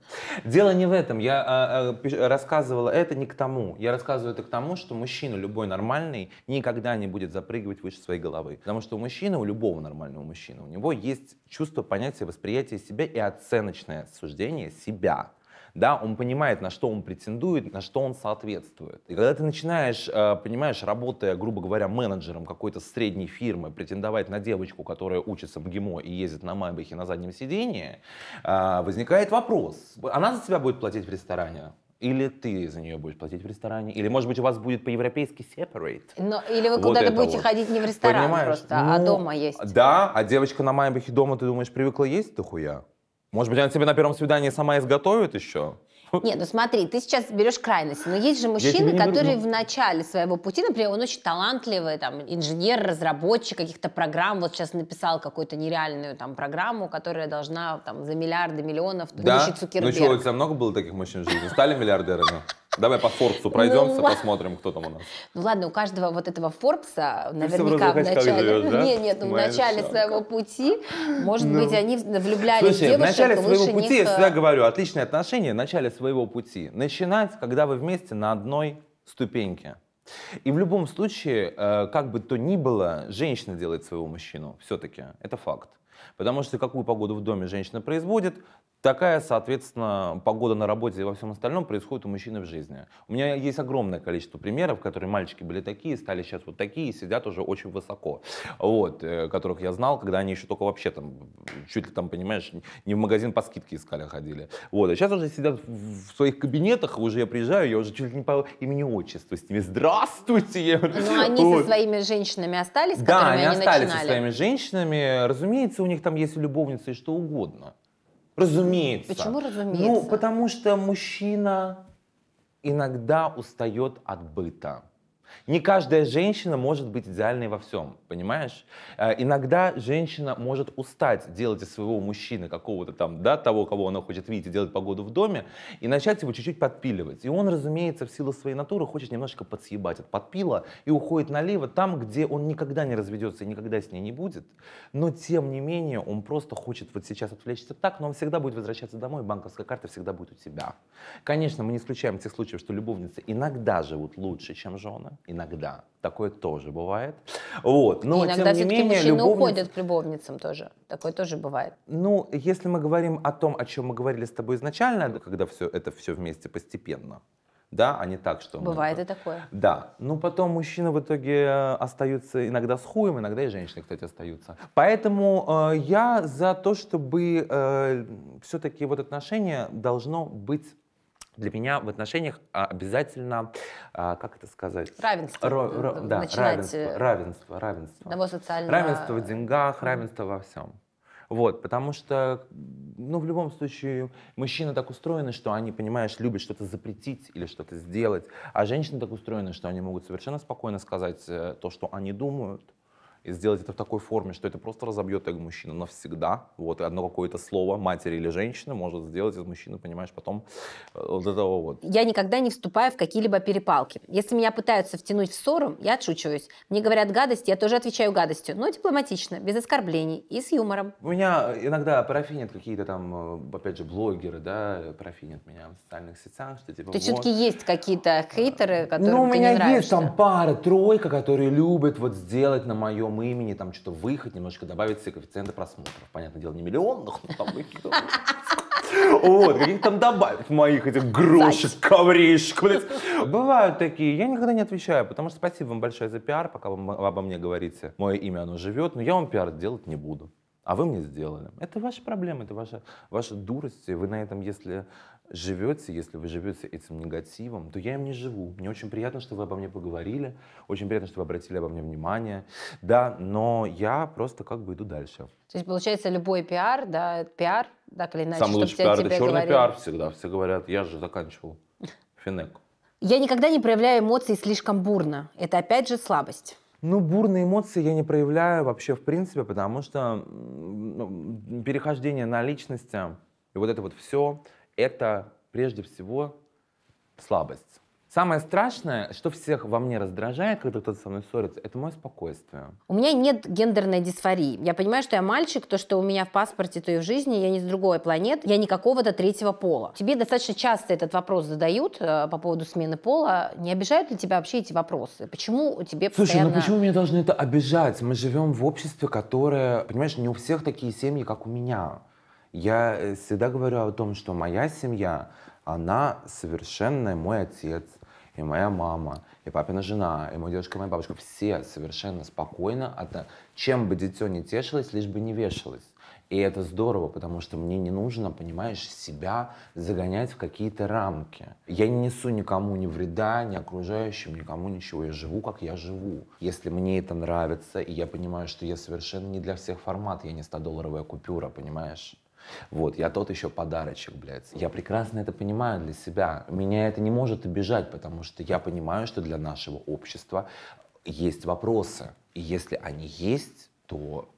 Speaker 2: Дело не в этом. Я э, э, рассказывала это не к тому. Я рассказываю это к тому, что мужчина любой нормальный никогда не будет запрыгивать выше своей головы. Потому что у мужчины, у любого нормального мужчины, у него есть чувство, понятие, восприятие себя и оценочное суждение себя да, он понимает, на что он претендует, на что он соответствует. И когда ты начинаешь, э, понимаешь, работая, грубо говоря, менеджером какой-то средней фирмы, претендовать на девочку, которая учится в ГИМО и ездит на Майбахе на заднем сидении, э, возникает вопрос, она за тебя будет платить в ресторане? Или ты за нее будешь платить в ресторане, или, может быть, у вас будет по-европейски separate.
Speaker 1: Но, ну, или вы вот куда-то будете вот. ходить не в ресторан Понимаешь? просто, а ну, а дома есть.
Speaker 2: Да, а девочка на Майбахе дома, ты думаешь, привыкла есть да хуя? Может быть, она тебе на первом свидании сама изготовит еще?
Speaker 1: Нет, ну смотри, ты сейчас берешь крайность. Но есть же мужчины, не... которые в начале своего пути, например, он очень талантливый, там, инженер, разработчик каких-то программ, вот сейчас написал какую-то нереальную там программу, которая должна там за миллиарды, миллионов, да? будущий ну, Цукерберг. Ну что, у
Speaker 2: тебя много было таких мужчин в жизни? Стали миллиардерами? Давай по Форбсу пройдемся, ну, посмотрим, кто там у нас.
Speaker 1: Ну ладно, у каждого вот этого Форбса наверняка в начале... Живешь, да? Нет, нет, ну, в начале шаг. своего пути, может ну. быть, они влюблялись Слушай, в девушек в начале своего пути, них... я э, всегда
Speaker 2: говорю, отличные отношения в начале своего пути. Начинать, когда вы вместе на одной ступеньке. И в любом случае, э, как бы то ни было, женщина делает своего мужчину все-таки. Это факт. Потому что какую погоду в доме женщина производит, Такая, соответственно, погода на работе и во всем остальном происходит у мужчины в жизни. У меня есть огромное количество примеров, которые мальчики были такие, стали сейчас вот такие, сидят уже очень высоко, вот, э, которых я знал, когда они еще только вообще там, чуть ли там, понимаешь, не в магазин по скидке искали, а ходили. Вот, а сейчас уже сидят в своих кабинетах, уже я приезжаю, я уже чуть ли не по имени-отчеству с ними, здравствуйте! Ну, они вот. со
Speaker 1: своими женщинами остались, с да, они, они остались начинали. со
Speaker 2: своими женщинами, разумеется, у них там есть любовницы и что угодно. Разумеется. Почему ну, разумеется? Ну, потому что мужчина иногда устает от быта. Не каждая женщина может быть идеальной во всем, понимаешь? А, иногда женщина может устать делать из своего мужчины какого-то там, да, того, кого она хочет видеть, делать погоду в доме, и начать его чуть-чуть подпиливать. И он, разумеется, в силу своей натуры хочет немножечко подсъебать от подпила и уходит налево там, где он никогда не разведется и никогда с ней не будет. Но, тем не менее, он просто хочет вот сейчас отвлечься так, но он всегда будет возвращаться домой, банковская карта всегда будет у тебя. Конечно, мы не исключаем тех случаев, что любовницы иногда живут лучше, чем жены иногда. Такое тоже бывает. Вот. Но, иногда тем не менее, мужчины любовниц... уходят
Speaker 1: к любовницам тоже.
Speaker 2: Такое тоже бывает. Ну, если мы говорим о том, о чем мы говорили с тобой изначально, когда все, это все вместе постепенно, да, а не так, что... Бывает мы... и такое. Да. Ну, потом мужчины в итоге э, остаются иногда с хуем, иногда и женщины, кстати, остаются. Поэтому э, я за то, чтобы э, все-таки вот отношения должно быть для меня в отношениях а, обязательно, а, как это сказать? Равенство. Ро, э, ро, да, Начинать равенство, э, равенство, равенство.
Speaker 1: Социального... Равенство в
Speaker 2: деньгах, равенство во всем. Вот, потому что, ну, в любом случае, мужчины так устроены, что они, понимаешь, любят что-то запретить или что-то сделать, а женщины так устроены, что они могут совершенно спокойно сказать э, то, что они думают, и сделать это в такой форме, что это просто разобьет эго мужчину навсегда. Вот, одно какое-то слово матери или женщины может сделать из мужчины, понимаешь, потом э, вот этого вот. Я
Speaker 1: никогда не вступаю в какие-либо перепалки. Если меня пытаются втянуть в ссору, я отшучиваюсь. Мне говорят гадости, я тоже отвечаю гадостью, но дипломатично, без оскорблений и с юмором.
Speaker 2: У меня иногда парафинят какие-то там, э, опять же, блогеры, да, парафинят меня в социальных сетях, что типа... Ты вот. все-таки есть
Speaker 1: какие-то э, хейтеры, которые Ну, у меня есть нравишься.
Speaker 2: там пара, тройка, которые любят вот сделать на моем новом имени, там что-то выехать, немножечко добавить все коэффициенты просмотров. Понятное дело, не миллионных, но там вот, каких там добавить моих этих грошек, ковришек. Бывают такие, я никогда не отвечаю, потому что спасибо вам большое за пиар, пока вы обо мне говорите. Мое имя, оно живет, но я вам пиар делать не буду. А вы мне сделали. Это ваши проблемы это ваша, ваша дурость. Вы на этом, если живете, если вы живете этим негативом, то я им не живу. Мне очень приятно, что вы обо мне поговорили, очень приятно, что вы обратили обо мне внимание, да, но я просто как бы иду дальше.
Speaker 1: То есть, получается, любой пиар, да, пиар, так или иначе, Самый лучший пиар — это черный говорили. пиар
Speaker 2: всегда, все говорят, я же заканчивал Финек.
Speaker 1: Я никогда не проявляю эмоции слишком бурно. Это опять же слабость.
Speaker 3: Ну,
Speaker 2: бурные эмоции я не проявляю вообще в принципе, потому что ну, перехождение на личности и вот это вот все, это прежде всего слабость. Самое страшное, что всех во мне раздражает, когда кто-то со мной ссорится, это мое спокойствие.
Speaker 1: У меня нет гендерной дисфории. Я понимаю, что я мальчик, то, что у меня в паспорте, то и в жизни, я не с другой планеты, я не какого-то третьего пола. Тебе достаточно часто этот вопрос задают э, по поводу смены пола. Не обижают ли тебя вообще эти вопросы? Почему тебе Слушай, ну постоянно... ну почему
Speaker 2: меня должны это обижать? Мы живем в обществе, которое, понимаешь, не у всех такие семьи, как у меня. Я э, всегда говорю о том, что моя семья, она совершенно мой отец, и моя мама, и папина жена, и мой дедушка, и моя бабушка, все совершенно спокойно, от... чем бы дитё не тешилось, лишь бы не вешалось. И это здорово, потому что мне не нужно, понимаешь, себя загонять в какие-то рамки. Я не несу никому ни вреда, ни окружающим, никому ничего. Я живу, как я живу. Если мне это нравится, и я понимаю, что я совершенно не для всех формат, я не 100-долларовая купюра, понимаешь? Вот, я тот еще подарочек, блядь. Я прекрасно это понимаю для себя. Меня это не может обижать, потому что я понимаю, что для нашего общества есть вопросы. И если они есть, то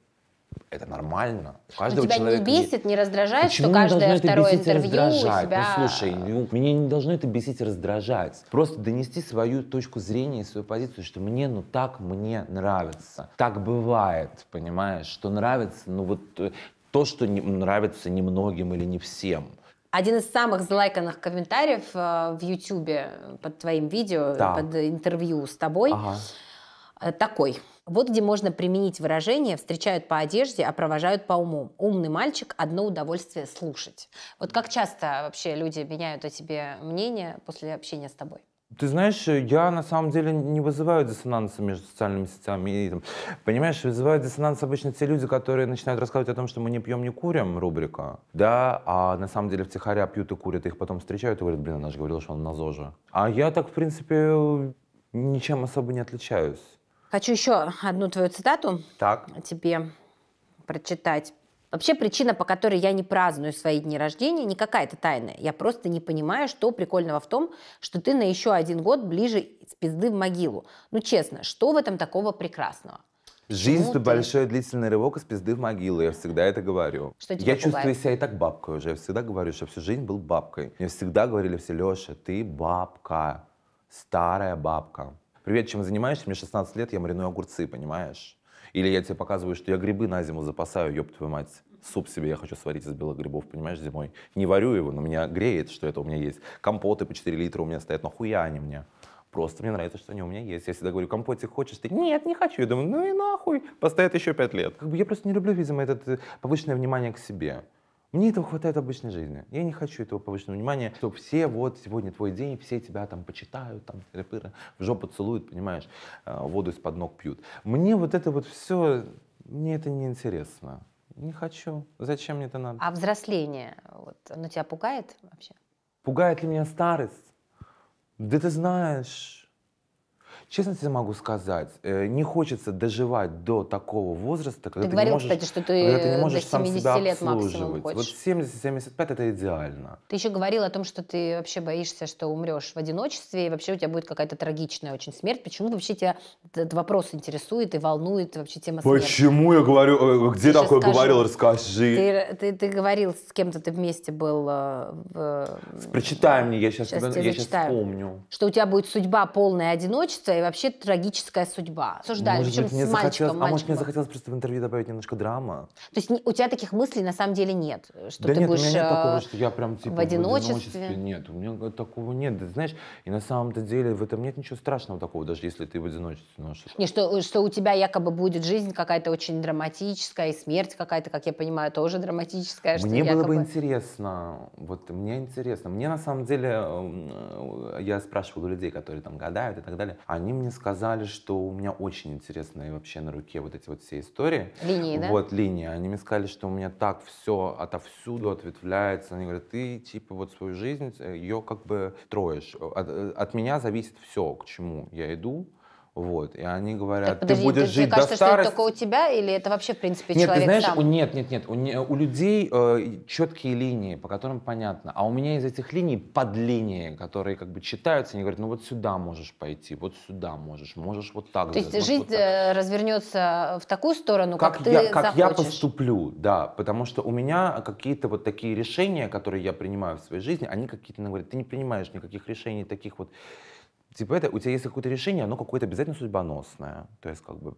Speaker 2: это нормально. У каждого Но тебя человека... не
Speaker 1: бесит, не раздражает, Почему что каждое второе интервью раздражать? у тебя... Ну, слушай,
Speaker 2: ну, меня не должно это бесить и раздражать. Просто донести свою точку зрения и свою позицию, что мне, ну, так мне нравится. Так бывает, понимаешь, что нравится, ну, вот э, то, что нравится немногим или не всем.
Speaker 1: Один из самых залайканных комментариев э, в Ютьюбе э, под твоим видео, да. Э, под интервью с тобой,
Speaker 3: ага.
Speaker 1: такой. Вот где можно применить выражение «встречают по одежде, а провожают по уму». Умный мальчик – одно удовольствие слушать. Вот как часто вообще люди меняют о тебе мнение после общения с тобой?
Speaker 2: Ты знаешь, э, я на самом деле не вызываю диссонанса между социальными сетями. И, там, понимаешь, вызывают диссонанс обычно те люди, которые начинают рассказывать о том, что мы не пьем, не курим, рубрика, да, а на самом деле втихаря пьют и курят, и их потом встречают и говорят, блин, она же говорила, что он на ЗОЖе. А я так, в принципе, ничем особо не отличаюсь.
Speaker 1: Хочу еще одну твою цитату так. тебе прочитать. Вообще причина, по которой я не праздную свои дни рождения, не какая-то тайная. Я просто не понимаю, что прикольного в том, что ты на еще один год ближе с пизды в могилу. Ну честно, что в этом такого прекрасного?
Speaker 2: Жизнь ну, это ты... большой длительный рывок из пизды в могилу, я всегда это говорю. Что тебя я пугает? чувствую себя и так бабкой уже, я всегда говорю, что всю жизнь был бабкой. Мне всегда говорили все, Леша, ты бабка, старая бабка. Привет, чем занимаешься? Мне 16 лет, я мариную огурцы, понимаешь? Или я тебе показываю, что я грибы на зиму запасаю, ёб твою мать. Суп себе я хочу сварить из белых грибов, понимаешь, зимой. Не варю его, но меня греет, что это у меня есть. Компоты по 4 литра у меня стоят, но хуя они мне? Просто мне нравится, что они у меня есть. Я всегда говорю, компотик хочешь? Ты, нет, не хочу. Я думаю, ну и нахуй, постоят еще пять лет. Как бы я просто не люблю, видимо, это э, повышенное внимание к себе. Мне этого хватает в обычной жизни. Я не хочу этого повышенного внимания, что все вот сегодня твой день, все тебя там почитают, там в жопу целуют, понимаешь, э, воду из-под ног пьют. Мне вот это вот все, мне это не интересно. Не хочу. Зачем мне это надо?
Speaker 1: А взросление, вот, оно тебя пугает вообще?
Speaker 2: Пугает ли меня старость? Да ты знаешь, Честно тебе могу сказать, э, не хочется доживать до такого возраста, когда ты, ты говорил, не можешь, кстати, что ты, когда ты не можешь до 70 сам себя лет обслуживать. Вот 70-75 это идеально.
Speaker 1: Ты еще говорил о том, что ты вообще боишься, что умрешь в одиночестве, и вообще у тебя будет какая-то трагичная очень смерть. Почему вообще тебя этот вопрос интересует и волнует вообще тема смерти? Почему
Speaker 2: я говорю, э, где ты такое скажи, говорил, расскажи.
Speaker 1: Ты, ты, ты говорил, с кем-то ты вместе был. Э, в...
Speaker 2: Прочитай мне, я сейчас, сейчас, тебя, я сейчас вспомню.
Speaker 1: Что у тебя будет судьба полное одиночество, и вообще трагическая судьба. Осуждали, может причем с мальчиком, мальчиком. А может, мне
Speaker 2: захотелось просто в интервью добавить немножко драма?
Speaker 1: То есть у тебя таких мыслей на самом деле нет? Что да ты нет, будешь у меня нет такого, э, что
Speaker 2: я прям типа в одиночестве. в одиночестве. Нет, у меня такого нет. Ты знаешь, и на самом-то деле в этом нет ничего страшного такого, даже если ты в одиночестве носишь.
Speaker 1: Не, что, что у тебя якобы будет жизнь какая-то очень драматическая, и смерть какая-то, как я понимаю, тоже драматическая. Мне якобы... было бы
Speaker 2: интересно, вот мне интересно. Мне на самом деле, эм, э, я спрашивал у людей, которые там гадают и так далее, они они мне сказали, что у меня очень интересные вообще на руке вот эти вот все истории. Линии, да? Вот, линии. Они мне сказали, что у меня так все отовсюду ответвляется. Они говорят, ты типа вот свою жизнь, э, ее как бы строишь. От, э, от меня зависит все, к чему я иду. Вот. И они говорят, так, подожди, ты будешь ты, жить кажется, до старости. Что это
Speaker 1: только у тебя или это вообще, в принципе, нет, человек ты знаешь, сам? У,
Speaker 2: нет, нет, нет. У, у людей э, четкие линии, по которым понятно. А у меня из этих линий подлинии, которые как бы читаются, они говорят, ну вот сюда можешь пойти, вот сюда можешь, можешь вот так. То есть можешь, жизнь вот так.
Speaker 1: Э, развернется в такую сторону, как, как ты я, Как захочешь. я
Speaker 2: поступлю, да. Потому что у меня какие-то вот такие решения, которые я принимаю в своей жизни, они какие-то, говорят, ты не принимаешь никаких решений таких вот типа это, у тебя есть какое-то решение, оно какое-то обязательно судьбоносное. То есть как бы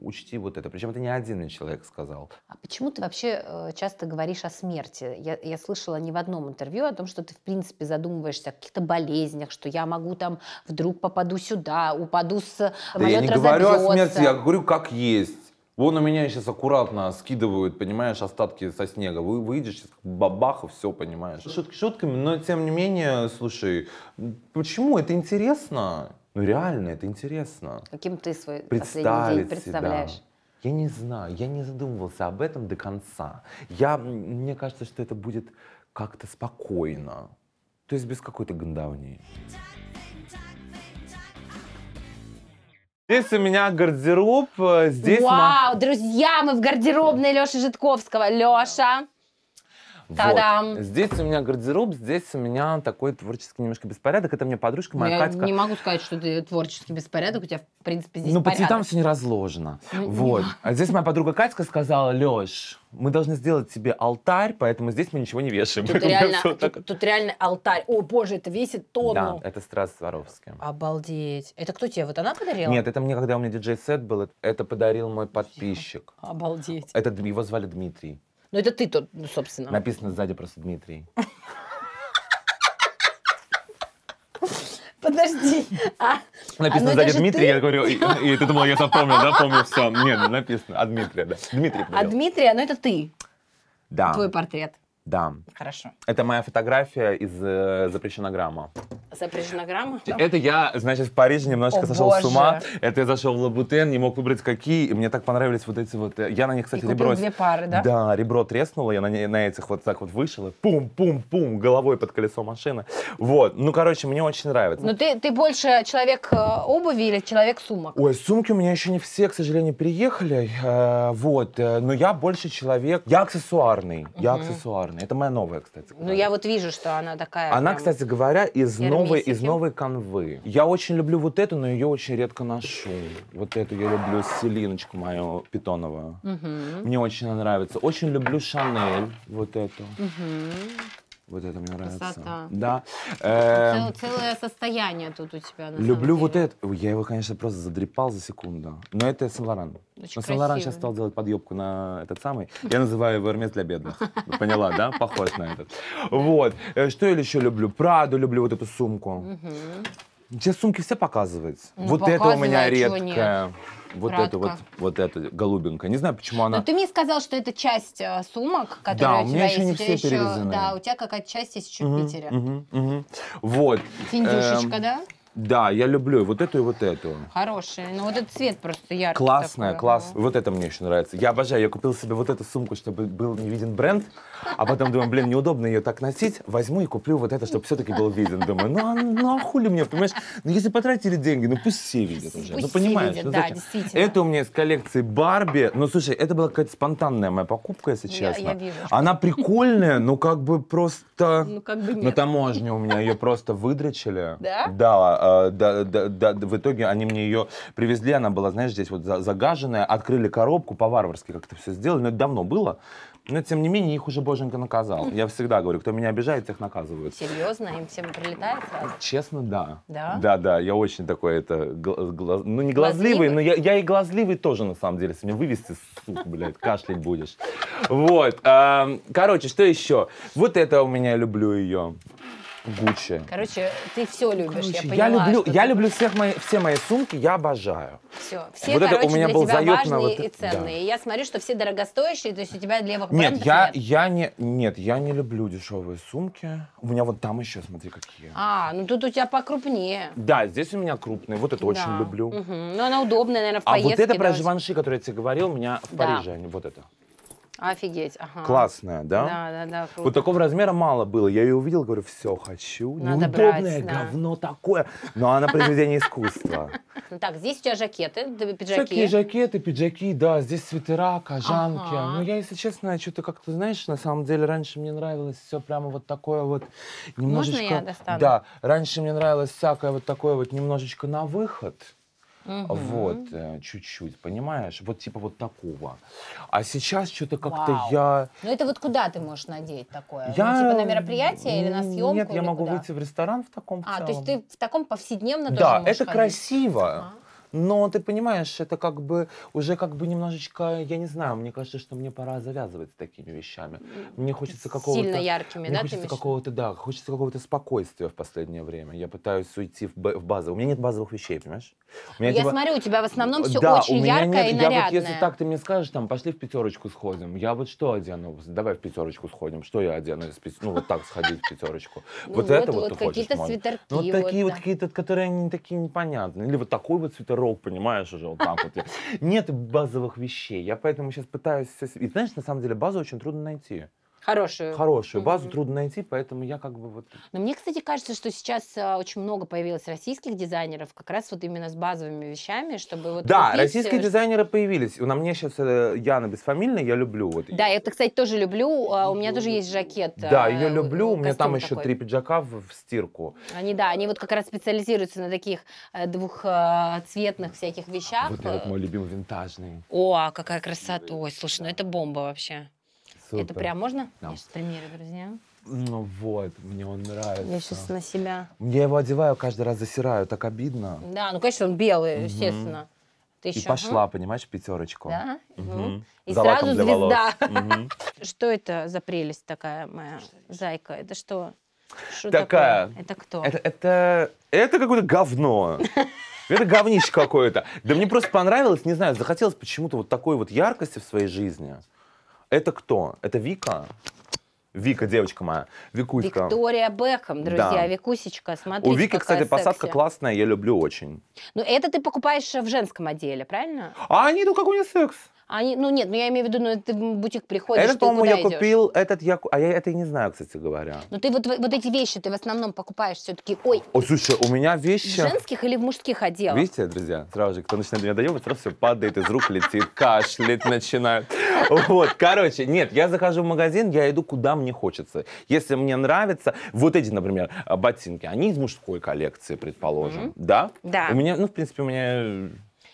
Speaker 2: учти вот это. Причем это не один человек сказал.
Speaker 1: А почему ты вообще э, часто говоришь о смерти? Я, я слышала не в одном интервью о том, что ты в принципе задумываешься о каких-то болезнях, что я могу там вдруг попаду сюда, упаду с... Э, да я не разобьется. говорю о смерти, я
Speaker 2: говорю как есть. Вон у меня сейчас аккуратно скидывают, понимаешь, остатки со снега. Вы выйдешь, сейчас бабах, и все, понимаешь. Шутки шутками, но тем не менее, слушай, почему? Это интересно. Ну реально, это интересно.
Speaker 1: Каким ты свой последний день представляешь? Себя.
Speaker 2: Я не знаю, я не задумывался об этом до конца. Я, мне кажется, что это будет как-то спокойно. То есть без какой-то гандавнии. Здесь у меня гардероб, э, здесь... Вау,
Speaker 1: друзья, мы в гардеробной Леши Житковского. Леша,
Speaker 2: вот. Здесь у меня гардероб, здесь у меня такой творческий немножко беспорядок. Это мне подружка моя ну, Катька. Я не могу
Speaker 1: сказать, что ты творческий беспорядок, у тебя, в принципе, здесь Ну, порядок. по цветам все
Speaker 2: не разложено. Ну, вот. а здесь моя подруга Катька сказала, Леш, мы должны сделать тебе алтарь, поэтому здесь мы ничего не вешаем. Тут, реально, тут, так...
Speaker 1: тут реально алтарь. О, боже, это весит тонну.
Speaker 2: Да, это страз Сваровский.
Speaker 1: Обалдеть. Это кто тебе? Вот она подарила? Нет,
Speaker 2: это мне, когда у меня диджей-сет был, это подарил мой подписчик.
Speaker 1: Обалдеть. Это
Speaker 2: его звали Дмитрий.
Speaker 1: Ну, это ты тут, ну, собственно.
Speaker 2: Написано сзади просто Дмитрий.
Speaker 1: Подожди. А,
Speaker 2: написано а, ну, сзади Дмитрий, я говорю, и, ты думал, я запомнил, да, помню все. Нет, написано, а Дмитрия, да. Дмитрий. Подел. А
Speaker 1: Дмитрия, ну это ты. Да. Твой портрет. Да. Хорошо.
Speaker 2: Это моя фотография из э, грамма.
Speaker 1: Запрещена грамма? Это
Speaker 2: я, значит, в Париже немножечко О, сошел боже. с ума. Это я зашел в Лабутен, не мог выбрать какие. И мне так понравились вот эти вот. Э, я на них, кстати, и ребро... две пары, да? Да, ребро треснуло, я на, на этих вот так вот вышел. и Пум-пум-пум, головой под колесо машины. Вот. Ну, короче, мне очень нравится. Но
Speaker 1: ну, ты, ты больше человек э, обуви или человек сумок?
Speaker 2: Ой, сумки у меня еще не все, к сожалению, переехали. Э, вот. Но я больше человек... Я аксессуарный. Я угу. аксессуарный. Это моя новая, кстати.
Speaker 1: Ну, я вот вижу, что она такая... Она, прям...
Speaker 2: кстати говоря, из новых новой, из новой канвы. Я очень люблю вот эту, но ее очень редко ношу. Вот эту я люблю, селиночку мою питоновую. Угу. Мне очень она нравится. Очень люблю Шанель, вот эту. Угу. Вот это мне Красота. нравится. Да. Э, Цел, эм,
Speaker 1: целое состояние тут у тебя. На люблю
Speaker 2: вот это. Я его, конечно, просто задрепал за секунду. Но это Сен-Лоран. Но Сен-Лоран сейчас стал делать подъебку на этот самый. Я называю его Эрмес для бедных. Поняла, да? Похож на этот. Вот. Э, что я еще люблю? Праду люблю, вот эту сумку. Сейчас сумки все показываются. Ну, вот это у меня а редкое. Вот Радко. это вот, вот это голубенькая. Не знаю, почему она. Но ну, ты
Speaker 1: мне сказал, что это часть э, сумок, которые да, у, у тебя еще есть. Не все еще, Да, у тебя какая-то часть есть еще угу, в Питере. Угу,
Speaker 2: угу. Вот. Финдюшечка, эм, да? Да, я люблю и вот эту, и вот эту.
Speaker 1: Хорошая. Ну, вот этот цвет просто яркий. Классная,
Speaker 2: класс. Вот это мне еще нравится. Я обожаю. Я купил себе вот эту сумку, чтобы был не виден бренд. А потом думаю, блин, неудобно ее так носить. Возьму и куплю вот это, чтобы все-таки был виден. Думаю, ну, а нахуй ну, мне, понимаешь? Ну, если потратили деньги, ну, пусть все видят уже. Ну, пусть ну, понимаешь? Видят, ну, да, действительно. Это у меня из коллекции Барби. Ну, слушай, это была какая-то спонтанная моя покупка, если честно. Я, я вижу. Она прикольная, но как бы просто... Ну, как бы нет. На таможне у меня ее просто выдрачили. Да? Да, а, да, да, да, в итоге они мне ее привезли, она была, знаешь, здесь вот загаженная, открыли коробку по-варварски, как это все сделали, но это давно было. Но, тем не менее, их уже боженька наказал. Я всегда говорю, кто меня обижает, тех наказывают. Серьезно?
Speaker 1: Им всем прилетает сразу?
Speaker 2: Честно, да. Да? Да, да. Я очень такой, это, глаз, ну, не глазливый, глазливый? но я, я и глазливый тоже, на самом деле. Если меня вывести, сука, блядь, кашлять будешь. Вот. Короче, что еще? Вот это у меня люблю ее. Гуччи.
Speaker 1: Короче, ты все любишь, Короче, я понимаю. Я люблю, я
Speaker 2: ты... люблю всех мои, все мои сумки, я обожаю.
Speaker 1: Все, все, вот короче, это у меня для был тебя важные вот... и ценные. Да. И я смотрю, что все дорогостоящие, то есть у тебя левых нет, я, нет.
Speaker 2: Я не, нет, я не люблю дешевые сумки. У меня вот там еще, смотри, какие.
Speaker 1: А, ну тут у тебя покрупнее.
Speaker 2: Да, здесь у меня крупные, вот это да. очень люблю. Угу.
Speaker 1: Ну она удобная, наверное, в а поездке. А вот это даже. про
Speaker 2: Живанши, который я тебе говорил, у меня в да. Париже, а вот это.
Speaker 1: Офигеть, ага. Классная,
Speaker 2: да? Да, да, да. Круто. Вот такого размера мало было. Я ее увидел, говорю, все, хочу. Надо Неудобное брать, да. говно такое. Но она произведение искусства.
Speaker 1: Ну так, здесь у тебя жакеты, пиджаки. Всякие
Speaker 2: жакеты, пиджаки, да. Здесь свитера, кожанки. Ага. Ну я, если честно, что-то как-то, знаешь, на самом деле раньше мне нравилось все прямо вот такое вот немножечко... Можно я достану? Да. Раньше мне нравилось всякое вот такое вот немножечко на выход.
Speaker 3: Угу. Вот,
Speaker 2: э, чуть-чуть, понимаешь? Вот типа вот такого. А сейчас что-то как-то я...
Speaker 1: Ну это вот куда ты можешь надеть такое? Ну, я... Ну, типа на мероприятие или на съемку? Нет, я могу куда? выйти
Speaker 2: в ресторан в таком
Speaker 1: А, целом. то есть ты в таком повседневно да, тоже Да, это ходить? красиво.
Speaker 2: А. Но ты понимаешь, это как бы уже как бы немножечко, я не знаю, мне кажется, что мне пора завязывать с такими вещами. Мне хочется какого-то... Сильно яркими, мне да? Хочется какого-то, да, хочется какого-то спокойствия в последнее время. Я пытаюсь уйти в, в базу. У меня нет базовых вещей, понимаешь? У меня, я типа... смотрю, у тебя в основном все да, очень яркое нет, и нарядное. Я вот, если так ты мне скажешь, там, пошли в пятерочку сходим, я вот что одену? Давай в пятерочку сходим. Что я одену? Ну, вот так сходить в пятерочку. Ну вот это вот ты хочешь, какие-то свитерки. Ну, вот такие вот какие-то, которые они такие непонятные. Или вот такой вот свитер рок, понимаешь, уже вот так вот. Нет базовых вещей. Я поэтому сейчас пытаюсь... И знаешь, на самом деле базу очень трудно найти.
Speaker 1: Хорошую. Хорошую. Базу mm-hmm. трудно
Speaker 2: найти, поэтому я как бы вот...
Speaker 1: Но мне, кстати, кажется, что сейчас э, очень много появилось российских дизайнеров, как раз вот именно с базовыми вещами, чтобы вот... Да, купить... российские э,
Speaker 2: дизайнеры появились. У нас мне сейчас э, Яна Бесфамильная, я люблю. Вот. Да,
Speaker 1: я это, кстати, тоже люблю. А, у меня тоже есть жакет. Да, ее
Speaker 2: люблю. У меня там такой. еще три пиджака в, в стирку.
Speaker 1: Они, да, они вот как раз специализируются на таких двухцветных всяких вещах. Вот этот мой
Speaker 2: любимый винтажный.
Speaker 1: О, а какая красота. Ой, слушай, ну это бомба вообще.
Speaker 2: Супер. Это прям можно? Да. Я сейчас
Speaker 1: примерю, друзья.
Speaker 2: Ну вот, мне он нравится. Я сейчас на себя. Я его одеваю, каждый раз засираю, так обидно.
Speaker 1: Да, ну конечно, он белый, угу. естественно.
Speaker 2: Ты еще, и пошла, угу. понимаешь, пятерочку. Да? Угу. И за сразу звезда. Угу.
Speaker 1: Что это за прелесть такая моя зайка? Это что? Что такая.
Speaker 2: Такое? Это кто? Это, это, это какое-то говно. Это говнище какое-то. Да мне просто понравилось, не знаю, захотелось почему-то вот такой вот яркости в своей жизни. Это кто? Это Вика? Вика, девочка моя. Викуська. Виктория
Speaker 1: Бекхэм, друзья. Да. Викусечка, смотрите, У Вики, кстати, секси. посадка
Speaker 2: классная, я люблю очень.
Speaker 1: Ну, это ты покупаешь в женском отделе, правильно? А, нет, ну как у нее секс? Они, ну нет, ну я имею в виду, ну ты в бутик приходишь, Этот, по-моему, я идешь? купил,
Speaker 2: этот я... А я это и не знаю, кстати говоря.
Speaker 1: Ну ты вот, вот эти вещи ты в основном покупаешь все-таки, ой.
Speaker 2: О, слушай, у меня вещи... В
Speaker 1: женских или в мужских отделах? Видите,
Speaker 2: друзья, сразу же, кто начинает меня доебать, сразу все падает, из рук летит, кашляет начинает. Вот, короче, нет, я захожу в магазин, я иду куда мне хочется. Если мне нравится, вот эти, например, ботинки, они из мужской коллекции, предположим, да? Да. У меня, ну, в принципе, у меня э,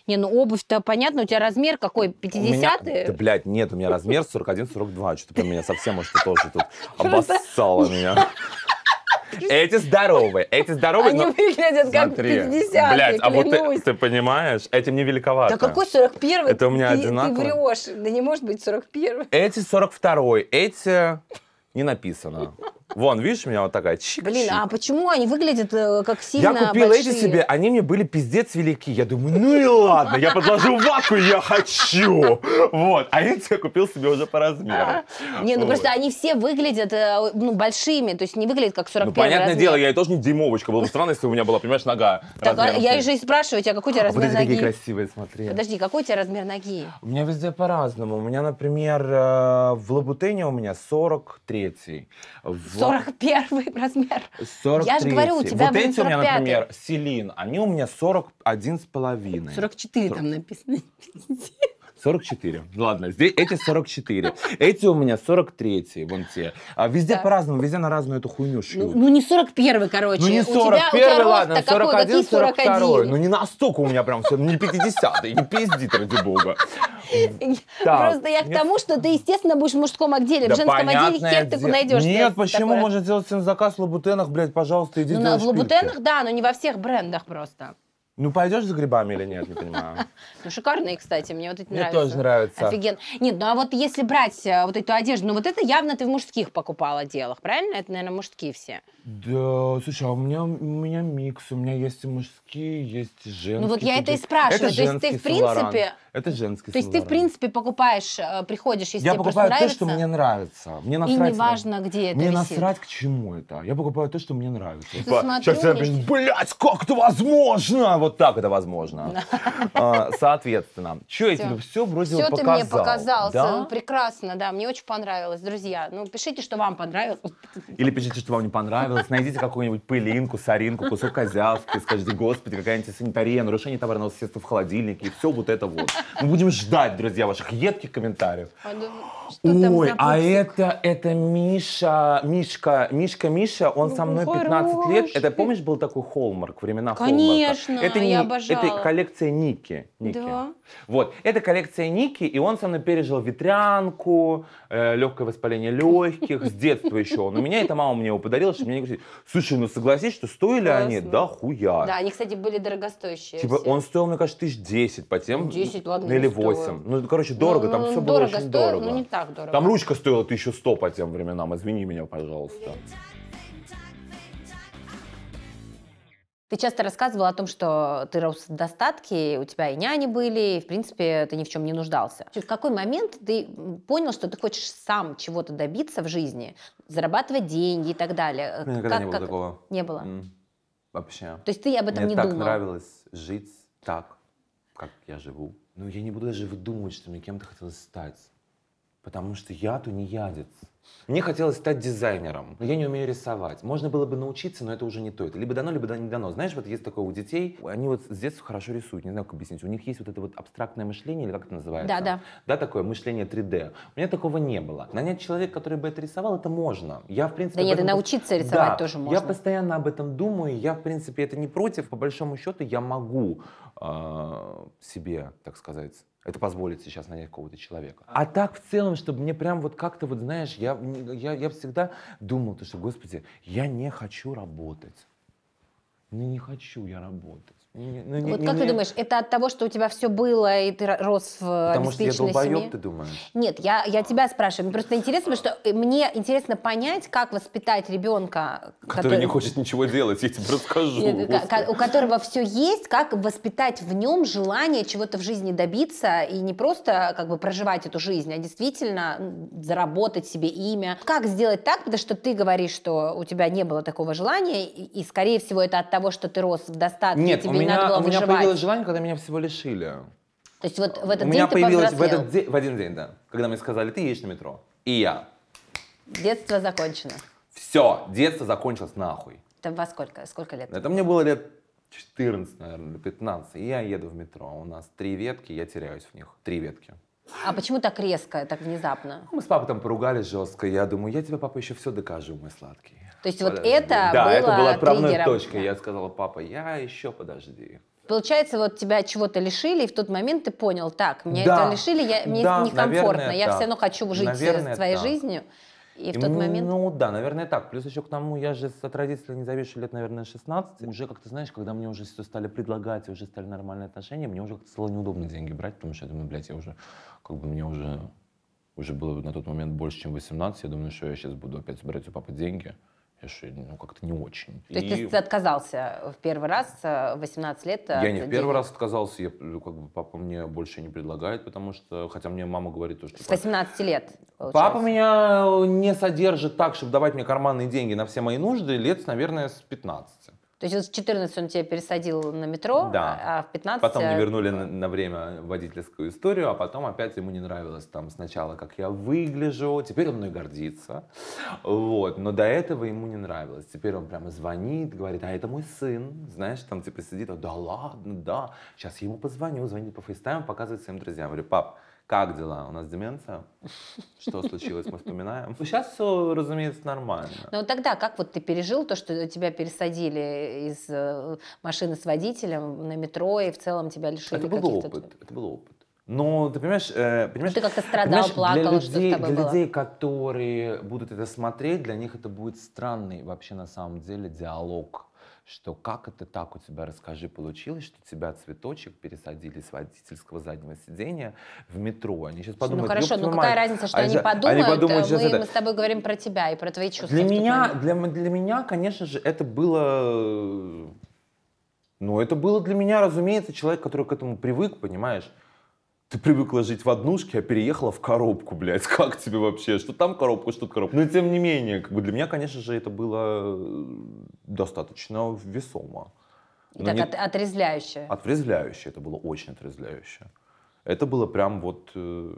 Speaker 1: не, ну обувь-то понятно, у тебя размер какой, 50 меня... Да,
Speaker 2: блядь, нет, у меня размер 41-42, что-то прям меня совсем уж тоже тут обоссало меня. Эти здоровые, эти здоровые, Они но... выглядят как 50 Блядь, а вот ты, ты понимаешь, этим не великовато. Да какой
Speaker 1: 41-й? Это у меня ты, одинаково. Ты врешь, да не может быть 41-й.
Speaker 2: Эти 42-й, эти не написано. Вон, видишь, у меня вот такая чик, Блин,
Speaker 1: а почему они выглядят э, как сильно Я купил большие? эти себе,
Speaker 2: они мне были пиздец велики. Я думаю, ну и ладно, я подложу ватку, я хочу. Вот, а эти я купил себе уже по размеру. Не, ну просто
Speaker 1: они все выглядят э, ну, большими, то есть не выглядят как 45. Ну, понятное дело, я
Speaker 2: тоже не дюймовочка. Было бы странно, если у меня была, понимаешь, нога Так, а я же и
Speaker 1: спрашиваю тебя, какой у тебя а, размер ноги? какие
Speaker 2: красивые, смотри. Подожди,
Speaker 1: какой у тебя размер ноги?
Speaker 2: У меня везде по-разному. У меня, например, э, в Лабутене у меня 43 в
Speaker 1: 41 размер.
Speaker 2: 43. Я же говорю, у тебя Вот эти 45. у меня, например, Селин, они у меня 41 с половиной. 44 40... там написано. 44. Ладно, здесь эти 44. Эти у меня 43 вон те. А везде да. по-разному, везде на разную эту хуйню ну, шьют. Ну,
Speaker 1: ну не 41 короче. Ну не 41 у тебя, у тебя ладно, 41, 42 41. Ну
Speaker 2: не настолько у меня прям все, не 50 не пиздит, ради бога.
Speaker 1: Просто я к тому, что ты, естественно, будешь в мужском отделе. В женском отделе хер ты найдешь. Нет, почему можно
Speaker 2: сделать всем заказ в Лабутенах, блядь, пожалуйста, иди Ну, в Лабутенах,
Speaker 1: да, но не во всех брендах просто.
Speaker 2: Ну, пойдешь за грибами или нет, не понимаю.
Speaker 1: Ну, шикарные, кстати, мне вот эти нравятся. Мне тоже нравится. Офиген. Нет, ну а вот если брать э, вот эту одежду, ну вот это явно ты в мужских покупала делах, правильно? Это, наверное, мужские все.
Speaker 2: Да, слушай, а у меня, у меня микс, у меня есть и мужские, есть и женские. Ну вот я это и спрашиваю, это то есть ты в принципе... Солоран. Это женский То есть ты в
Speaker 1: принципе покупаешь, э, приходишь, если я тебе покупаю то, нравится, что
Speaker 2: мне нравится. Мне насрать. И не
Speaker 1: важно, где это Мне висит. насрать
Speaker 2: к чему это. Я покупаю то, что мне нравится. Типа, Сейчас я пишу, блядь, как это возможно? Вот так это возможно. А, соответственно, что я тебе все вроде показал. Все ты мне показал,
Speaker 1: прекрасно, да, мне очень понравилось. Друзья, ну пишите, что вам понравилось. Или
Speaker 2: пишите, что вам не понравилось Пожалуйста, найдите какую-нибудь пылинку, соринку, кусок козявки, скажите, господи, какая антисанитария, нарушение товарного соседства в холодильнике, и все вот это вот. Мы будем ждать, друзья, ваших едких комментариев. А, ну, что Ой, там за а это, это Миша, Мишка, Мишка, Миша, он ну, со мной 15 хороший. лет. Это, помнишь, был такой Холмарк, времена Конечно, Холмарка? Конечно, я не, обожала. Это коллекция Ники. Ники. Да. Вот, это коллекция Ники, и он со мной пережил ветрянку, э, легкое воспаление легких, с детства еще. Но меня эта мама мне его подарила, чтобы мне не говорить. слушай, ну согласись, что стоили они, да хуя.
Speaker 1: Да, они, кстати, были дорогостоящие.
Speaker 3: Типа,
Speaker 2: он стоил, мне кажется, тысяч десять по тем. Десять, ладно, ну, Или восемь. Ну, короче, дорого, там ну, все ну, было очень дорого. Ну, не так так дорого. Там ручка стоила 1100 по тем временам, извини меня, пожалуйста.
Speaker 1: Ты часто рассказывал о том, что ты рос в достатке, у тебя и няни были, и, в принципе, ты ни в чем не нуждался. В какой момент ты понял, что ты хочешь сам чего-то добиться в жизни, зарабатывать деньги и так далее? У меня никогда как, не было как... такого. Не было? Mm.
Speaker 2: Вообще. То есть ты об этом Мне не думал? Мне так нравилось жить так, как я живу. Ну, я не буду даже выдумывать, что мне кем-то хотелось стать. Потому что я то не ядец. Мне хотелось стать дизайнером, но я не умею рисовать. Можно было бы научиться, но это уже не то. Это либо дано, либо не дано. Знаешь, вот есть такое у детей, они вот с детства хорошо рисуют, не знаю, как объяснить. У них есть вот это вот абстрактное мышление, или как это называется? Да, да. Да, такое мышление 3D. У меня такого не было. Нанять человека, который бы это рисовал, это можно. Я, в принципе... Да нет, этом... научиться рисовать да, тоже можно. Я постоянно об этом думаю, я, в принципе, это не против. По большому счету, я могу э, себе, так сказать, это позволит сейчас нанять какого-то человека. А так в целом, чтобы мне прям вот как-то вот, знаешь, я, я, я всегда думал, то, что, господи, я не хочу работать. Ну не хочу я работать. Ну, не,
Speaker 1: вот как мне... ты думаешь, это от того, что у тебя все было, и ты рос в Потому что я долбоеб, ты думаешь? Нет, я, я тебя спрашиваю. Мне просто интересно, что э, мне интересно понять, как воспитать ребенка...
Speaker 2: Который, который... не хочет ничего делать, я тебе расскажу.
Speaker 1: у которого все есть, как воспитать в нем желание чего-то в жизни добиться, и не просто как бы проживать эту жизнь, а действительно заработать себе имя. Как сделать так, потому что ты говоришь, что у тебя не было такого желания, и, скорее всего, это от того, что ты рос в достатке, Нет, тебе меня, надо было У меня выживать. появилось
Speaker 2: желание, когда меня всего лишили.
Speaker 1: То есть вот в этот у меня день появилось в этот
Speaker 2: день, в один день, да, когда мне сказали, ты едешь на метро, и я.
Speaker 1: Детство закончено.
Speaker 2: Все, детство закончилось нахуй.
Speaker 1: Это во сколько? Сколько лет? Это
Speaker 2: мне было лет 14, наверное, 15. И я еду в метро. У нас три ветки, я теряюсь в них. Три ветки.
Speaker 1: А почему так резко, так внезапно?
Speaker 2: Ну, мы с папой там поругались жестко. Я думаю, я тебе, папа, еще все докажу, мой сладкий.
Speaker 1: То есть вот это да, было Да, это была отправной триггером. точкой.
Speaker 2: Я сказала, папа, я еще подожди.
Speaker 1: Получается, вот тебя чего-то лишили, и в тот момент ты понял, так, меня да, это лишили, я, мне да, некомфортно, наверное, я так. все равно хочу жить наверное, своей так. жизнью. И, в тот момент... Ну
Speaker 2: да, наверное, так. Плюс еще к тому, я же от родителей не завишу лет, наверное, 16. Уже, как то знаешь, когда мне уже все стали предлагать, уже стали нормальные отношения, мне уже как-то стало неудобно деньги брать, потому что я думаю, блядь, я уже, как бы мне уже, уже было на тот момент больше, чем 18. Я думаю, ну что я сейчас буду опять брать у папы деньги ну, как-то не очень. То есть и... ты
Speaker 1: отказался в первый раз, 18 э, лет? Э, я не в первый денег. раз
Speaker 2: отказался, я, ну, как бы папа мне больше не предлагает, потому что, хотя мне мама говорит то, что...
Speaker 1: С 18 папа... лет, получается. Папа
Speaker 2: меня не содержит так, чтобы давать мне карманные деньги на все мои нужды лет, наверное, с 15.
Speaker 1: То есть в 14 он тебя пересадил на метро, да. а в 15... Потом мне вернули
Speaker 2: на, на время водительскую историю, а потом опять ему не нравилось там сначала, как я выгляжу, теперь он мной гордится. Вот, но до этого ему не нравилось. Теперь он прямо звонит, говорит, а это мой сын, знаешь, там типа сидит, да ладно, да, сейчас я ему позвоню, звонит по фейстайму, показывает своим друзьям. Я говорю, пап, как дела? У нас деменция? Что случилось? Мы вспоминаем. Сейчас ну, все, разумеется, нормально.
Speaker 1: Но ну, тогда как вот ты пережил то, что тебя пересадили из э, машины с водителем на метро и в целом тебя лишили Это был опыт.
Speaker 2: Это был опыт. Но ты понимаешь, э, понимаешь, ну, ты как-то страдал, плакал, для людей, что с тобой для было? людей, которые будут это смотреть, для них это будет странный вообще на самом деле диалог что как это так у тебя, расскажи, получилось, что тебя цветочек пересадили с водительского заднего сидения в метро. Они сейчас ну, подумают, ну хорошо, ну какая мать, разница, что они, они подумают, они подумают э, мы, это... мы с
Speaker 1: тобой говорим про тебя и про твои чувства. Для
Speaker 2: меня, для, для меня, конечно же, это было... Э, ну, это было для меня, разумеется, человек, который к этому привык, понимаешь? ты привыкла жить в однушке, а переехала в коробку, блядь. Как тебе вообще? Что там коробка, что тут коробка? Но тем не менее, как бы для меня, конечно же, это было э, достаточно весомо. Но так не...
Speaker 1: отрезвляюще.
Speaker 2: Отрезвляюще. Это было очень отрезвляюще. Это было прям вот э,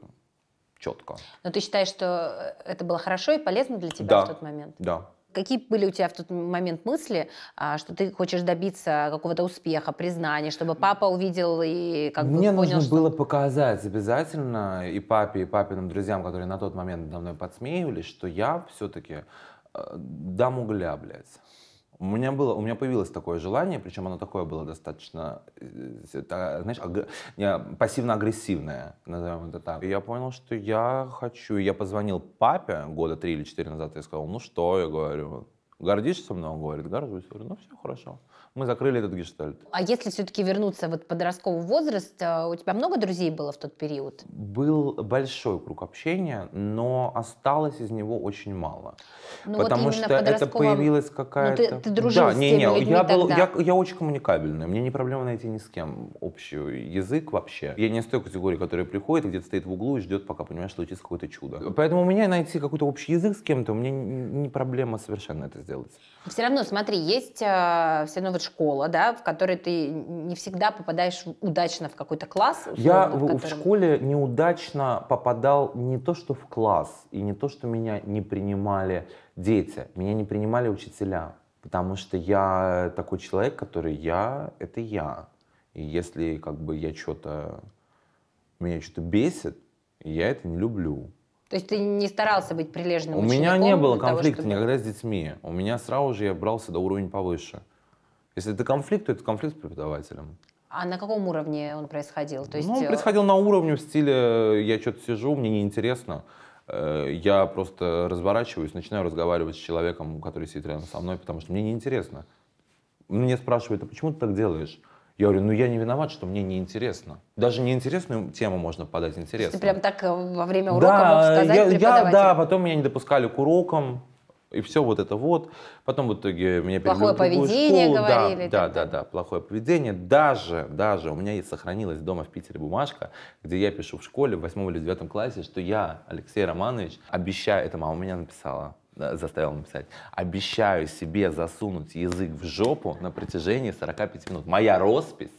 Speaker 3: четко.
Speaker 1: Но ты считаешь, что э, это было хорошо и полезно для тебя да. в тот момент? Да. Какие были у тебя в тот момент мысли, а, что ты хочешь добиться какого-то успеха, признания, чтобы папа увидел и как Мне бы понял, нужно что...
Speaker 2: было показать обязательно и папе, и папиным друзьям, которые на тот момент давно подсмеивались, что я все-таки э, дам угля, блядь. У меня было, у меня появилось такое желание, причем оно такое было достаточно, э, знаешь, пассивно-агрессивное, назовем это так. И я понял, что я хочу, я позвонил папе года три или четыре назад и сказал, ну что, я говорю, гордишься мной? Он говорит, горжусь. Я говорю, ну все хорошо мы закрыли этот гештальт.
Speaker 1: А если все-таки вернуться вот подростковый возраст, э, у тебя много друзей было в тот период?
Speaker 2: Был большой круг общения, но осталось из него очень мало. Ну, потому вот что подростковом... это появилось какая-то... Ну, ты, ты дружил да, с не, не, я был, тогда. я, я очень коммуникабельный, мне не проблема найти ни с кем общий язык вообще. Я не из той категории, которая приходит, где-то стоит в углу и ждет, пока понимаешь, что случится какое-то чудо. Поэтому у меня найти какой-то общий язык с кем-то, у меня не проблема совершенно это сделать.
Speaker 1: Все равно, смотри, есть э, все равно вот школа, да, в которой ты не всегда попадаешь удачно в какой-то класс. Условно, я в, котором... в школе
Speaker 2: неудачно попадал не то, что в класс, и не то, что меня не принимали дети, меня не принимали учителя. Потому что я такой человек, который я — это я. И если как бы я что-то... Меня что-то бесит, я это не люблю.
Speaker 1: То есть ты не старался быть прилежным У меня не было конфликта чтобы...
Speaker 2: никогда с детьми. У меня сразу же я брался до уровень повыше. Если это конфликт, то это конфликт с преподавателем.
Speaker 1: А на каком уровне он происходил? То ну, есть... Ну, он э, происходил
Speaker 2: на уровне в стиле э, «я что-то сижу, мне неинтересно». Э, я просто разворачиваюсь, начинаю разговаривать с человеком, который сидит рядом со мной, потому что мне неинтересно. Мне спрашивают, а почему ты так делаешь? Я говорю, ну я не виноват, что мне неинтересно. Даже неинтересную тему можно подать интересно. Ты прям
Speaker 1: так во время урока да, мог сказать я, я, Да,
Speaker 2: потом меня не допускали к урокам и все вот это вот. Потом в итоге меня перевели Плохое поведение школу. говорили. Да, да, да, да, плохое поведение. Даже, даже у меня есть сохранилась дома в Питере бумажка, где я пишу в школе в восьмом или девятом классе, что я, Алексей Романович, обещаю, это мама меня написала, заставил написать, обещаю себе засунуть язык в жопу на протяжении 45 минут. Моя роспись,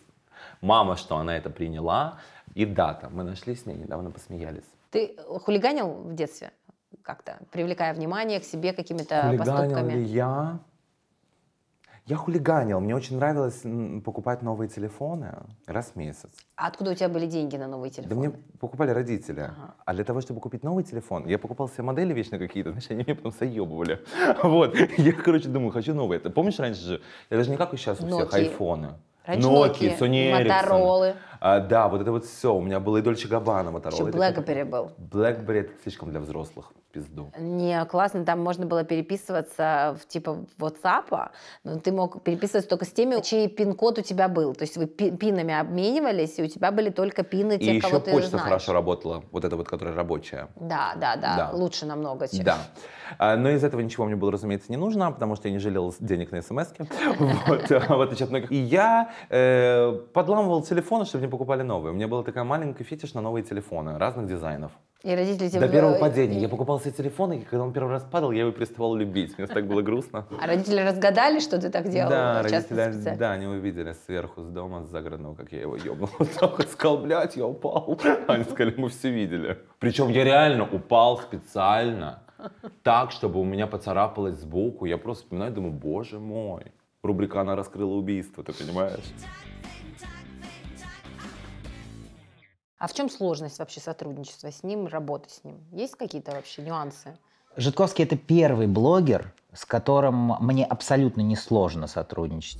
Speaker 2: мама, что она это приняла, и дата. Мы нашли с ней, недавно посмеялись.
Speaker 1: Ты хулиганил в детстве? как-то привлекая внимание к себе какими-то поступками? Ли
Speaker 2: я? Я хулиганил. Мне очень нравилось покупать новые телефоны раз в месяц.
Speaker 1: А откуда у тебя были деньги на новые телефоны?
Speaker 2: Да мне покупали родители. Ага. А для того, чтобы купить новый телефон, я покупал себе модели вечно какие-то, значит, они меня потом заебывали. Вот. Я, короче, думаю, хочу новые. Ты помнишь раньше же? Это же не как сейчас у всех айфоны. Ноки, Sony Ericsson. Motorola. А, да, вот это вот все. У меня было и Дольче габана, Моторола. Еще Блэкбери был. Блэкбери это слишком для взрослых. Пизду.
Speaker 1: Не, классно, там можно было переписываться в типа WhatsApp, но ты мог переписываться только с теми, чей пин-код у тебя был. То есть вы пинами обменивались, и у тебя были только пины тех, и кого ты знаешь. И еще почта хорошо
Speaker 2: работала, вот эта вот, которая рабочая.
Speaker 1: Да, да, да, да. лучше намного. Чем... Да.
Speaker 2: А, но из этого ничего мне было, разумеется, не нужно, потому что я не жалел денег на смс Вот, в отличие от многих. И я э, подламывал телефон, чтобы не покупали новые. У меня была такая маленькая фетиш на новые телефоны разных дизайнов.
Speaker 1: И родители тебе... До первого падения.
Speaker 2: Я покупал себе телефон, и когда он первый раз падал, я его переставал любить. Мне так было грустно. А родители
Speaker 1: разгадали, что ты так делал? Да, родители,
Speaker 2: да, они увидели сверху, с дома, с загородного, как я его ебнул. Так сказал, блядь, я упал. Они сказали, мы все видели. Причем я реально упал специально. Так, чтобы у меня поцарапалось сбоку. Я просто вспоминаю, думаю, боже мой. Рубрика «Она раскрыла убийство», ты понимаешь?
Speaker 1: А в чем сложность вообще сотрудничества с ним, работы с ним? Есть какие-то вообще нюансы?
Speaker 3: Житковский – это первый блогер, с которым мне абсолютно не сложно сотрудничать.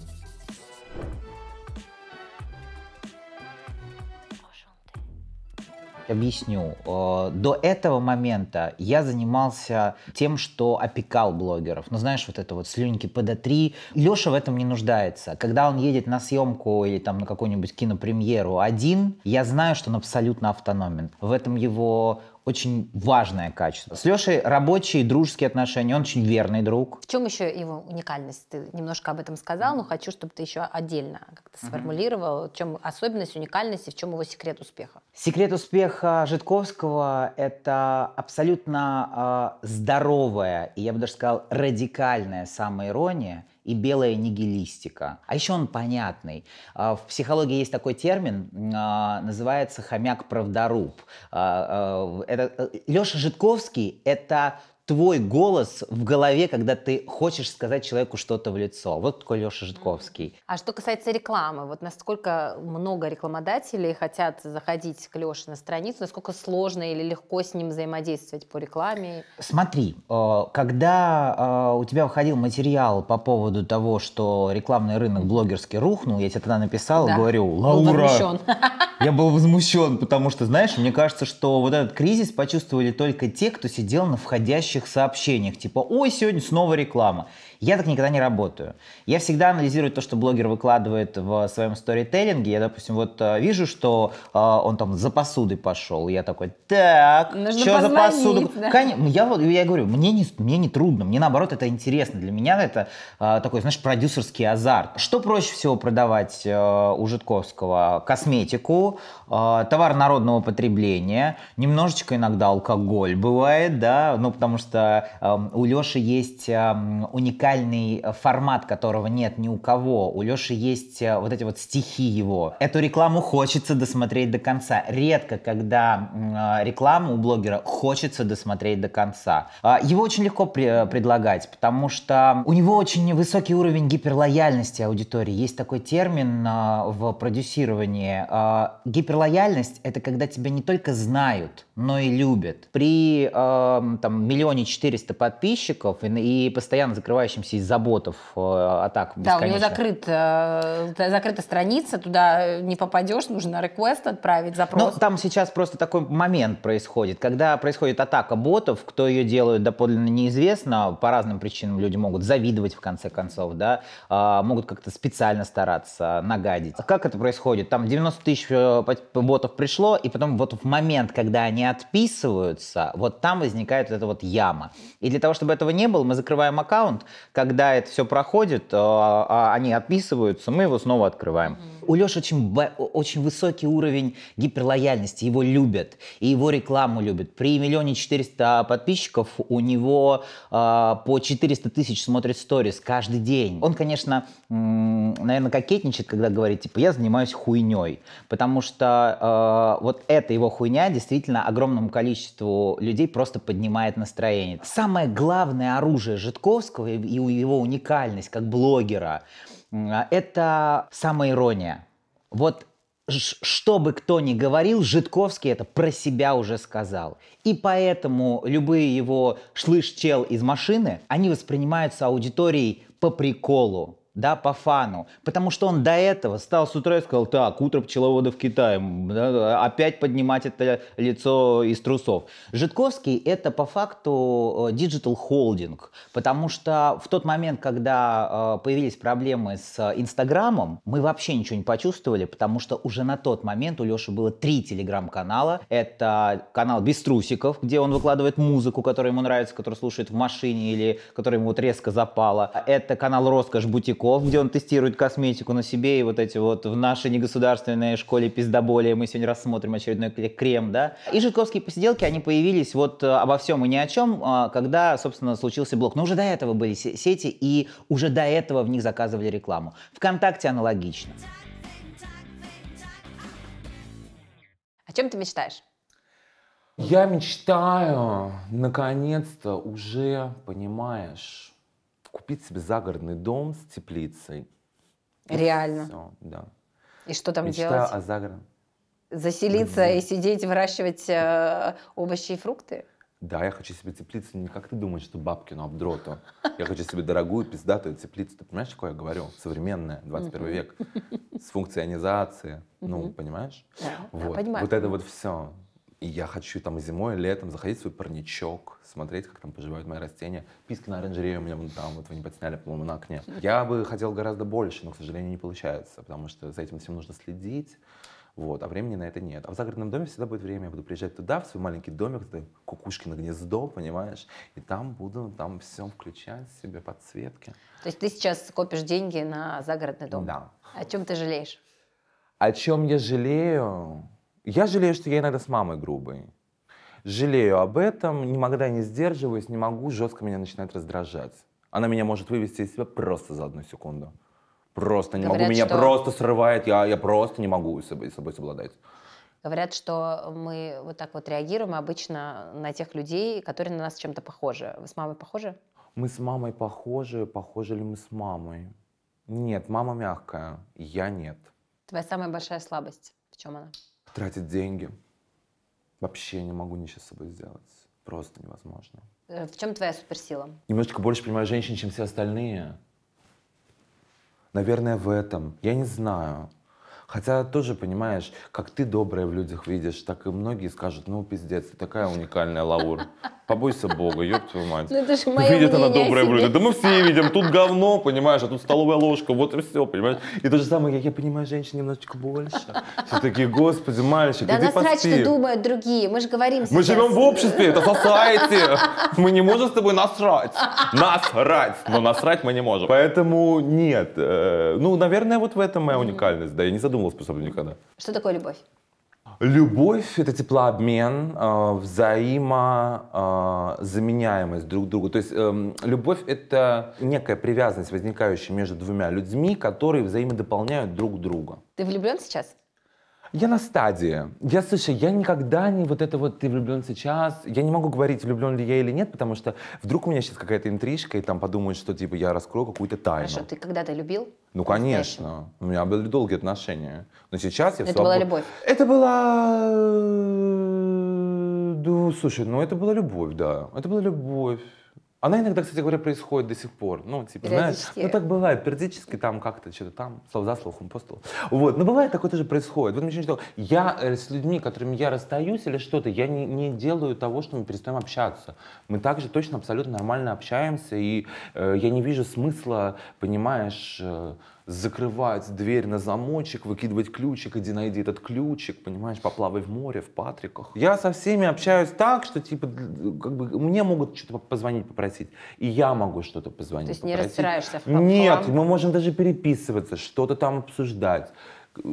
Speaker 3: Объясню. Э, до этого момента я занимался тем, что опекал блогеров. Ну, знаешь, вот это вот слюньки ПД3. Леша в этом не нуждается. Когда он едет на съемку или там на какую-нибудь кинопремьеру один, я знаю, что он абсолютно автономен. В этом его очень важное качество. С Лешей рабочие дружеские отношения, он очень верный друг.
Speaker 1: В чем еще его уникальность? Ты немножко об этом сказал, но хочу, чтобы ты еще отдельно как-то mm-hmm. сформулировал, в чем особенность, уникальность и в чем его секрет успеха.
Speaker 3: Секрет успеха Житковского – это абсолютно э, здоровая, и я бы даже сказал, радикальная самоирония – и белая нигилистика. А еще он понятный. А, в психологии есть такой термин, а, называется хомяк-правдоруб. А, это, э, Леша Житковский – это твой голос в голове, когда ты хочешь сказать человеку что-то в лицо. Вот такой Леша Житковский.
Speaker 1: А что касается рекламы, вот насколько много рекламодателей хотят заходить к Леше на страницу, насколько сложно или легко с ним взаимодействовать по рекламе?
Speaker 3: Смотри, э, когда э, у тебя выходил материал по поводу того, что рекламный рынок блогерский рухнул, я тебе тогда написал, да. говорю, Лаура, был я был возмущен, потому что, знаешь, мне кажется, что вот этот кризис почувствовали только те, кто сидел на входящей входящих сообщениях, типа «Ой, сегодня снова реклама». Я так никогда не работаю. Я всегда анализирую то, что блогер выкладывает в своем сторителлинге. Я, допустим, вот э, вижу, что э, он там за посудой пошел. Я такой, так, Нужно что за посуду? Да. Ну, я, вот, я говорю, мне не, мне не трудно, мне наоборот это интересно. Для меня это э, такой, знаешь, продюсерский азарт. Что проще всего продавать э, у Житковского? Косметику, э, товар народного потребления, немножечко иногда алкоголь бывает, да, ну потому что э, у Леши есть э, уникальный реальный э, формат, которого нет ни у кого. У Леши есть э, вот эти вот стихи его. Эту рекламу хочется досмотреть до конца. Редко, когда э, рекламу у блогера хочется досмотреть до конца. А, его очень легко при- предлагать, потому что у него очень высокий уровень гиперлояльности аудитории. Есть такой термин в продюсировании. А, гиперлояльность — это когда тебя не только знают, но и любят. При там, миллионе четыреста подписчиков и, и постоянно закрывающих развивающимся из заботов э, атак Да, у него закрыт,
Speaker 1: э, закрыта страница, туда э, не попадешь, нужно реквест отправить, запрос. Но ну,
Speaker 3: там сейчас просто такой момент происходит, когда происходит атака ботов, кто ее делает доподлинно неизвестно, по разным причинам люди могут завидовать в конце концов, да, а, могут как-то специально стараться нагадить. Как это происходит? Там 90 тысяч ботов пришло, и потом вот в момент, когда они отписываются, вот там возникает вот эта вот яма. И для того, чтобы этого не было, мы закрываем аккаунт, когда это все проходит, э, а, а они отписываются, мы его снова открываем. У Леши очень, очень высокий уровень гиперлояльности, его любят, и его рекламу любят. При миллионе четыреста подписчиков у него э, по 400 тысяч смотрит сторис каждый день. Он, конечно, наверное, кокетничает, когда говорит, типа, я занимаюсь хуйней, потому что э, вот эта его хуйня действительно огромному количеству людей просто поднимает настроение. Самое главное оружие Житковского и его уникальность как блогера, а, это самая ирония Вот что бы кто ни говорил, Житковский это про себя уже сказал. И поэтому любые его шлыш-чел из машины, они воспринимаются аудиторией по приколу да, по фану. Потому что он до этого стал с утра и сказал, так, утро пчеловода в Китае, опять поднимать это лицо из трусов. Житковский это по факту э, digital холдинг, потому что в тот момент, когда э, появились проблемы с Инстаграмом, мы вообще ничего не почувствовали, потому что уже на тот момент у Леши было три телеграм-канала. Это канал без трусиков, где он выкладывает музыку, которая ему нравится, которую слушает в машине или которая ему вот резко запала. Это канал «Роскошь бутиков», Тиньков, где он тестирует косметику на себе, и вот эти вот в нашей негосударственной школе пиздоболия мы сегодня рассмотрим очередной крем, да. И Житковские посиделки, они появились вот э, обо всем и ни о чем, а, когда, собственно, случился блок. Но уже до этого были сети, и уже до этого в них заказывали рекламу. Вконтакте аналогично.
Speaker 1: О чем ты мечтаешь?
Speaker 3: Я мечтаю,
Speaker 2: наконец-то, уже, понимаешь, купить себе загородный дом с теплицей. Реально? Все, да.
Speaker 1: И что там Мечтаю делать? о загород. Заселиться да. и сидеть, выращивать э, овощи и фрукты?
Speaker 2: Да, я хочу себе теплицу не как ты думаешь, что бабкину обдроту. Я хочу себе дорогую пиздатую теплицу. Ты понимаешь, что я говорю? Современная, 21 век. С функционизацией. Ну, понимаешь? Да, вот. Да, понимаю. Вот это вот все. И я хочу там зимой, летом заходить в свой парничок, смотреть, как там поживают мои растения. Писки на оранжерее у меня вон там, вот вы не подсняли, по-моему, на окне. Я бы хотел гораздо больше, но, к сожалению, не получается, потому что за этим всем нужно следить. Вот, а времени на это нет. А в загородном доме всегда будет время. Я буду приезжать туда, в свой маленький домик, это на гнездо, понимаешь? И там буду, там все включать себе, подсветки.
Speaker 1: То есть ты сейчас копишь деньги на загородный дом? Да. О чем ты жалеешь?
Speaker 2: О чем я жалею? Я жалею, что я иногда с мамой грубый. Жалею об этом, никогда не сдерживаюсь, не могу, жестко меня начинает раздражать. Она меня может вывести из себя просто за одну секунду. Просто не Говорят, могу, меня что... просто срывает, я, я просто не могу с собой, с собой совладать.
Speaker 1: Говорят, что мы вот так вот реагируем обычно на тех людей, которые на нас чем-то похожи. Вы с мамой похожи?
Speaker 2: Мы с мамой похожи. Похожи ли мы с мамой? Нет, мама мягкая, я нет.
Speaker 1: Твоя самая большая слабость, в чем она?
Speaker 2: тратить деньги. Вообще не могу ничего с собой сделать. Просто невозможно.
Speaker 1: Э, в чем твоя суперсила?
Speaker 2: Немножечко больше понимаю женщин, чем все остальные. Наверное, в этом. Я не знаю. Хотя тоже, понимаешь, как ты доброе в людях видишь, так и многие скажут, ну, пиздец, ты такая уникальная, Лаур. Побойся Бога, ёб твою мать. Ну,
Speaker 1: это же мое Видит она доброе блюдо. Да
Speaker 2: мы все видим, тут говно, понимаешь, а тут столовая ложка, вот и все, понимаешь. И то же самое, я, я понимаю, женщин немножечко больше. Все такие, господи, мальчик, да иди насрать, поспи. что
Speaker 1: думают другие, мы же говорим Мы сейчас. живем в обществе, это society.
Speaker 2: Мы не можем с тобой насрать. Насрать, но насрать мы не можем. Поэтому нет. Э, ну, наверное, вот в этом моя уникальность, да, я не задумывался про собой никогда. Что такое любовь? Любовь — это теплообмен, э, а, взаимозаменяемость а, друг к другу. То есть эм, любовь — это некая привязанность, возникающая между двумя людьми, которые взаимодополняют друг друга.
Speaker 1: Ты влюблен сейчас?
Speaker 2: Я на стадии. Я, слушай, я никогда не вот это вот ты влюблен сейчас. Я не могу говорить, влюблен ли я или нет, потому что вдруг у меня сейчас какая-то интрижка, и там подумают, что типа я раскрою какую-то тайну. Хорошо,
Speaker 1: ты когда-то любил?
Speaker 2: Ну, конечно. У меня были долгие отношения. Но сейчас я... это была любовь? Это была... Э, да, слушай, ну это была любовь, да. Это была любовь. Она иногда, кстати говоря, происходит до сих пор. Ну, типа, знаешь, ну так бывает, периодически там как-то что-то там, слово за словом, постол. Вот, но бывает такое тоже происходит. Вот мне что я э, с людьми, которыми я расстаюсь или что-то, я не, не делаю того, что мы перестаем общаться. Мы также точно абсолютно нормально общаемся, и э, я не вижу смысла, понимаешь, э, закрывать дверь на замочек, выкидывать ключик, иди найди этот ключик, понимаешь, поплавай в море, в Патриках. Я со всеми общаюсь так, что типа как бы мне могут что-то позвонить, попросить, и я могу что-то позвонить, То есть попросить. не растираешься в Нет, мы можем даже переписываться, что-то там обсуждать.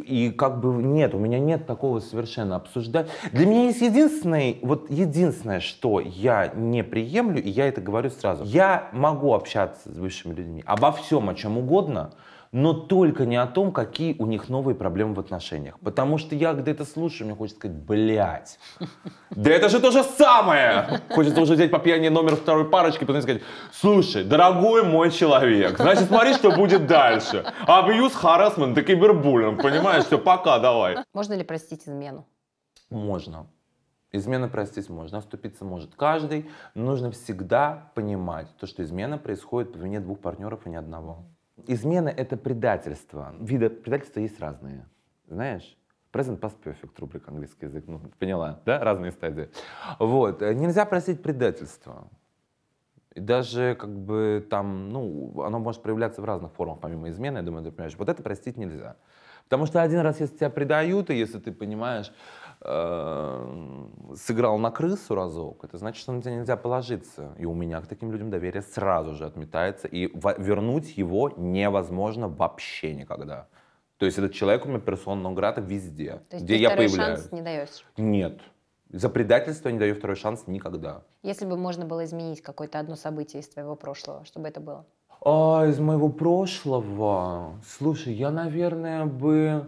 Speaker 2: И как бы нет, у меня нет такого совершенно обсуждать. Для меня есть единственное, вот единственное, что я не приемлю, и я это говорю сразу. Я могу общаться с бывшими людьми обо всем, о чем угодно, но только не о том, какие у них новые проблемы в отношениях. Потому что я где-то слушаю, мне хочется сказать, блядь, да это же то же самое! Хочется уже взять по пьяни номер второй парочки, потом сказать, слушай, дорогой мой человек, значит, смотри, что будет дальше. Абьюз, харасмент, да кибербуллинг, понимаешь? Все, пока, давай.
Speaker 1: Можно ли простить измену?
Speaker 2: Можно. Измена простить можно, оступиться может каждый. Нужно всегда понимать, то, что измена происходит по вине двух партнеров и не одного. Измена — это предательство. Виды предательства есть разные. Знаешь? Present past perfect, рубрика английский язык. Ну, поняла, да? Разные стадии. Вот. Э, нельзя просить предательство. И даже как бы там, ну, оно может проявляться в разных формах, помимо измены, я думаю, ты понимаешь. Вот это простить нельзя. Потому что один раз, если тебя предают, и если ты понимаешь, Э, сыграл на крысу разок, это значит, что на тебя нельзя положиться. И у меня к таким людям доверие сразу же отметается, и вернуть его невозможно вообще никогда. То есть этот человек у меня персона грата везде, То есть где ты я появляюсь. шанс не даешь? Нет. За предательство я не даю второй шанс никогда.
Speaker 1: Если бы можно было изменить какое-то одно событие из твоего прошлого, чтобы это было?
Speaker 2: А, из моего прошлого? Слушай, я, наверное, бы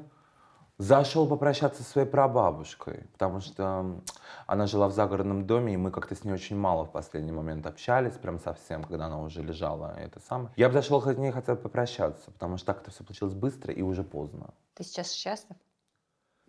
Speaker 2: Зашел попрощаться со своей прабабушкой, потому что она жила в загородном доме, и мы как-то с ней очень мало в последний момент общались, прям совсем, когда она уже лежала, это самое. Я бы зашел к ней бы попрощаться, потому что так это все получилось быстро и уже поздно.
Speaker 1: Ты сейчас счастлив?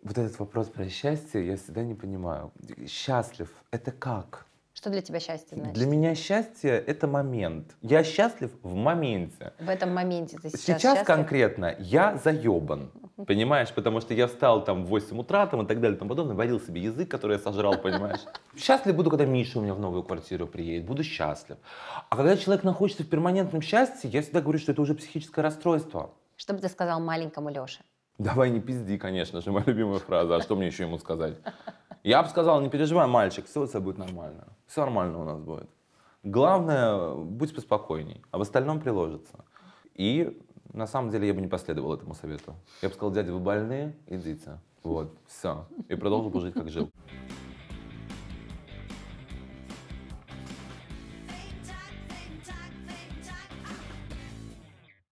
Speaker 2: Вот этот вопрос про счастье я всегда не понимаю. Счастлив — это как?
Speaker 1: Что для тебя счастье значит? Для
Speaker 2: меня счастье — это момент. Я счастлив в моменте. В
Speaker 1: этом моменте ты сейчас Сейчас счастлив?
Speaker 2: конкретно я заебан. Понимаешь? Потому что я встал там в 8 утра там, и так далее и тому подобное, варил себе язык, который я сожрал, понимаешь? Счастлив буду, когда Миша у меня в новую квартиру приедет. Буду счастлив. А когда человек находится в перманентном счастье, я всегда говорю, что это уже психическое расстройство.
Speaker 1: Что бы ты сказал маленькому Леше?
Speaker 2: Давай не пизди, конечно же, моя любимая фраза. А что мне еще ему сказать? Я бы сказал, не переживай, мальчик, все у тебя будет нормально. Все нормально у нас будет. Главное, будь поспокойней, а в остальном приложится. И на самом деле я бы не последовал этому совету. Я бы сказал, дядя, вы больные, идите. Вот, все. И продолжил бы жить, как жил.